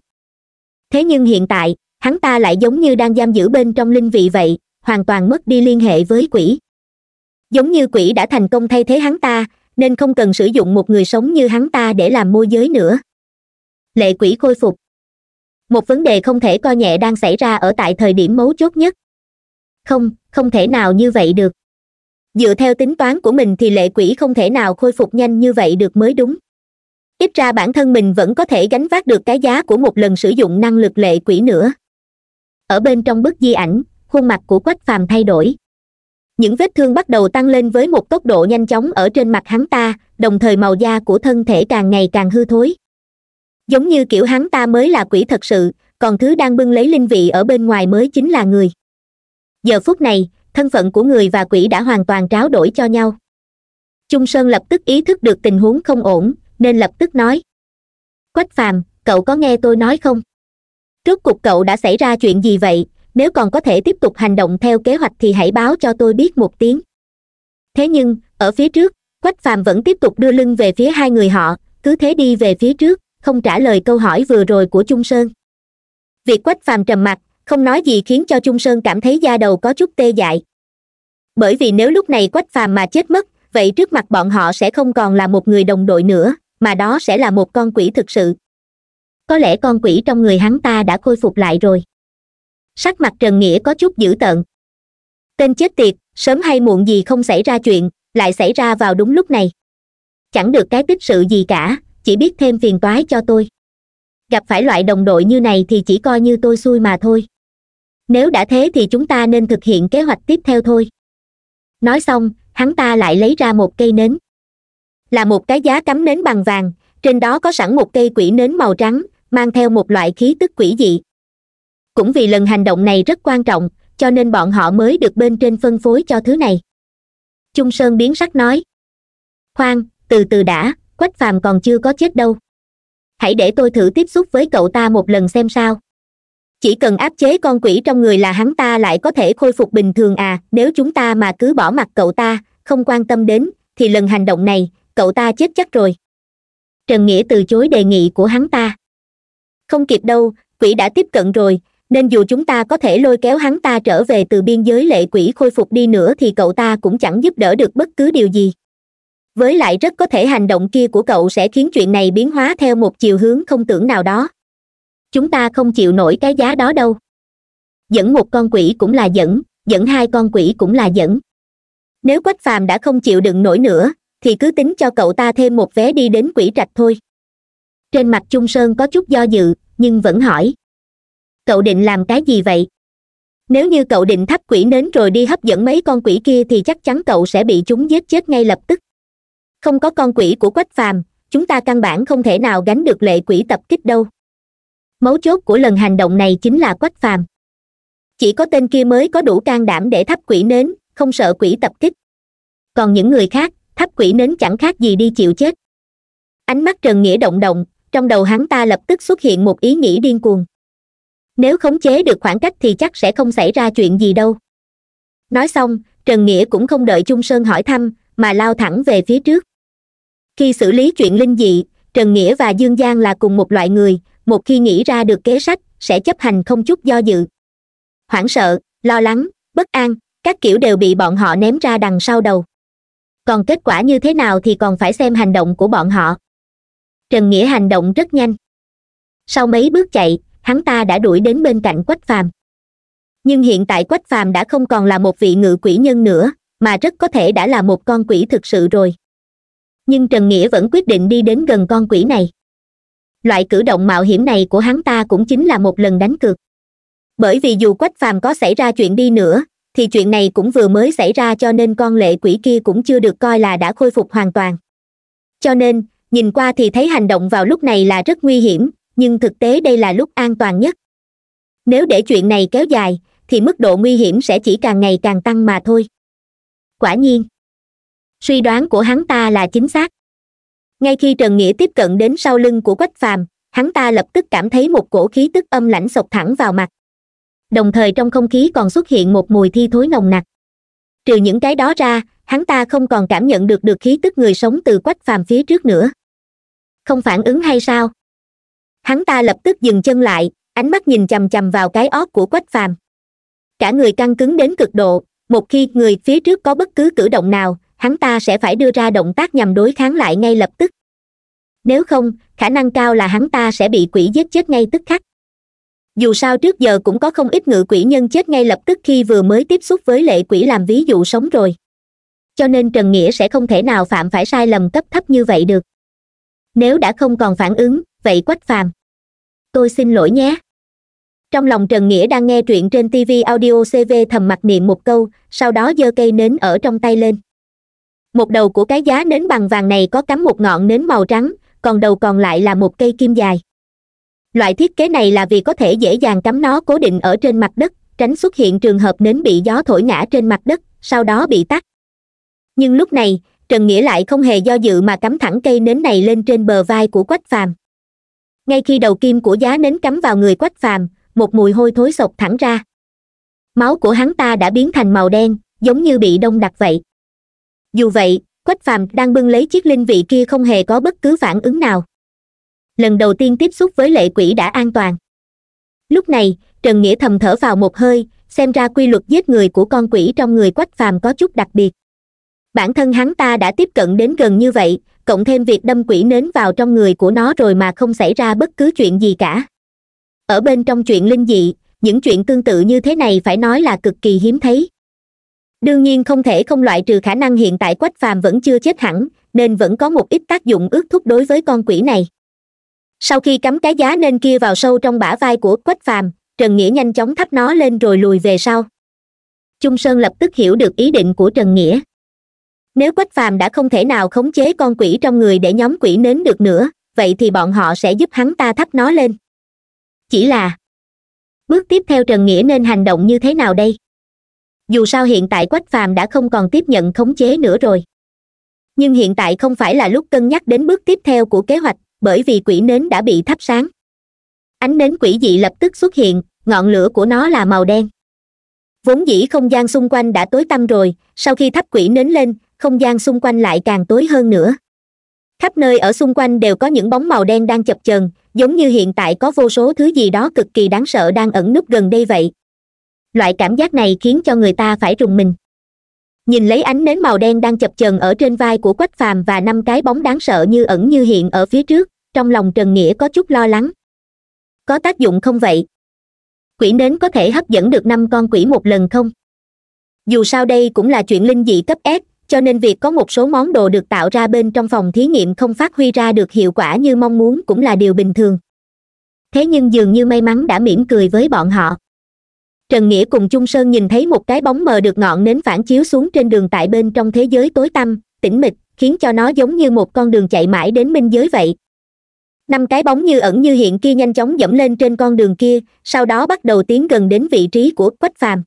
thế nhưng hiện tại hắn ta lại giống như đang giam giữ bên trong linh vị vậy hoàn toàn mất đi liên hệ với quỷ giống như quỷ đã thành công thay thế hắn ta nên không cần sử dụng một người sống như hắn ta để làm môi giới nữa lệ quỷ khôi phục một vấn đề không thể coi nhẹ đang xảy ra ở tại thời điểm mấu chốt nhất không không thể nào như vậy được dựa theo tính toán của mình thì lệ quỷ không thể nào khôi phục nhanh như vậy được mới đúng ít ra bản thân mình vẫn có thể gánh vác được cái giá của một lần sử dụng năng lực lệ quỷ nữa ở bên trong bức di ảnh khuôn mặt của quách phàm thay đổi những vết thương bắt đầu tăng lên với một tốc độ nhanh chóng ở trên mặt hắn ta đồng thời màu da của thân thể càng ngày càng hư thối giống như kiểu hắn ta mới là quỷ thật sự còn thứ đang bưng lấy linh vị ở bên ngoài mới chính là người giờ phút này thân phận của người và quỷ đã hoàn toàn tráo đổi cho nhau trung sơn lập tức ý thức được tình huống không ổn nên lập tức nói quách phàm cậu có nghe tôi nói không rốt cuộc cậu đã xảy ra chuyện gì vậy nếu còn có thể tiếp tục hành động theo kế hoạch thì hãy báo cho tôi biết một tiếng thế nhưng ở phía trước quách phàm vẫn tiếp tục đưa lưng về phía hai người họ cứ thế đi về phía trước không trả lời câu hỏi vừa rồi của trung sơn việc quách phàm trầm mặc không nói gì khiến cho trung sơn cảm thấy da đầu có chút tê dại bởi vì nếu lúc này quách phàm mà chết mất vậy trước mặt bọn họ sẽ không còn là một người đồng đội nữa mà đó sẽ là một con quỷ thực sự có lẽ con quỷ trong người hắn ta đã khôi phục lại rồi sắc mặt trần nghĩa có chút dữ tợn tên chết tiệt sớm hay muộn gì không xảy ra chuyện lại xảy ra vào đúng lúc này chẳng được cái tích sự gì cả chỉ biết thêm phiền toái cho tôi gặp phải loại đồng đội như này thì chỉ coi như tôi xui mà thôi nếu đã thế thì chúng ta nên thực hiện kế hoạch tiếp theo thôi nói xong hắn ta lại lấy ra một cây nến là một cái giá cắm nến bằng vàng trên đó có sẵn một cây quỷ nến màu trắng mang theo một loại khí tức quỷ dị cũng vì lần hành động này rất quan trọng cho nên bọn họ mới được bên trên phân phối cho thứ này chung sơn biến sắc nói khoan từ từ đã quách phàm còn chưa có chết đâu hãy để tôi thử tiếp xúc với cậu ta một lần xem sao chỉ cần áp chế con quỷ trong người là hắn ta lại có thể khôi phục bình thường à nếu chúng ta mà cứ bỏ mặt cậu ta không quan tâm đến thì lần hành động này cậu ta chết chắc rồi trần nghĩa từ chối đề nghị của hắn ta không kịp đâu quỷ đã tiếp cận rồi nên dù chúng ta có thể lôi kéo hắn ta trở về từ biên giới lệ quỷ khôi phục đi nữa thì cậu ta cũng chẳng giúp đỡ được bất cứ điều gì với lại rất có thể hành động kia của cậu sẽ khiến chuyện này biến hóa theo một chiều hướng không tưởng nào đó chúng ta không chịu nổi cái giá đó đâu dẫn một con quỷ cũng là dẫn dẫn hai con quỷ cũng là dẫn nếu quách phàm đã không chịu đựng nổi nữa thì cứ tính cho cậu ta thêm một vé đi đến quỷ trạch thôi trên mặt trung sơn có chút do dự nhưng vẫn hỏi cậu định làm cái gì vậy nếu như cậu định thắp quỷ nến rồi đi hấp dẫn mấy con quỷ kia thì chắc chắn cậu sẽ bị chúng giết chết ngay lập tức không có con quỷ của quách phàm chúng ta căn bản không thể nào gánh được lệ quỷ tập kích đâu mấu chốt của lần hành động này chính là quách phàm chỉ có tên kia mới có đủ can đảm để thắp quỷ nến không sợ quỷ tập kích còn những người khác thắp quỷ nến chẳng khác gì đi chịu chết ánh mắt trần nghĩa động động trong đầu hắn ta lập tức xuất hiện một ý nghĩ điên cuồng nếu khống chế được khoảng cách thì chắc sẽ không xảy ra chuyện gì đâu nói xong trần nghĩa cũng không đợi chung sơn hỏi thăm mà lao thẳng về phía trước khi xử lý chuyện linh dị trần nghĩa và dương giang là cùng một loại người một khi nghĩ ra được kế sách sẽ chấp hành không chút do dự hoảng sợ lo lắng bất an các kiểu đều bị bọn họ ném ra đằng sau đầu còn kết quả như thế nào thì còn phải xem hành động của bọn họ trần nghĩa hành động rất nhanh sau mấy bước chạy hắn ta đã đuổi đến bên cạnh quách phàm nhưng hiện tại quách phàm đã không còn là một vị ngự quỷ nhân nữa mà rất có thể đã là một con quỷ thực sự rồi nhưng trần nghĩa vẫn quyết định đi đến gần con quỷ này loại cử động mạo hiểm này của hắn ta cũng chính là một lần đánh cược bởi vì dù quách phàm có xảy ra chuyện đi nữa thì chuyện này cũng vừa mới xảy ra cho nên con lệ quỷ kia cũng chưa được coi là đã khôi phục hoàn toàn cho nên nhìn qua thì thấy hành động vào lúc này là rất nguy hiểm nhưng thực tế đây là lúc an toàn nhất nếu để chuyện này kéo dài thì mức độ nguy hiểm sẽ chỉ càng ngày càng tăng mà thôi quả nhiên suy đoán của hắn ta là chính xác ngay khi trần nghĩa tiếp cận đến sau lưng của quách phàm hắn ta lập tức cảm thấy một cổ khí tức âm lãnh sộc thẳng vào mặt đồng thời trong không khí còn xuất hiện một mùi thi thối nồng nặc trừ những cái đó ra hắn ta không còn cảm nhận được được khí tức người sống từ quách phàm phía trước nữa không phản ứng hay sao hắn ta lập tức dừng chân lại ánh mắt nhìn chằm chằm vào cái óc của quách phàm cả người căng cứng đến cực độ một khi người phía trước có bất cứ cử động nào hắn ta sẽ phải đưa ra động tác nhằm đối kháng lại ngay lập tức nếu không khả năng cao là hắn ta sẽ bị quỷ giết chết ngay tức khắc dù sao trước giờ cũng có không ít ngự quỷ nhân chết ngay lập tức khi vừa mới tiếp xúc với lệ quỷ làm ví dụ sống rồi cho nên trần nghĩa sẽ không thể nào phạm phải sai lầm cấp thấp như vậy được nếu đã không còn phản ứng vậy quách phàm tôi xin lỗi nhé trong lòng trần nghĩa đang nghe truyện trên tv audio cv thầm mặc niệm một câu sau đó giơ cây nến ở trong tay lên một đầu của cái giá nến bằng vàng này có cắm một ngọn nến màu trắng còn đầu còn lại là một cây kim dài loại thiết kế này là vì có thể dễ dàng cắm nó cố định ở trên mặt đất tránh xuất hiện trường hợp nến bị gió thổi ngã trên mặt đất sau đó bị tắt nhưng lúc này trần nghĩa lại không hề do dự mà cắm thẳng cây nến này lên trên bờ vai của quách phàm ngay khi đầu kim của giá nến cắm vào người quách phàm một mùi hôi thối sộc thẳng ra máu của hắn ta đã biến thành màu đen giống như bị đông đặc vậy dù vậy quách phàm đang bưng lấy chiếc linh vị kia không hề có bất cứ phản ứng nào lần đầu tiên tiếp xúc với lệ quỷ đã an toàn lúc này trần nghĩa thầm thở vào một hơi xem ra quy luật giết người của con quỷ trong người quách phàm có chút đặc biệt bản thân hắn ta đã tiếp cận đến gần như vậy cộng thêm việc đâm quỷ nến vào trong người của nó rồi mà không xảy ra bất cứ chuyện gì cả ở bên trong chuyện linh dị những chuyện tương tự như thế này phải nói là cực kỳ hiếm thấy đương nhiên không thể không loại trừ khả năng hiện tại quách phàm vẫn chưa chết hẳn nên vẫn có một ít tác dụng ước thúc đối với con quỷ này sau khi cắm cái giá nên kia vào sâu trong bả vai của quách phàm trần nghĩa nhanh chóng thắp nó lên rồi lùi về sau trung sơn lập tức hiểu được ý định của trần nghĩa nếu quách phàm đã không thể nào khống chế con quỷ trong người để nhóm quỷ nến được nữa vậy thì bọn họ sẽ giúp hắn ta thắp nó lên chỉ là bước tiếp theo trần nghĩa nên hành động như thế nào đây dù sao hiện tại quách phàm đã không còn tiếp nhận khống chế nữa rồi nhưng hiện tại không phải là lúc cân nhắc đến bước tiếp theo của kế hoạch bởi vì quỷ nến đã bị thắp sáng ánh nến quỷ dị lập tức xuất hiện ngọn lửa của nó là màu đen vốn dĩ không gian xung quanh đã tối tăm rồi sau khi thắp quỷ nến lên không gian xung quanh lại càng tối hơn nữa khắp nơi ở xung quanh đều có những bóng màu đen đang chập chờn giống như hiện tại có vô số thứ gì đó cực kỳ đáng sợ đang ẩn núp gần đây vậy loại cảm giác này khiến cho người ta phải rùng mình nhìn lấy ánh nến màu đen đang chập chờn ở trên vai của quách phàm và năm cái bóng đáng sợ như ẩn như hiện ở phía trước trong lòng trần nghĩa có chút lo lắng có tác dụng không vậy quỷ nến có thể hấp dẫn được năm con quỷ một lần không dù sao đây cũng là chuyện linh dị cấp s cho nên việc có một số món đồ được tạo ra bên trong phòng thí nghiệm không phát huy ra được hiệu quả như mong muốn cũng là điều bình thường thế nhưng dường như may mắn đã mỉm cười với bọn họ trần nghĩa cùng chung sơn nhìn thấy một cái bóng mờ được ngọn nến phản chiếu xuống trên đường tại bên trong thế giới tối tăm tĩnh mịch khiến cho nó giống như một con đường chạy mãi đến minh giới vậy năm cái bóng như ẩn như hiện kia nhanh chóng dẫm lên trên con đường kia sau đó bắt đầu tiến gần đến vị trí của quách phàm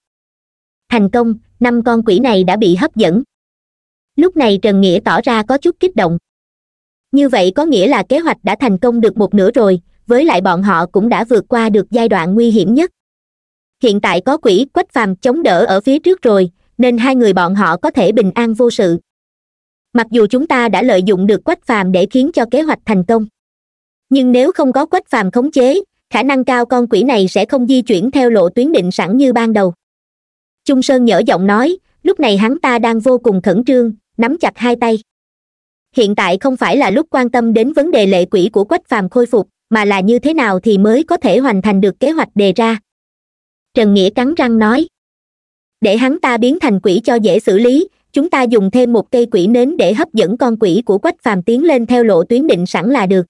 thành công năm con quỷ này đã bị hấp dẫn lúc này trần nghĩa tỏ ra có chút kích động như vậy có nghĩa là kế hoạch đã thành công được một nửa rồi với lại bọn họ cũng đã vượt qua được giai đoạn nguy hiểm nhất hiện tại có quỷ quách phàm chống đỡ ở phía trước rồi nên hai người bọn họ có thể bình an vô sự mặc dù chúng ta đã lợi dụng được quách phàm để khiến cho kế hoạch thành công nhưng nếu không có quách phàm khống chế khả năng cao con quỷ này sẽ không di chuyển theo lộ tuyến định sẵn như ban đầu trung sơn nhở giọng nói lúc này hắn ta đang vô cùng khẩn trương nắm chặt hai tay hiện tại không phải là lúc quan tâm đến vấn đề lệ quỷ của quách phàm khôi phục mà là như thế nào thì mới có thể hoàn thành được kế hoạch đề ra trần nghĩa cắn răng nói để hắn ta biến thành quỷ cho dễ xử lý chúng ta dùng thêm một cây quỷ nến để hấp dẫn con quỷ của quách phàm tiến lên theo lộ tuyến định sẵn là được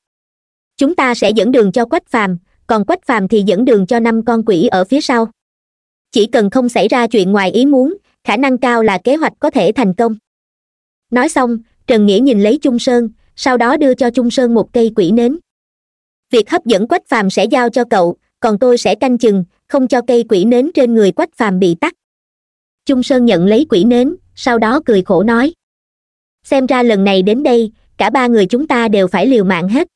chúng ta sẽ dẫn đường cho quách phàm còn quách phàm thì dẫn đường cho năm con quỷ ở phía sau chỉ cần không xảy ra chuyện ngoài ý muốn khả năng cao là kế hoạch có thể thành công nói xong trần nghĩa nhìn lấy Trung sơn sau đó đưa cho Trung sơn một cây quỷ nến việc hấp dẫn quách phàm sẽ giao cho cậu còn tôi sẽ canh chừng không cho cây quỷ nến trên người quách phàm bị tắt Trung sơn nhận lấy quỷ nến sau đó cười khổ nói xem ra lần này đến đây cả ba người chúng ta đều phải liều mạng hết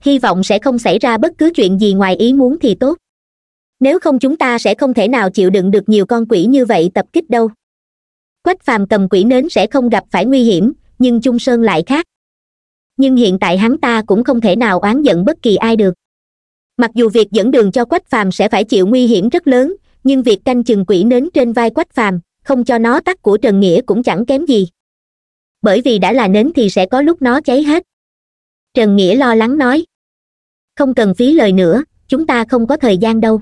hy vọng sẽ không xảy ra bất cứ chuyện gì ngoài ý muốn thì tốt nếu không chúng ta sẽ không thể nào chịu đựng được nhiều con quỷ như vậy tập kích đâu quách phàm cầm quỷ nến sẽ không gặp phải nguy hiểm nhưng chung sơn lại khác nhưng hiện tại hắn ta cũng không thể nào oán giận bất kỳ ai được mặc dù việc dẫn đường cho quách phàm sẽ phải chịu nguy hiểm rất lớn nhưng việc canh chừng quỷ nến trên vai quách phàm không cho nó tắt của trần nghĩa cũng chẳng kém gì bởi vì đã là nến thì sẽ có lúc nó cháy hết trần nghĩa lo lắng nói không cần phí lời nữa chúng ta không có thời gian đâu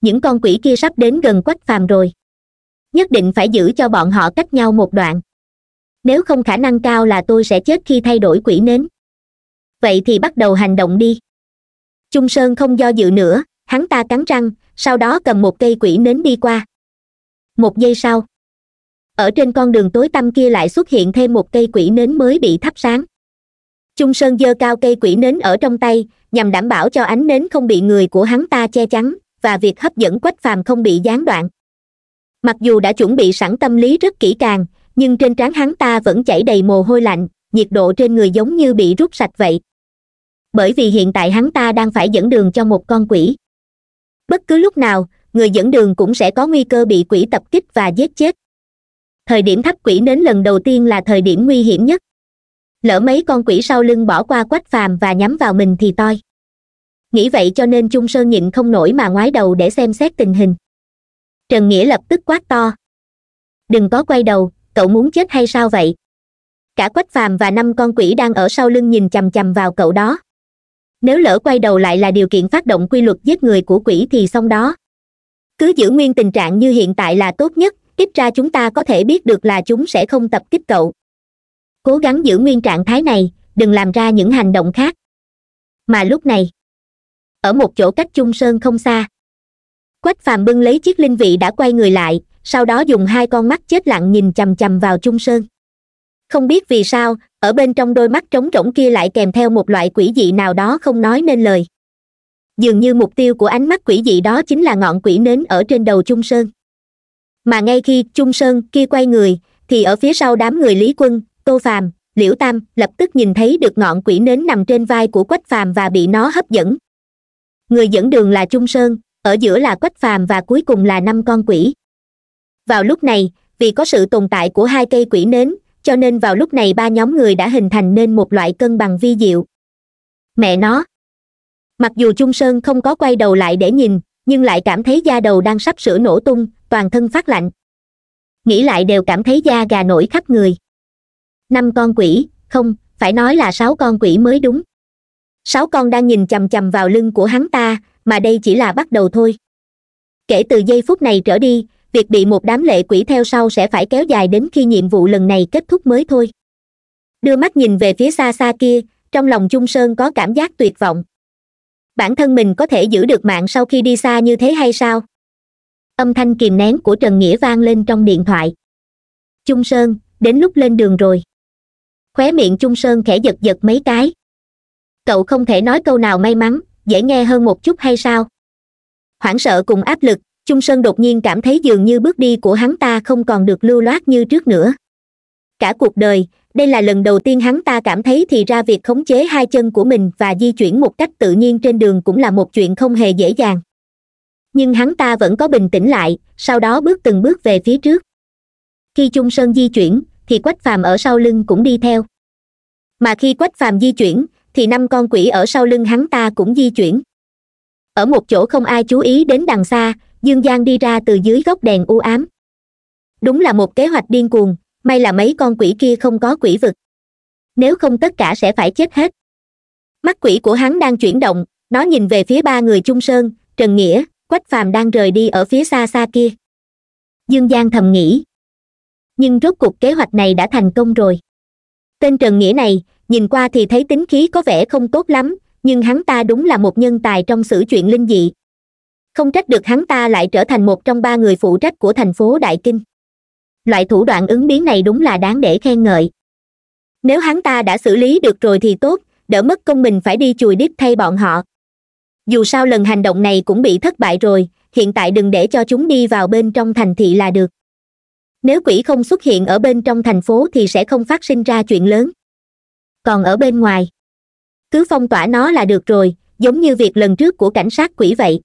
những con quỷ kia sắp đến gần quách phàm rồi nhất định phải giữ cho bọn họ cách nhau một đoạn nếu không khả năng cao là tôi sẽ chết khi thay đổi quỷ nến vậy thì bắt đầu hành động đi trung sơn không do dự nữa hắn ta cắn răng sau đó cầm một cây quỷ nến đi qua một giây sau ở trên con đường tối tăm kia lại xuất hiện thêm một cây quỷ nến mới bị thắp sáng trung sơn giơ cao cây quỷ nến ở trong tay nhằm đảm bảo cho ánh nến không bị người của hắn ta che chắn và việc hấp dẫn quách phàm không bị gián đoạn mặc dù đã chuẩn bị sẵn tâm lý rất kỹ càng nhưng trên trán hắn ta vẫn chảy đầy mồ hôi lạnh nhiệt độ trên người giống như bị rút sạch vậy bởi vì hiện tại hắn ta đang phải dẫn đường cho một con quỷ bất cứ lúc nào người dẫn đường cũng sẽ có nguy cơ bị quỷ tập kích và giết chết thời điểm thắp quỷ đến lần đầu tiên là thời điểm nguy hiểm nhất lỡ mấy con quỷ sau lưng bỏ qua quách phàm và nhắm vào mình thì toi nghĩ vậy cho nên trung sơn nhịn không nổi mà ngoái đầu để xem xét tình hình trần nghĩa lập tức quát to đừng có quay đầu cậu muốn chết hay sao vậy cả quách phàm và năm con quỷ đang ở sau lưng nhìn chằm chằm vào cậu đó nếu lỡ quay đầu lại là điều kiện phát động quy luật giết người của quỷ thì xong đó cứ giữ nguyên tình trạng như hiện tại là tốt nhất ít ra chúng ta có thể biết được là chúng sẽ không tập kích cậu cố gắng giữ nguyên trạng thái này đừng làm ra những hành động khác mà lúc này ở một chỗ cách chung sơn không xa quách phàm bưng lấy chiếc linh vị đã quay người lại sau đó dùng hai con mắt chết lặng nhìn chằm chằm vào Trung sơn không biết vì sao ở bên trong đôi mắt trống rỗng kia lại kèm theo một loại quỷ dị nào đó không nói nên lời dường như mục tiêu của ánh mắt quỷ dị đó chính là ngọn quỷ nến ở trên đầu trung sơn mà ngay khi trung sơn kia quay người thì ở phía sau đám người lý quân tô phàm liễu tam lập tức nhìn thấy được ngọn quỷ nến nằm trên vai của quách phàm và bị nó hấp dẫn người dẫn đường là trung sơn ở giữa là quách phàm và cuối cùng là năm con quỷ vào lúc này vì có sự tồn tại của hai cây quỷ nến cho nên vào lúc này ba nhóm người đã hình thành nên một loại cân bằng vi diệu mẹ nó mặc dù trung sơn không có quay đầu lại để nhìn nhưng lại cảm thấy da đầu đang sắp sửa nổ tung toàn thân phát lạnh nghĩ lại đều cảm thấy da gà nổi khắp người năm con quỷ không phải nói là sáu con quỷ mới đúng sáu con đang nhìn chằm chằm vào lưng của hắn ta mà đây chỉ là bắt đầu thôi kể từ giây phút này trở đi việc bị một đám lệ quỷ theo sau sẽ phải kéo dài đến khi nhiệm vụ lần này kết thúc mới thôi đưa mắt nhìn về phía xa xa kia trong lòng Trung sơn có cảm giác tuyệt vọng bản thân mình có thể giữ được mạng sau khi đi xa như thế hay sao âm thanh kìm nén của trần nghĩa vang lên trong điện thoại Trung sơn đến lúc lên đường rồi khóe miệng Trung sơn khẽ giật giật mấy cái cậu không thể nói câu nào may mắn dễ nghe hơn một chút hay sao hoảng sợ cùng áp lực Trung sơn đột nhiên cảm thấy dường như bước đi của hắn ta không còn được lưu loát như trước nữa cả cuộc đời đây là lần đầu tiên hắn ta cảm thấy thì ra việc khống chế hai chân của mình và di chuyển một cách tự nhiên trên đường cũng là một chuyện không hề dễ dàng nhưng hắn ta vẫn có bình tĩnh lại sau đó bước từng bước về phía trước khi Trung sơn di chuyển thì quách phàm ở sau lưng cũng đi theo mà khi quách phàm di chuyển thì năm con quỷ ở sau lưng hắn ta cũng di chuyển ở một chỗ không ai chú ý đến đằng xa dương giang đi ra từ dưới góc đèn u ám đúng là một kế hoạch điên cuồng may là mấy con quỷ kia không có quỷ vực nếu không tất cả sẽ phải chết hết mắt quỷ của hắn đang chuyển động nó nhìn về phía ba người trung sơn trần nghĩa quách phàm đang rời đi ở phía xa xa kia dương giang thầm nghĩ nhưng rốt cuộc kế hoạch này đã thành công rồi tên trần nghĩa này nhìn qua thì thấy tính khí có vẻ không tốt lắm nhưng hắn ta đúng là một nhân tài trong sử chuyện linh dị không trách được hắn ta lại trở thành một trong ba người phụ trách của thành phố đại kinh loại thủ đoạn ứng biến này đúng là đáng để khen ngợi nếu hắn ta đã xử lý được rồi thì tốt đỡ mất công mình phải đi chùi đít thay bọn họ dù sao lần hành động này cũng bị thất bại rồi hiện tại đừng để cho chúng đi vào bên trong thành thị là được nếu quỷ không xuất hiện ở bên trong thành phố thì sẽ không phát sinh ra chuyện lớn còn ở bên ngoài cứ phong tỏa nó là được rồi giống như việc lần trước của cảnh sát quỷ vậy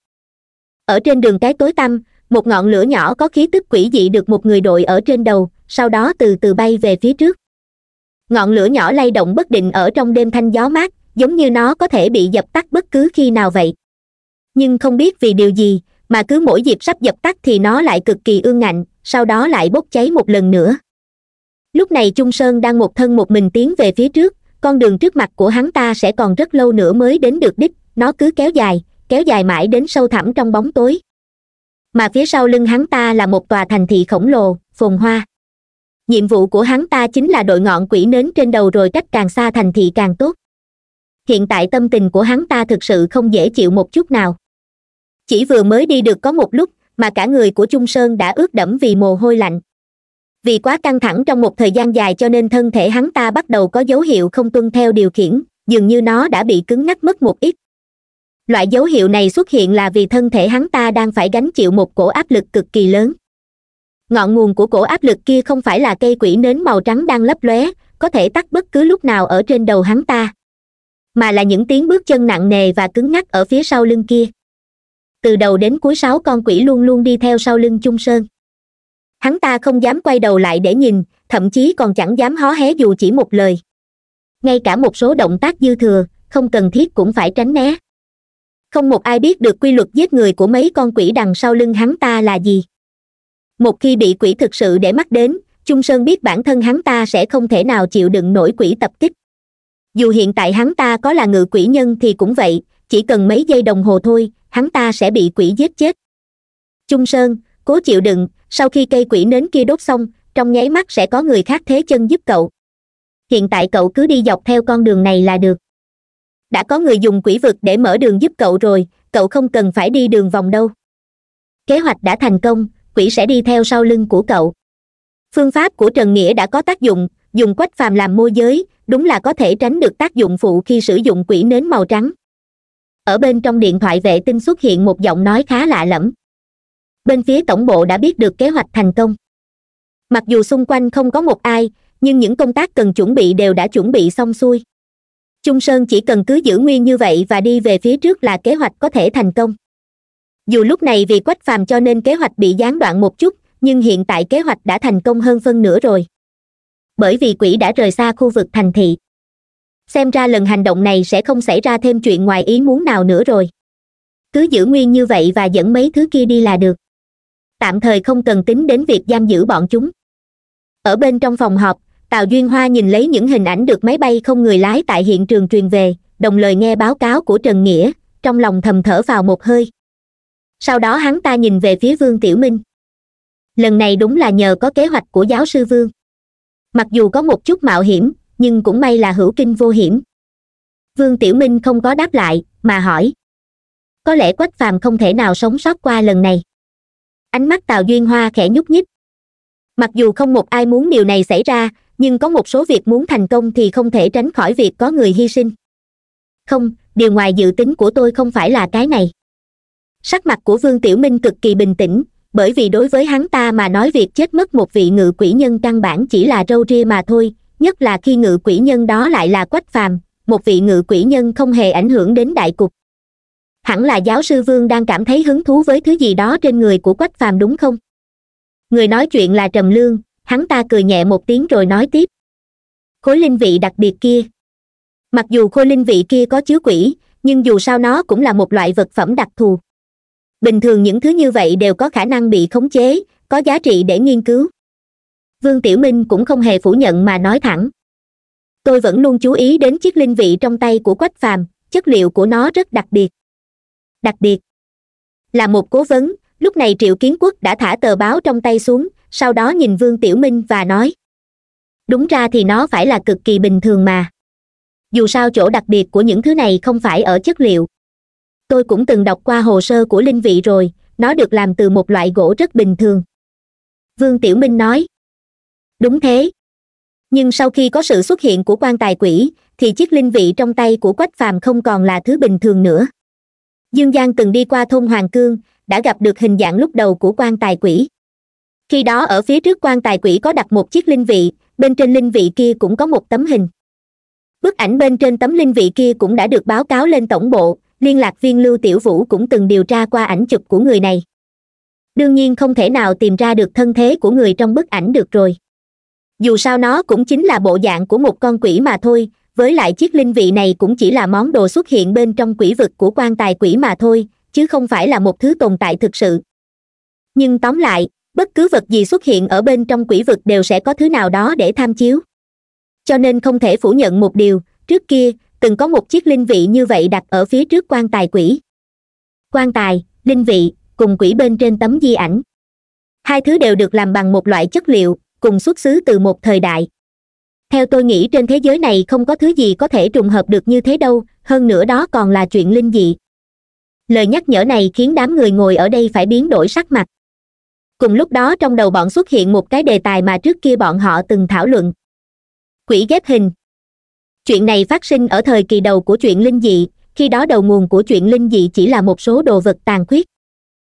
ở trên đường cái tối tăm một ngọn lửa nhỏ có khí tức quỷ dị được một người đội ở trên đầu sau đó từ từ bay về phía trước ngọn lửa nhỏ lay động bất định ở trong đêm thanh gió mát giống như nó có thể bị dập tắt bất cứ khi nào vậy nhưng không biết vì điều gì mà cứ mỗi dịp sắp dập tắt thì nó lại cực kỳ ương ngạnh sau đó lại bốc cháy một lần nữa lúc này trung sơn đang một thân một mình tiến về phía trước con đường trước mặt của hắn ta sẽ còn rất lâu nữa mới đến được đích nó cứ kéo dài kéo dài mãi đến sâu thẳm trong bóng tối mà phía sau lưng hắn ta là một tòa thành thị khổng lồ phồn hoa nhiệm vụ của hắn ta chính là đội ngọn quỷ nến trên đầu rồi cách càng xa thành thị càng tốt hiện tại tâm tình của hắn ta thực sự không dễ chịu một chút nào chỉ vừa mới đi được có một lúc mà cả người của trung sơn đã ướt đẫm vì mồ hôi lạnh vì quá căng thẳng trong một thời gian dài cho nên thân thể hắn ta bắt đầu có dấu hiệu không tuân theo điều khiển dường như nó đã bị cứng ngắc mất một ít loại dấu hiệu này xuất hiện là vì thân thể hắn ta đang phải gánh chịu một cổ áp lực cực kỳ lớn ngọn nguồn của cổ áp lực kia không phải là cây quỷ nến màu trắng đang lấp lóe có thể tắt bất cứ lúc nào ở trên đầu hắn ta mà là những tiếng bước chân nặng nề và cứng ngắc ở phía sau lưng kia từ đầu đến cuối sáu con quỷ luôn luôn đi theo sau lưng chung sơn hắn ta không dám quay đầu lại để nhìn thậm chí còn chẳng dám hó hé dù chỉ một lời ngay cả một số động tác dư thừa không cần thiết cũng phải tránh né không một ai biết được quy luật giết người của mấy con quỷ đằng sau lưng hắn ta là gì một khi bị quỷ thực sự để mắt đến trung sơn biết bản thân hắn ta sẽ không thể nào chịu đựng nổi quỷ tập kích dù hiện tại hắn ta có là ngự quỷ nhân thì cũng vậy chỉ cần mấy giây đồng hồ thôi hắn ta sẽ bị quỷ giết chết trung sơn cố chịu đựng sau khi cây quỷ nến kia đốt xong trong nháy mắt sẽ có người khác thế chân giúp cậu hiện tại cậu cứ đi dọc theo con đường này là được đã có người dùng quỷ vực để mở đường giúp cậu rồi cậu không cần phải đi đường vòng đâu kế hoạch đã thành công quỷ sẽ đi theo sau lưng của cậu phương pháp của trần nghĩa đã có tác dụng dùng quách phàm làm môi giới đúng là có thể tránh được tác dụng phụ khi sử dụng quỷ nến màu trắng ở bên trong điện thoại vệ tinh xuất hiện một giọng nói khá lạ lẫm bên phía tổng bộ đã biết được kế hoạch thành công mặc dù xung quanh không có một ai nhưng những công tác cần chuẩn bị đều đã chuẩn bị xong xuôi trung sơn chỉ cần cứ giữ nguyên như vậy và đi về phía trước là kế hoạch có thể thành công dù lúc này vì quách phàm cho nên kế hoạch bị gián đoạn một chút nhưng hiện tại kế hoạch đã thành công hơn phân nửa rồi bởi vì quỷ đã rời xa khu vực thành thị xem ra lần hành động này sẽ không xảy ra thêm chuyện ngoài ý muốn nào nữa rồi cứ giữ nguyên như vậy và dẫn mấy thứ kia đi là được tạm thời không cần tính đến việc giam giữ bọn chúng ở bên trong phòng họp tào duyên hoa nhìn lấy những hình ảnh được máy bay không người lái tại hiện trường truyền về đồng lời nghe báo cáo của trần nghĩa trong lòng thầm thở vào một hơi sau đó hắn ta nhìn về phía vương tiểu minh lần này đúng là nhờ có kế hoạch của giáo sư vương mặc dù có một chút mạo hiểm nhưng cũng may là hữu kinh vô hiểm vương tiểu minh không có đáp lại mà hỏi có lẽ quách phàm không thể nào sống sót qua lần này ánh mắt tào duyên hoa khẽ nhúc nhích mặc dù không một ai muốn điều này xảy ra nhưng có một số việc muốn thành công thì không thể tránh khỏi việc có người hy sinh không điều ngoài dự tính của tôi không phải là cái này sắc mặt của vương tiểu minh cực kỳ bình tĩnh bởi vì đối với hắn ta mà nói việc chết mất một vị ngự quỷ nhân căn bản chỉ là râu ria mà thôi nhất là khi ngự quỷ nhân đó lại là quách phàm một vị ngự quỷ nhân không hề ảnh hưởng đến đại cục hẳn là giáo sư vương đang cảm thấy hứng thú với thứ gì đó trên người của quách phàm đúng không người nói chuyện là trầm lương hắn ta cười nhẹ một tiếng rồi nói tiếp khối linh vị đặc biệt kia mặc dù khối linh vị kia có chứa quỷ nhưng dù sao nó cũng là một loại vật phẩm đặc thù bình thường những thứ như vậy đều có khả năng bị khống chế có giá trị để nghiên cứu vương tiểu minh cũng không hề phủ nhận mà nói thẳng tôi vẫn luôn chú ý đến chiếc linh vị trong tay của quách phàm chất liệu của nó rất đặc biệt đặc biệt là một cố vấn lúc này triệu kiến quốc đã thả tờ báo trong tay xuống sau đó nhìn vương tiểu minh và nói đúng ra thì nó phải là cực kỳ bình thường mà dù sao chỗ đặc biệt của những thứ này không phải ở chất liệu tôi cũng từng đọc qua hồ sơ của linh vị rồi nó được làm từ một loại gỗ rất bình thường vương tiểu minh nói đúng thế nhưng sau khi có sự xuất hiện của quan tài quỷ thì chiếc linh vị trong tay của quách phàm không còn là thứ bình thường nữa dương giang từng đi qua thôn hoàng cương đã gặp được hình dạng lúc đầu của quan tài quỷ khi đó ở phía trước quan tài quỷ có đặt một chiếc linh vị bên trên linh vị kia cũng có một tấm hình bức ảnh bên trên tấm linh vị kia cũng đã được báo cáo lên tổng bộ liên lạc viên lưu tiểu vũ cũng từng điều tra qua ảnh chụp của người này đương nhiên không thể nào tìm ra được thân thế của người trong bức ảnh được rồi dù sao nó cũng chính là bộ dạng của một con quỷ mà thôi với lại chiếc linh vị này cũng chỉ là món đồ xuất hiện bên trong quỷ vực của quan tài quỷ mà thôi chứ không phải là một thứ tồn tại thực sự nhưng tóm lại bất cứ vật gì xuất hiện ở bên trong quỷ vực đều sẽ có thứ nào đó để tham chiếu cho nên không thể phủ nhận một điều trước kia từng có một chiếc linh vị như vậy đặt ở phía trước quan tài quỷ quan tài linh vị cùng quỷ bên trên tấm di ảnh hai thứ đều được làm bằng một loại chất liệu cùng xuất xứ từ một thời đại theo tôi nghĩ trên thế giới này không có thứ gì có thể trùng hợp được như thế đâu hơn nữa đó còn là chuyện linh dị lời nhắc nhở này khiến đám người ngồi ở đây phải biến đổi sắc mặt cùng lúc đó trong đầu bọn xuất hiện một cái đề tài mà trước kia bọn họ từng thảo luận quỷ ghép hình chuyện này phát sinh ở thời kỳ đầu của chuyện linh dị khi đó đầu nguồn của chuyện linh dị chỉ là một số đồ vật tàn khuyết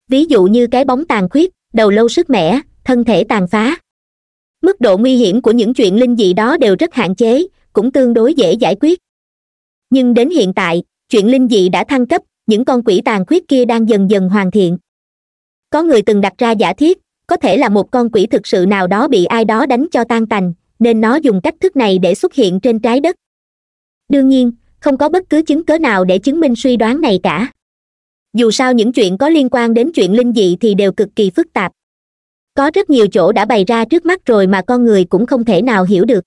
ví dụ như cái bóng tàn khuyết đầu lâu sức mẻ thân thể tàn phá mức độ nguy hiểm của những chuyện linh dị đó đều rất hạn chế cũng tương đối dễ giải quyết nhưng đến hiện tại chuyện linh dị đã thăng cấp những con quỷ tàn khuyết kia đang dần dần hoàn thiện có người từng đặt ra giả thiết có thể là một con quỷ thực sự nào đó bị ai đó đánh cho tan tành nên nó dùng cách thức này để xuất hiện trên trái đất đương nhiên không có bất cứ chứng cớ nào để chứng minh suy đoán này cả dù sao những chuyện có liên quan đến chuyện linh dị thì đều cực kỳ phức tạp có rất nhiều chỗ đã bày ra trước mắt rồi mà con người cũng không thể nào hiểu được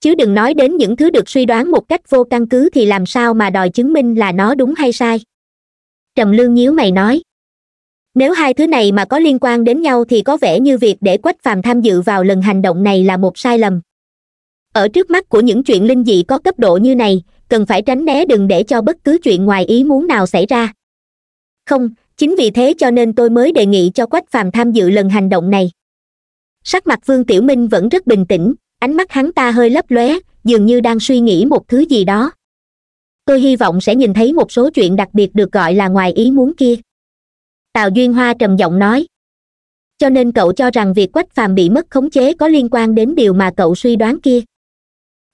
chứ đừng nói đến những thứ được suy đoán một cách vô căn cứ thì làm sao mà đòi chứng minh là nó đúng hay sai trầm lương nhíu mày nói nếu hai thứ này mà có liên quan đến nhau thì có vẻ như việc để quách phàm tham dự vào lần hành động này là một sai lầm ở trước mắt của những chuyện linh dị có cấp độ như này cần phải tránh né đừng để cho bất cứ chuyện ngoài ý muốn nào xảy ra không chính vì thế cho nên tôi mới đề nghị cho quách phàm tham dự lần hành động này sắc mặt vương tiểu minh vẫn rất bình tĩnh ánh mắt hắn ta hơi lấp lóe dường như đang suy nghĩ một thứ gì đó tôi hy vọng sẽ nhìn thấy một số chuyện đặc biệt được gọi là ngoài ý muốn kia tào duyên hoa trầm giọng nói cho nên cậu cho rằng việc quách phàm bị mất khống chế có liên quan đến điều mà cậu suy đoán kia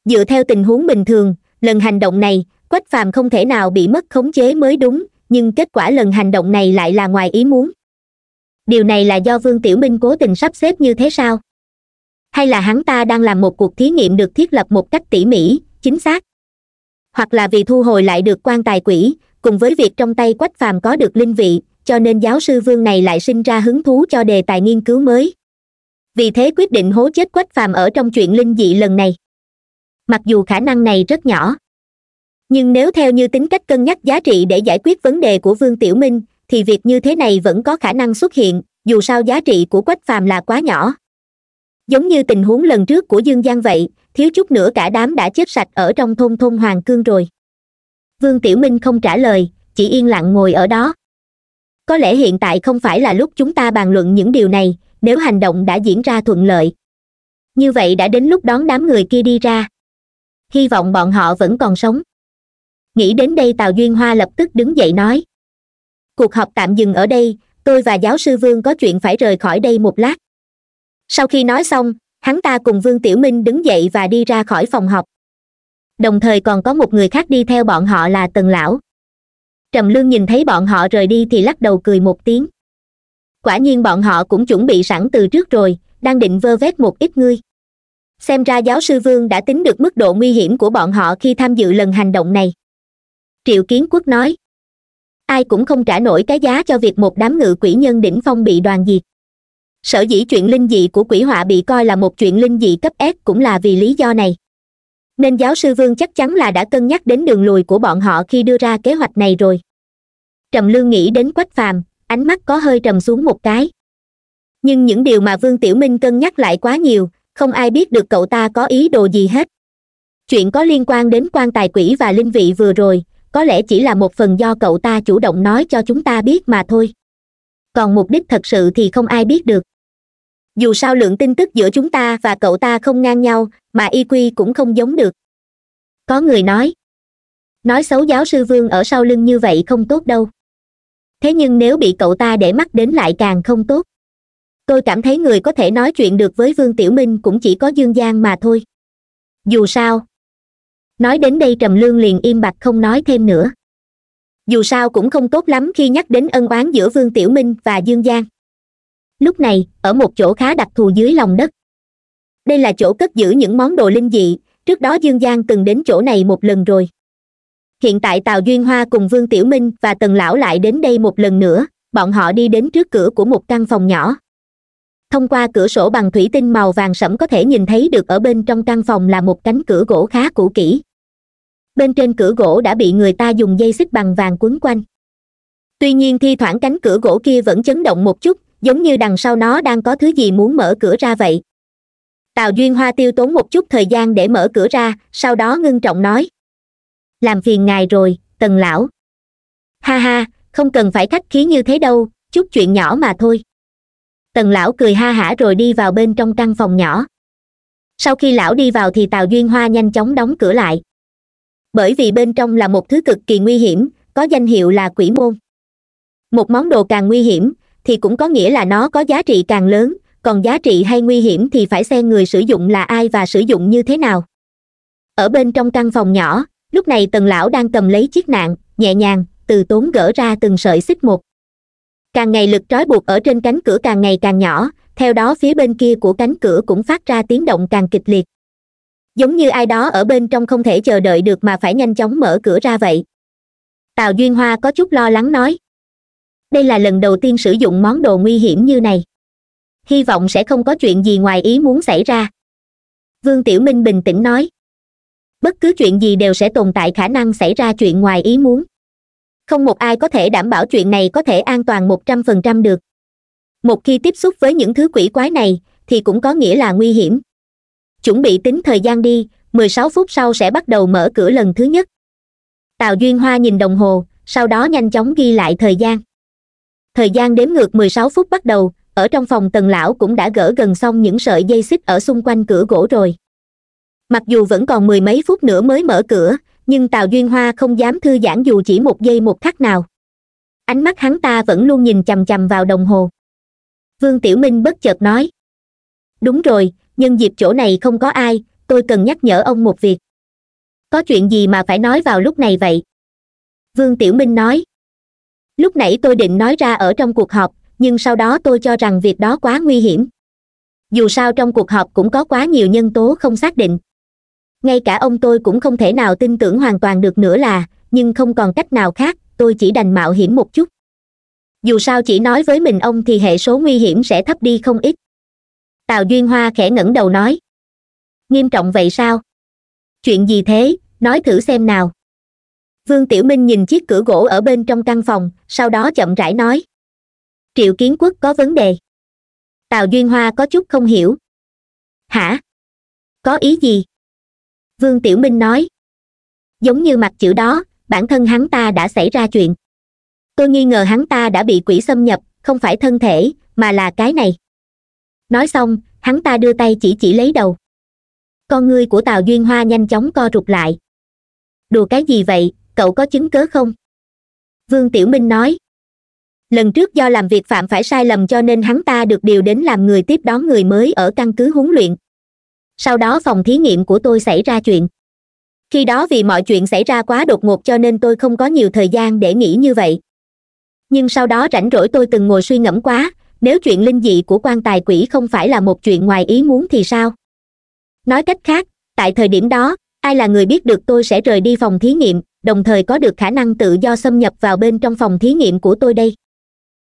dựa theo tình huống bình thường lần hành động này quách phàm không thể nào bị mất khống chế mới đúng nhưng kết quả lần hành động này lại là ngoài ý muốn điều này là do vương tiểu minh cố tình sắp xếp như thế sao hay là hắn ta đang làm một cuộc thí nghiệm được thiết lập một cách tỉ mỉ chính xác hoặc là vì thu hồi lại được quan tài quỷ cùng với việc trong tay quách phàm có được linh vị cho nên giáo sư vương này lại sinh ra hứng thú cho đề tài nghiên cứu mới vì thế quyết định hố chết quách phàm ở trong chuyện linh dị lần này mặc dù khả năng này rất nhỏ nhưng nếu theo như tính cách cân nhắc giá trị để giải quyết vấn đề của vương tiểu minh thì việc như thế này vẫn có khả năng xuất hiện dù sao giá trị của quách phàm là quá nhỏ giống như tình huống lần trước của dương giang vậy thiếu chút nữa cả đám đã chết sạch ở trong thôn thôn hoàng cương rồi vương tiểu minh không trả lời chỉ yên lặng ngồi ở đó có lẽ hiện tại không phải là lúc chúng ta bàn luận những điều này nếu hành động đã diễn ra thuận lợi như vậy đã đến lúc đón đám người kia đi ra hy vọng bọn họ vẫn còn sống nghĩ đến đây tào duyên hoa lập tức đứng dậy nói cuộc họp tạm dừng ở đây tôi và giáo sư vương có chuyện phải rời khỏi đây một lát sau khi nói xong hắn ta cùng vương tiểu minh đứng dậy và đi ra khỏi phòng học đồng thời còn có một người khác đi theo bọn họ là tần lão trầm lương nhìn thấy bọn họ rời đi thì lắc đầu cười một tiếng quả nhiên bọn họ cũng chuẩn bị sẵn từ trước rồi đang định vơ vét một ít ngươi xem ra giáo sư vương đã tính được mức độ nguy hiểm của bọn họ khi tham dự lần hành động này triệu kiến quốc nói ai cũng không trả nổi cái giá cho việc một đám ngự quỷ nhân đỉnh phong bị đoàn diệt sở dĩ chuyện linh dị của quỷ họa bị coi là một chuyện linh dị cấp s cũng là vì lý do này nên giáo sư vương chắc chắn là đã cân nhắc đến đường lùi của bọn họ khi đưa ra kế hoạch này rồi trầm lương nghĩ đến quách phàm ánh mắt có hơi trầm xuống một cái nhưng những điều mà vương tiểu minh cân nhắc lại quá nhiều không ai biết được cậu ta có ý đồ gì hết chuyện có liên quan đến quan tài quỷ và linh vị vừa rồi có lẽ chỉ là một phần do cậu ta chủ động nói cho chúng ta biết mà thôi còn mục đích thật sự thì không ai biết được dù sao lượng tin tức giữa chúng ta và cậu ta không ngang nhau mà y quy cũng không giống được có người nói nói xấu giáo sư vương ở sau lưng như vậy không tốt đâu thế nhưng nếu bị cậu ta để mắt đến lại càng không tốt tôi cảm thấy người có thể nói chuyện được với vương tiểu minh cũng chỉ có dương giang mà thôi dù sao nói đến đây trầm lương liền im bặt không nói thêm nữa dù sao cũng không tốt lắm khi nhắc đến ân oán giữa vương tiểu minh và dương giang lúc này ở một chỗ khá đặc thù dưới lòng đất đây là chỗ cất giữ những món đồ linh dị trước đó dương giang từng đến chỗ này một lần rồi hiện tại tào duyên hoa cùng vương tiểu minh và tần lão lại đến đây một lần nữa bọn họ đi đến trước cửa của một căn phòng nhỏ thông qua cửa sổ bằng thủy tinh màu vàng sẫm có thể nhìn thấy được ở bên trong căn phòng là một cánh cửa gỗ khá cũ kỹ bên trên cửa gỗ đã bị người ta dùng dây xích bằng vàng quấn quanh tuy nhiên thi thoảng cánh cửa gỗ kia vẫn chấn động một chút giống như đằng sau nó đang có thứ gì muốn mở cửa ra vậy tào duyên hoa tiêu tốn một chút thời gian để mở cửa ra sau đó ngưng trọng nói làm phiền ngài rồi tần lão ha ha không cần phải khách khí như thế đâu chút chuyện nhỏ mà thôi tần lão cười ha hả rồi đi vào bên trong căn phòng nhỏ sau khi lão đi vào thì tào duyên hoa nhanh chóng đóng cửa lại bởi vì bên trong là một thứ cực kỳ nguy hiểm có danh hiệu là quỷ môn một món đồ càng nguy hiểm thì cũng có nghĩa là nó có giá trị càng lớn còn giá trị hay nguy hiểm thì phải xem người sử dụng là ai và sử dụng như thế nào ở bên trong căn phòng nhỏ lúc này tần lão đang cầm lấy chiếc nạn nhẹ nhàng từ tốn gỡ ra từng sợi xích một càng ngày lực trói buộc ở trên cánh cửa càng ngày càng nhỏ theo đó phía bên kia của cánh cửa cũng phát ra tiếng động càng kịch liệt giống như ai đó ở bên trong không thể chờ đợi được mà phải nhanh chóng mở cửa ra vậy tào duyên hoa có chút lo lắng nói đây là lần đầu tiên sử dụng món đồ nguy hiểm như này hy vọng sẽ không có chuyện gì ngoài ý muốn xảy ra vương tiểu minh bình tĩnh nói bất cứ chuyện gì đều sẽ tồn tại khả năng xảy ra chuyện ngoài ý muốn không một ai có thể đảm bảo chuyện này có thể an toàn một trăm phần trăm được một khi tiếp xúc với những thứ quỷ quái này thì cũng có nghĩa là nguy hiểm chuẩn bị tính thời gian đi mười sáu phút sau sẽ bắt đầu mở cửa lần thứ nhất tào duyên hoa nhìn đồng hồ sau đó nhanh chóng ghi lại thời gian thời gian đếm ngược mười sáu phút bắt đầu ở trong phòng tần lão cũng đã gỡ gần xong những sợi dây xích ở xung quanh cửa gỗ rồi mặc dù vẫn còn mười mấy phút nữa mới mở cửa nhưng tào duyên hoa không dám thư giãn dù chỉ một giây một khắc nào ánh mắt hắn ta vẫn luôn nhìn chằm chằm vào đồng hồ vương tiểu minh bất chợt nói đúng rồi nhân dịp chỗ này không có ai tôi cần nhắc nhở ông một việc có chuyện gì mà phải nói vào lúc này vậy vương tiểu minh nói lúc nãy tôi định nói ra ở trong cuộc họp nhưng sau đó tôi cho rằng việc đó quá nguy hiểm dù sao trong cuộc họp cũng có quá nhiều nhân tố không xác định ngay cả ông tôi cũng không thể nào tin tưởng hoàn toàn được nữa là nhưng không còn cách nào khác tôi chỉ đành mạo hiểm một chút dù sao chỉ nói với mình ông thì hệ số nguy hiểm sẽ thấp đi không ít tào duyên hoa khẽ ngẩng đầu nói nghiêm trọng vậy sao chuyện gì thế nói thử xem nào vương tiểu minh nhìn chiếc cửa gỗ ở bên trong căn phòng sau đó chậm rãi nói triệu kiến quốc có vấn đề tào duyên hoa có chút không hiểu hả có ý gì vương tiểu minh nói giống như mặt chữ đó bản thân hắn ta đã xảy ra chuyện tôi nghi ngờ hắn ta đã bị quỷ xâm nhập không phải thân thể mà là cái này nói xong hắn ta đưa tay chỉ chỉ lấy đầu con ngươi của tào duyên hoa nhanh chóng co rụt lại đùa cái gì vậy cậu có chứng cớ không vương tiểu minh nói lần trước do làm việc phạm phải sai lầm cho nên hắn ta được điều đến làm người tiếp đón người mới ở căn cứ huấn luyện sau đó phòng thí nghiệm của tôi xảy ra chuyện khi đó vì mọi chuyện xảy ra quá đột ngột cho nên tôi không có nhiều thời gian để nghĩ như vậy nhưng sau đó rảnh rỗi tôi từng ngồi suy ngẫm quá nếu chuyện linh dị của quan tài quỷ không phải là một chuyện ngoài ý muốn thì sao nói cách khác tại thời điểm đó ai là người biết được tôi sẽ rời đi phòng thí nghiệm đồng thời có được khả năng tự do xâm nhập vào bên trong phòng thí nghiệm của tôi đây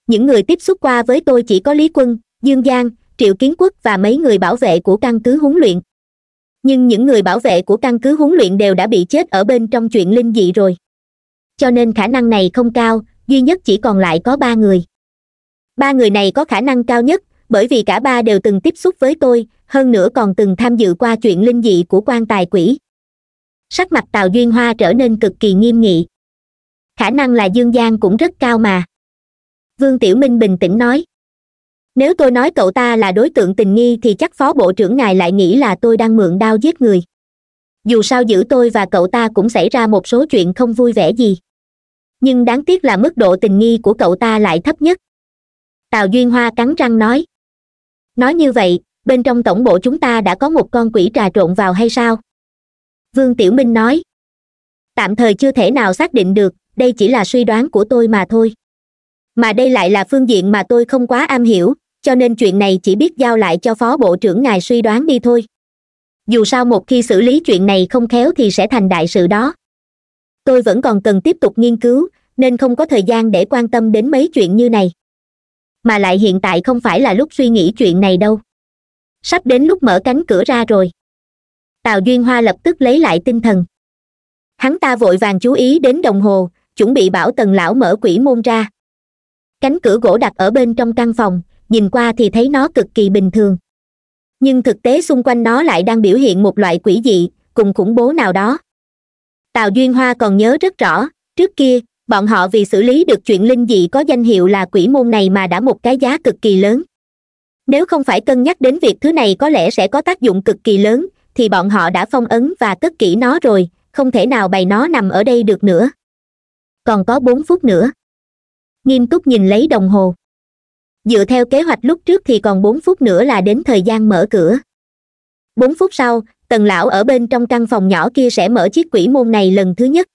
những người tiếp xúc qua với tôi chỉ có lý quân dương giang triệu kiến quốc và mấy người bảo vệ của căn cứ huấn luyện nhưng những người bảo vệ của căn cứ huấn luyện đều đã bị chết ở bên trong chuyện linh dị rồi cho nên khả năng này không cao duy nhất chỉ còn lại có ba người ba người này có khả năng cao nhất bởi vì cả ba đều từng tiếp xúc với tôi hơn nữa còn từng tham dự qua chuyện linh dị của quan tài quỷ sắc mặt tào duyên hoa trở nên cực kỳ nghiêm nghị khả năng là dương giang cũng rất cao mà vương tiểu minh bình tĩnh nói nếu tôi nói cậu ta là đối tượng tình nghi thì chắc phó bộ trưởng ngài lại nghĩ là tôi đang mượn đao giết người dù sao giữ tôi và cậu ta cũng xảy ra một số chuyện không vui vẻ gì nhưng đáng tiếc là mức độ tình nghi của cậu ta lại thấp nhất tào duyên hoa cắn răng nói nói như vậy bên trong tổng bộ chúng ta đã có một con quỷ trà trộn vào hay sao vương tiểu minh nói tạm thời chưa thể nào xác định được đây chỉ là suy đoán của tôi mà thôi mà đây lại là phương diện mà tôi không quá am hiểu cho nên chuyện này chỉ biết giao lại cho phó bộ trưởng ngài suy đoán đi thôi dù sao một khi xử lý chuyện này không khéo thì sẽ thành đại sự đó tôi vẫn còn cần tiếp tục nghiên cứu nên không có thời gian để quan tâm đến mấy chuyện như này mà lại hiện tại không phải là lúc suy nghĩ chuyện này đâu sắp đến lúc mở cánh cửa ra rồi tào duyên hoa lập tức lấy lại tinh thần hắn ta vội vàng chú ý đến đồng hồ chuẩn bị bảo tần lão mở quỷ môn ra cánh cửa gỗ đặt ở bên trong căn phòng nhìn qua thì thấy nó cực kỳ bình thường nhưng thực tế xung quanh nó lại đang biểu hiện một loại quỷ dị cùng khủng bố nào đó tào duyên hoa còn nhớ rất rõ trước kia bọn họ vì xử lý được chuyện linh dị có danh hiệu là quỷ môn này mà đã một cái giá cực kỳ lớn nếu không phải cân nhắc đến việc thứ này có lẽ sẽ có tác dụng cực kỳ lớn thì bọn họ đã phong ấn và cất kỹ nó rồi không thể nào bày nó nằm ở đây được nữa còn có bốn phút nữa nghiêm túc nhìn lấy đồng hồ dựa theo kế hoạch lúc trước thì còn bốn phút nữa là đến thời gian mở cửa bốn phút sau tần lão ở bên trong căn phòng nhỏ kia sẽ mở chiếc quỷ môn này lần thứ nhất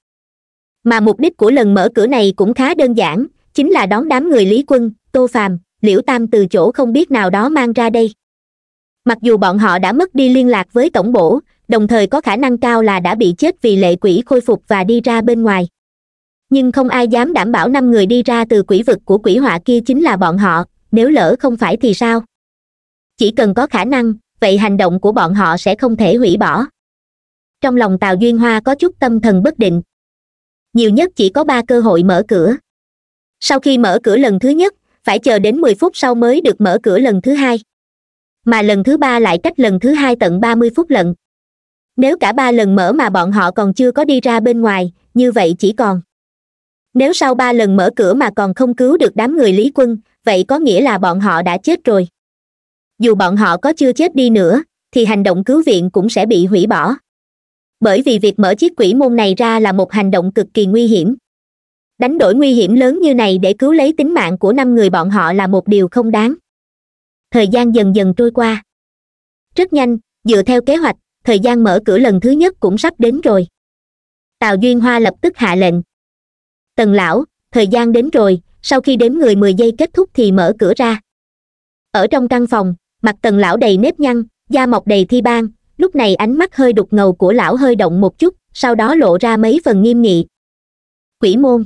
mà mục đích của lần mở cửa này cũng khá đơn giản chính là đón đám người lý quân tô phàm liễu tam từ chỗ không biết nào đó mang ra đây mặc dù bọn họ đã mất đi liên lạc với tổng bổ đồng thời có khả năng cao là đã bị chết vì lệ quỷ khôi phục và đi ra bên ngoài nhưng không ai dám đảm bảo năm người đi ra từ quỷ vực của quỷ họa kia chính là bọn họ nếu lỡ không phải thì sao chỉ cần có khả năng vậy hành động của bọn họ sẽ không thể hủy bỏ trong lòng tào duyên hoa có chút tâm thần bất định nhiều nhất chỉ có ba cơ hội mở cửa sau khi mở cửa lần thứ nhất phải chờ đến mười phút sau mới được mở cửa lần thứ hai mà lần thứ ba lại cách lần thứ hai tận ba mươi phút lận nếu cả ba lần mở mà bọn họ còn chưa có đi ra bên ngoài như vậy chỉ còn nếu sau ba lần mở cửa mà còn không cứu được đám người lý quân vậy có nghĩa là bọn họ đã chết rồi dù bọn họ có chưa chết đi nữa thì hành động cứu viện cũng sẽ bị hủy bỏ bởi vì việc mở chiếc quỷ môn này ra là một hành động cực kỳ nguy hiểm đánh đổi nguy hiểm lớn như này để cứu lấy tính mạng của năm người bọn họ là một điều không đáng thời gian dần dần trôi qua rất nhanh dựa theo kế hoạch thời gian mở cửa lần thứ nhất cũng sắp đến rồi tào duyên hoa lập tức hạ lệnh tần lão thời gian đến rồi sau khi đếm người mười giây kết thúc thì mở cửa ra ở trong căn phòng mặt tần lão đầy nếp nhăn da mọc đầy thi ban lúc này ánh mắt hơi đục ngầu của lão hơi động một chút sau đó lộ ra mấy phần nghiêm nghị quỷ môn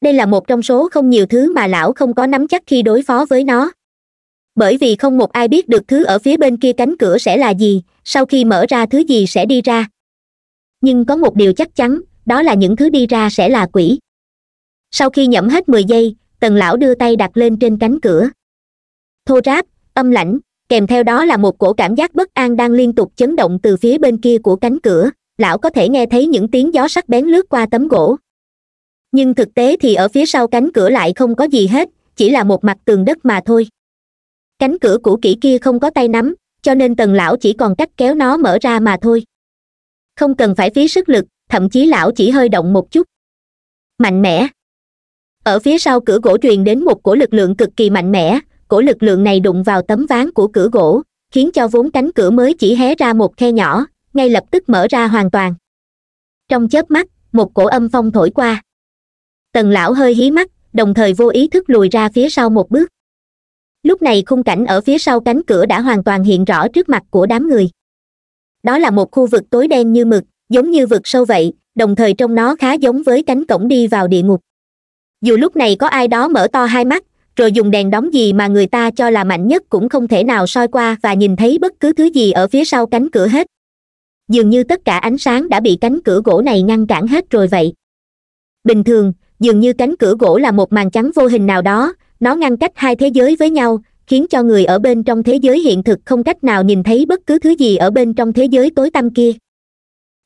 đây là một trong số không nhiều thứ mà lão không có nắm chắc khi đối phó với nó bởi vì không một ai biết được thứ ở phía bên kia cánh cửa sẽ là gì sau khi mở ra thứ gì sẽ đi ra nhưng có một điều chắc chắn đó là những thứ đi ra sẽ là quỷ sau khi nhẫm hết mười giây tần lão đưa tay đặt lên trên cánh cửa thô ráp âm lãnh kèm theo đó là một cổ cảm giác bất an đang liên tục chấn động từ phía bên kia của cánh cửa lão có thể nghe thấy những tiếng gió sắc bén lướt qua tấm gỗ nhưng thực tế thì ở phía sau cánh cửa lại không có gì hết chỉ là một mặt tường đất mà thôi cánh cửa cũ kỹ kia không có tay nắm cho nên tần lão chỉ còn cách kéo nó mở ra mà thôi không cần phải phí sức lực thậm chí lão chỉ hơi động một chút mạnh mẽ ở phía sau cửa gỗ truyền đến một cổ lực lượng cực kỳ mạnh mẽ cổ lực lượng này đụng vào tấm ván của cửa gỗ khiến cho vốn cánh cửa mới chỉ hé ra một khe nhỏ ngay lập tức mở ra hoàn toàn trong chớp mắt một cổ âm phong thổi qua tần lão hơi hí mắt đồng thời vô ý thức lùi ra phía sau một bước lúc này khung cảnh ở phía sau cánh cửa đã hoàn toàn hiện rõ trước mặt của đám người đó là một khu vực tối đen như mực giống như vực sâu vậy đồng thời trong nó khá giống với cánh cổng đi vào địa ngục dù lúc này có ai đó mở to hai mắt rồi dùng đèn đóng gì mà người ta cho là mạnh nhất cũng không thể nào soi qua và nhìn thấy bất cứ thứ gì ở phía sau cánh cửa hết dường như tất cả ánh sáng đã bị cánh cửa gỗ này ngăn cản hết rồi vậy bình thường dường như cánh cửa gỗ là một màn chắn vô hình nào đó nó ngăn cách hai thế giới với nhau khiến cho người ở bên trong thế giới hiện thực không cách nào nhìn thấy bất cứ thứ gì ở bên trong thế giới tối tăm kia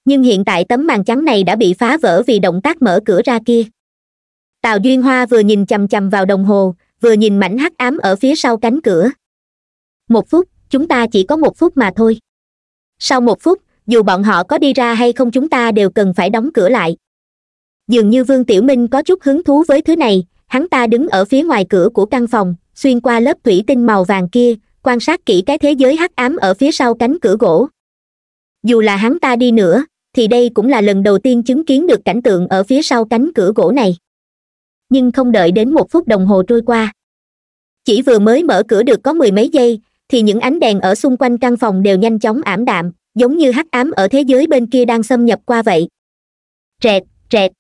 nhưng hiện tại tấm màn trắng này đã bị phá vỡ vì động tác mở cửa ra kia tào duyên hoa vừa nhìn chầm chầm vào đồng hồ vừa nhìn mảnh hắc ám ở phía sau cánh cửa một phút chúng ta chỉ có một phút mà thôi sau một phút dù bọn họ có đi ra hay không chúng ta đều cần phải đóng cửa lại dường như vương tiểu minh có chút hứng thú với thứ này hắn ta đứng ở phía ngoài cửa của căn phòng xuyên qua lớp thủy tinh màu vàng kia quan sát kỹ cái thế giới hắc ám ở phía sau cánh cửa gỗ dù là hắn ta đi nữa thì đây cũng là lần đầu tiên chứng kiến được cảnh tượng ở phía sau cánh cửa gỗ này nhưng không đợi đến một phút đồng hồ trôi qua chỉ vừa mới mở cửa được có mười mấy giây thì những ánh đèn ở xung quanh căn phòng đều nhanh chóng ảm đạm giống như hắc ám ở thế giới bên kia đang xâm nhập qua vậy trẹt trẹt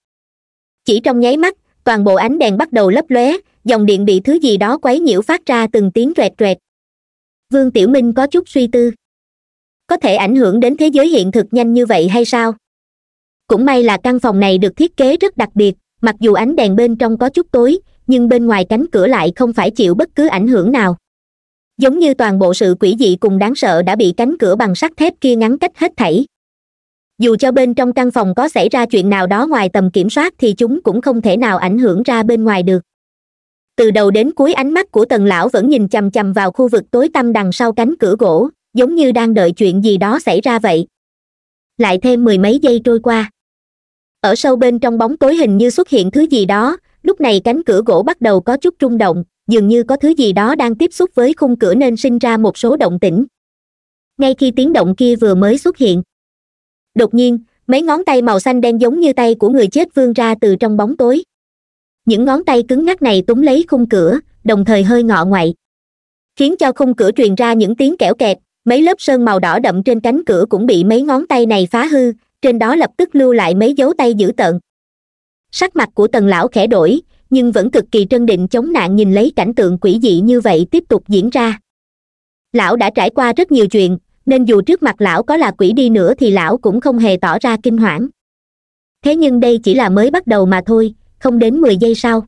chỉ trong nháy mắt toàn bộ ánh đèn bắt đầu lấp lóe dòng điện bị thứ gì đó quấy nhiễu phát ra từng tiếng rẹt rẹt vương tiểu minh có chút suy tư có thể ảnh hưởng đến thế giới hiện thực nhanh như vậy hay sao cũng may là căn phòng này được thiết kế rất đặc biệt mặc dù ánh đèn bên trong có chút tối nhưng bên ngoài cánh cửa lại không phải chịu bất cứ ảnh hưởng nào giống như toàn bộ sự quỷ dị cùng đáng sợ đã bị cánh cửa bằng sắt thép kia ngắn cách hết thảy dù cho bên trong căn phòng có xảy ra chuyện nào đó ngoài tầm kiểm soát thì chúng cũng không thể nào ảnh hưởng ra bên ngoài được từ đầu đến cuối ánh mắt của tần lão vẫn nhìn chằm chằm vào khu vực tối tăm đằng sau cánh cửa gỗ giống như đang đợi chuyện gì đó xảy ra vậy lại thêm mười mấy giây trôi qua ở sâu bên trong bóng tối hình như xuất hiện thứ gì đó lúc này cánh cửa gỗ bắt đầu có chút rung động dường như có thứ gì đó đang tiếp xúc với khung cửa nên sinh ra một số động tĩnh ngay khi tiếng động kia vừa mới xuất hiện đột nhiên mấy ngón tay màu xanh đen giống như tay của người chết vươn ra từ trong bóng tối những ngón tay cứng ngắc này túm lấy khung cửa đồng thời hơi ngọ ngoại khiến cho khung cửa truyền ra những tiếng kẽo kẹt mấy lớp sơn màu đỏ đậm trên cánh cửa cũng bị mấy ngón tay này phá hư trên đó lập tức lưu lại mấy dấu tay dữ tợn sắc mặt của tần lão khẽ đổi nhưng vẫn cực kỳ trân định chống nạn nhìn lấy cảnh tượng quỷ dị như vậy tiếp tục diễn ra lão đã trải qua rất nhiều chuyện nên dù trước mặt lão có là quỷ đi nữa thì lão cũng không hề tỏ ra kinh hoảng thế nhưng đây chỉ là mới bắt đầu mà thôi không đến mười giây sau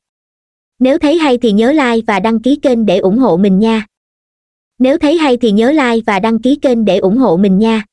nếu thấy hay thì nhớ like và đăng ký kênh để ủng hộ mình nha nếu thấy hay thì nhớ like và đăng ký kênh để ủng hộ mình nha